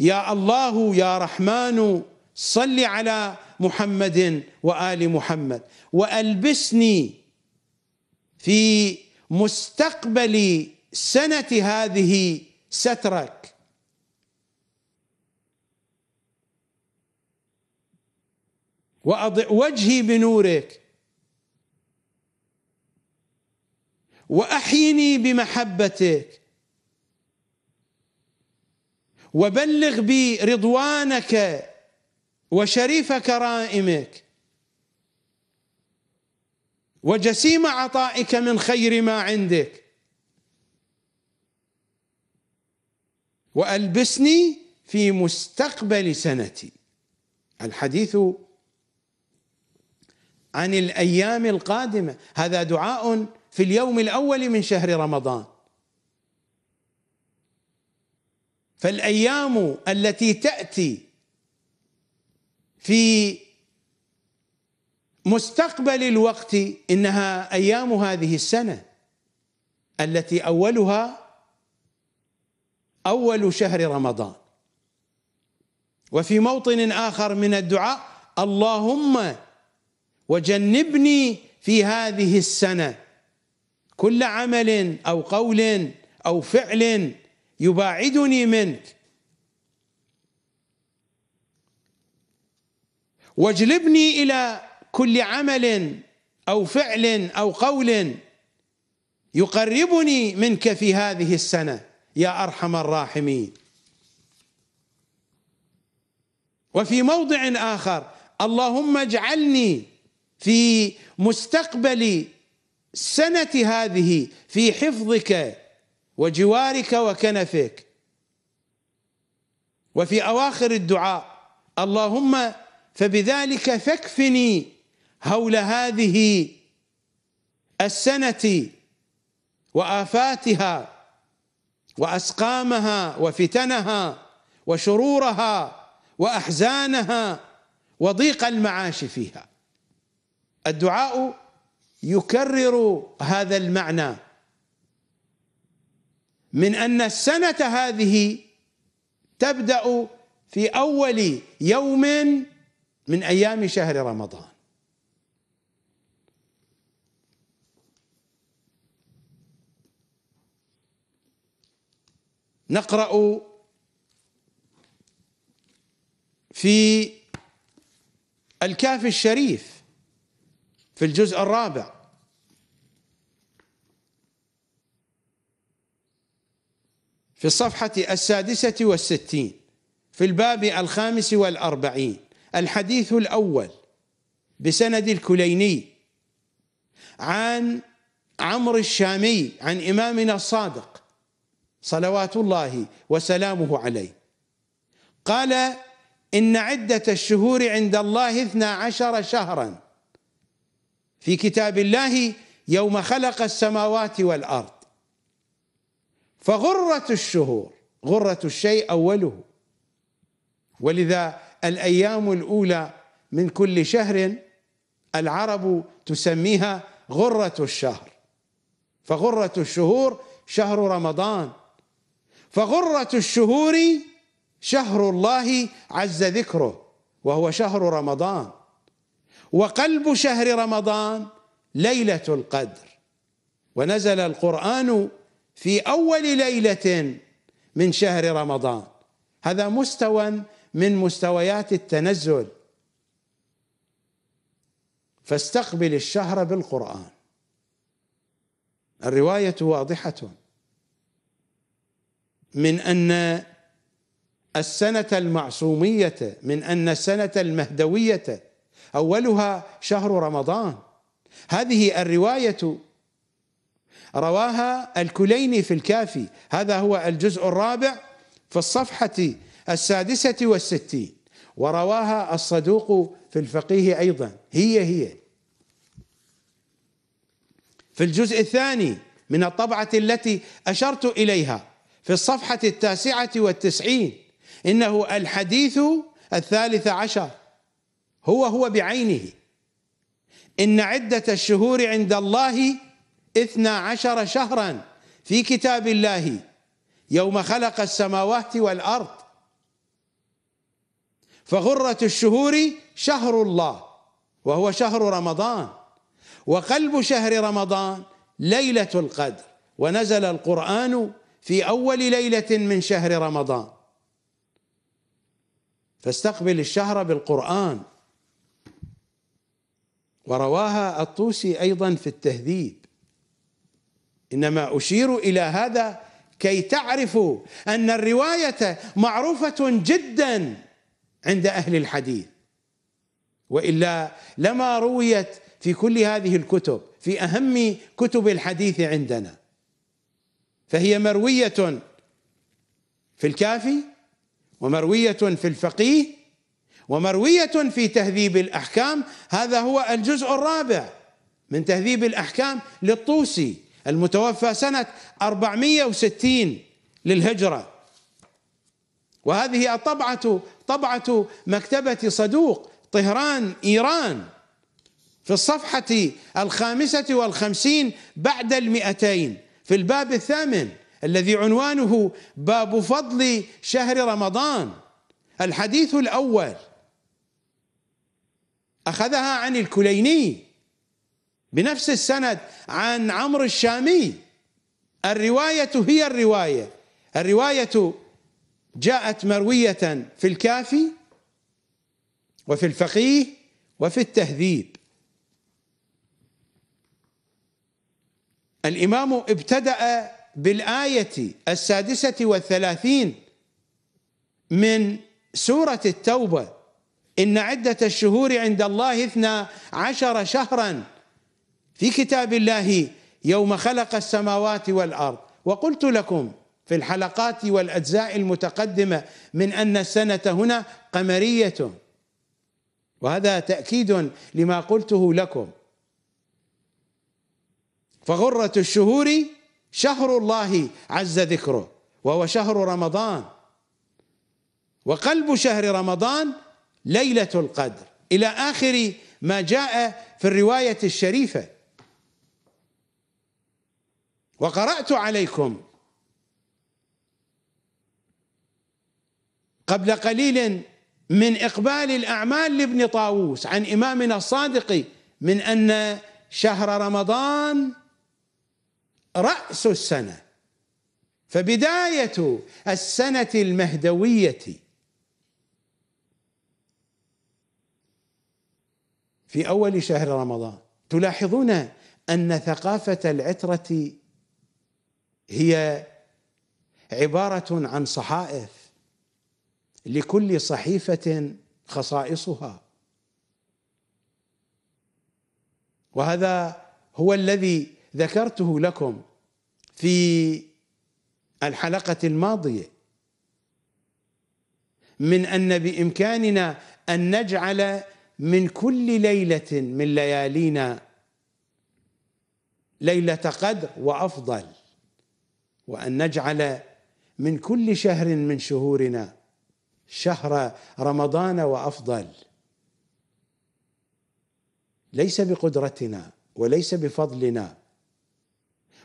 يا الله يا رحمن صل على محمد وال محمد والبسني في مستقبل سنه هذه سترك واضع وجهي بنورك واحيني بمحبتك وبلغ بي رضوانك وشريف كرائمك وجسيم عطائك من خير ما عندك والبسني في مستقبل سنتي الحديث عن الايام القادمه هذا دعاء في اليوم الاول من شهر رمضان فالايام التي تاتي في مستقبل الوقت انها ايام هذه السنه التي اولها اول شهر رمضان وفي موطن اخر من الدعاء اللهم وجنبني في هذه السنه كل عمل او قول او فعل يباعدني منك واجلبني الى كل عمل او فعل او قول يقربني منك في هذه السنه يا ارحم الراحمين وفي موضع اخر اللهم اجعلني في مستقبل سنه هذه في حفظك وجوارك وكنفك وفي اواخر الدعاء اللهم فبذلك فاكفني هول هذه السنة وآفاتها وأسقامها وفتنها وشرورها وأحزانها وضيق المعاش فيها الدعاء يكرر هذا المعنى من أن السنة هذه تبدأ في أول يوم من ايام شهر رمضان نقرا في الكاف الشريف في الجزء الرابع في الصفحة السادسة والستين في الباب الخامس والأربعين الحديث الأول بسند الكليني عن عمرو الشامي عن إمامنا الصادق صلوات الله وسلامه عليه قال إن عدة الشهور عند الله اثنا عشر شهرا في كتاب الله يوم خلق السماوات والأرض فغرة الشهور غرة الشيء أوله ولذا الأيام الأولى من كل شهر العرب تسميها غرة الشهر فغرة الشهور شهر رمضان فغرة الشهور شهر الله عز ذكره وهو شهر رمضان وقلب شهر رمضان ليلة القدر ونزل القرآن في أول ليلة من شهر رمضان هذا مستوى من مستويات التنزل فاستقبل الشهر بالقرآن الرواية واضحة من أن السنة المعصومية من أن السنة المهدوية أولها شهر رمضان هذه الرواية رواها الكليني في الكافي هذا هو الجزء الرابع في الصفحة السادسة والستين ورواها الصدوق في الفقيه أيضا هي هي في الجزء الثاني من الطبعة التي أشرت إليها في الصفحة التاسعة والتسعين إنه الحديث الثالث عشر هو هو بعينه إن عدة الشهور عند الله اثنا عشر شهرا في كتاب الله يوم خلق السماوات والأرض فغرة الشهور شهر الله وهو شهر رمضان وقلب شهر رمضان ليلة القدر ونزل القرآن في أول ليلة من شهر رمضان فاستقبل الشهر بالقرآن ورواها الطوسي أيضا في التهذيب إنما أشير إلى هذا كي تعرفوا أن الرواية معروفة جداً عند أهل الحديث وإلا لما رويت في كل هذه الكتب في أهم كتب الحديث عندنا فهي مروية في الكافي ومروية في الفقيه ومروية في تهذيب الأحكام هذا هو الجزء الرابع من تهذيب الأحكام للطوسي المتوفى سنة 460 للهجرة وهذه الطبعة طبعة مكتبة صدوق طهران إيران في الصفحة الخامسة والخمسين بعد المئتين في الباب الثامن الذي عنوانه باب فضل شهر رمضان الحديث الأول أخذها عن الكليني بنفس السند عن عمرو الشامي الرواية هي الرواية الرواية جاءت مروية في الكافي وفي الفقيه وفي التهذيب الإمام ابتدأ بالآية السادسة والثلاثين من سورة التوبة إن عدة الشهور عند الله اثنا عشر شهرا في كتاب الله يوم خلق السماوات والأرض وقلت لكم في الحلقات والاجزاء المتقدمه من ان السنه هنا قمريه وهذا تاكيد لما قلته لكم فغره الشهور شهر الله عز ذكره وهو شهر رمضان وقلب شهر رمضان ليله القدر الى اخر ما جاء في الروايه الشريفه وقرات عليكم قبل قليل من إقبال الأعمال لابن طاووس عن إمامنا الصادق من أن شهر رمضان رأس السنة فبداية السنة المهدوية في أول شهر رمضان تلاحظون أن ثقافة العترة هي عبارة عن صحائف لكل صحيفه خصائصها وهذا هو الذي ذكرته لكم في الحلقه الماضيه من ان بامكاننا ان نجعل من كل ليله من ليالينا ليله قدر وافضل وان نجعل من كل شهر من شهورنا شهر رمضان وافضل ليس بقدرتنا وليس بفضلنا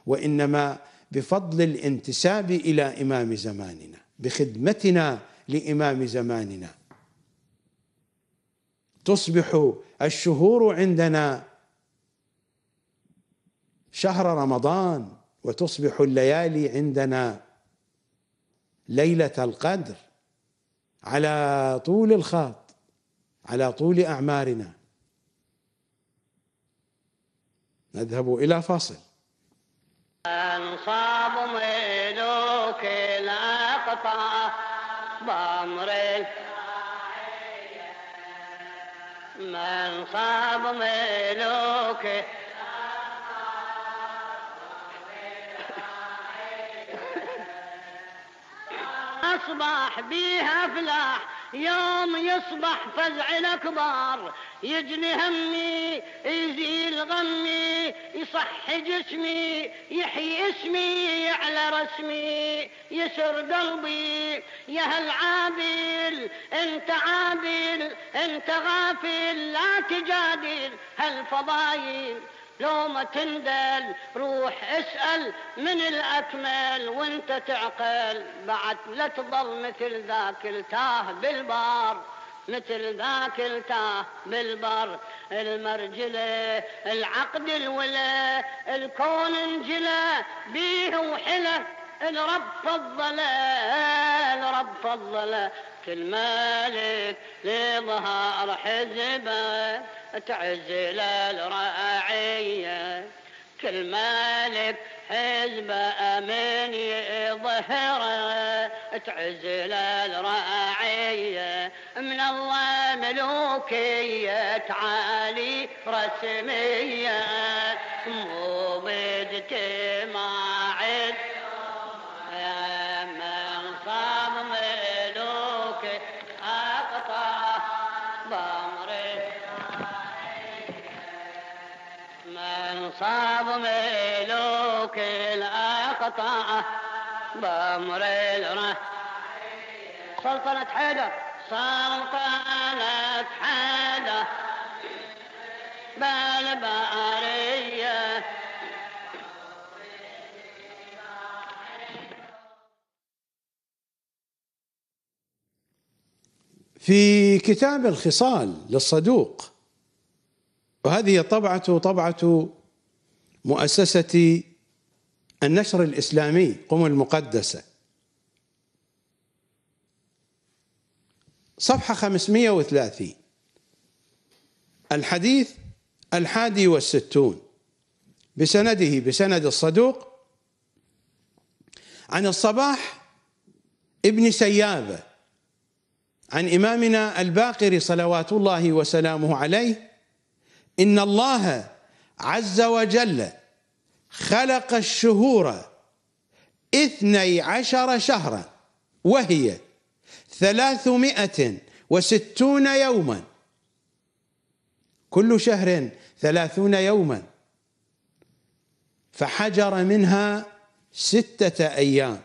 وانما بفضل الانتساب الى امام زماننا بخدمتنا لامام زماننا تصبح الشهور عندنا شهر رمضان وتصبح الليالي عندنا ليله القدر على طول الخط على طول اعمارنا نذهب الى فاصل انصاب ملوك الاقطار بامر من صاب ملوك أصبح بيها فلاح يوم يصبح فزع الأكبر يجني همي يزيل غمي يصح جسمي يحيي اسمي على رسمي يسر قلبي يا هالعابل انت عابل انت غافل لا تجادل هالفضايل ما تندل روح اسأل من الأكمل وانت تعقل بعد لا تضل مثل ذاك التاه بالبار مثل ذاك التاه بالبر المرجلة العقد الولى الكون انجلى بيه وحله الرب فضله الرب فضله كل مالك لظهر حزبه تعزل للراعية كل مالك حزب أمين يظهر تعزل للراعية من الله ملوكية تعالي رسمية مو بدتمار خطاءه بأمر الره سلطنة حيدر سلطنة حيدر بالبارية في كتاب الخصال للصدوق وهذه طبعة طبعة مؤسسة النشر الإسلامي قم المقدسة صفحة 530 الحديث الحادي والستون بسنده بسند الصدوق عن الصباح ابن سيابة عن إمامنا الباقر صلوات الله وسلامه عليه إن الله عز وجل خلق الشهور اثني عشر شهرا وهي ثلاثمائة وستون يوما كل شهر ثلاثون يوما فحجر منها ستة أيام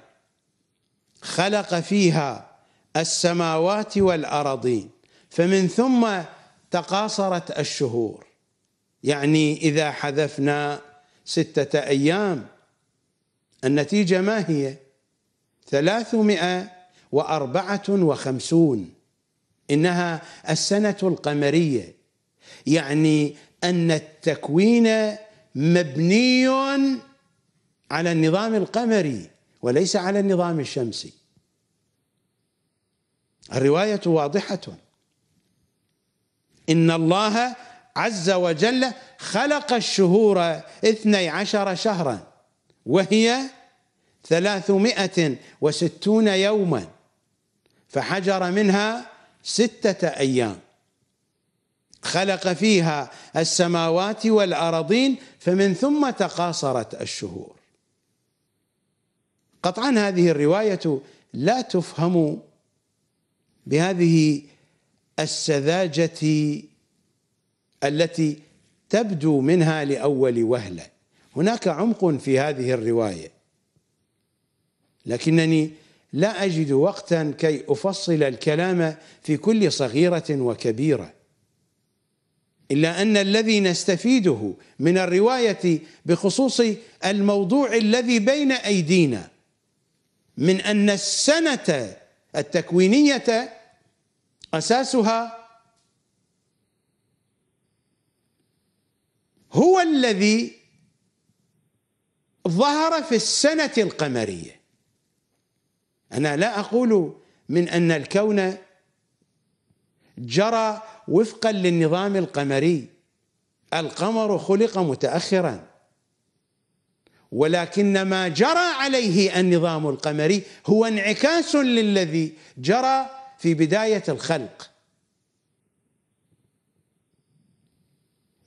خلق فيها السماوات والأراضين فمن ثم تقاصرت الشهور يعني إذا حذفنا ستة أيام النتيجة ما هي ثلاثمائة وأربعة وخمسون إنها السنة القمرية يعني أن التكوين مبني على النظام القمري وليس على النظام الشمسي الرواية واضحة إن الله عز وجل خلق الشهور اثني عشر شهرا وهي ثلاثمائة وستون يوما فحجر منها ستة أيام خلق فيها السماوات والأراضين فمن ثم تقاصرت الشهور قطعا هذه الرواية لا تفهم بهذه السذاجة التي تبدو منها لاول وهله هناك عمق في هذه الروايه لكنني لا اجد وقتا كي افصل الكلام في كل صغيره وكبيره الا ان الذي نستفيده من الروايه بخصوص الموضوع الذي بين ايدينا من ان السنه التكوينيه اساسها هو الذي ظهر في السنة القمرية أنا لا أقول من أن الكون جرى وفقا للنظام القمري القمر خلق متأخرا ولكن ما جرى عليه النظام القمري هو انعكاس للذي جرى في بداية الخلق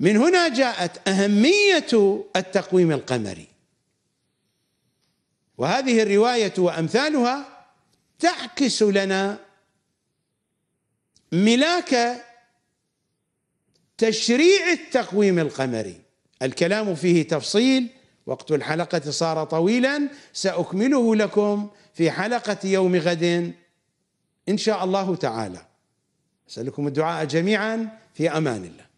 من هنا جاءت اهميه التقويم القمري وهذه الروايه وامثالها تعكس لنا ملاك تشريع التقويم القمري الكلام فيه تفصيل وقت الحلقه صار طويلا ساكمله لكم في حلقه يوم غد ان شاء الله تعالى اسالكم الدعاء جميعا في امان الله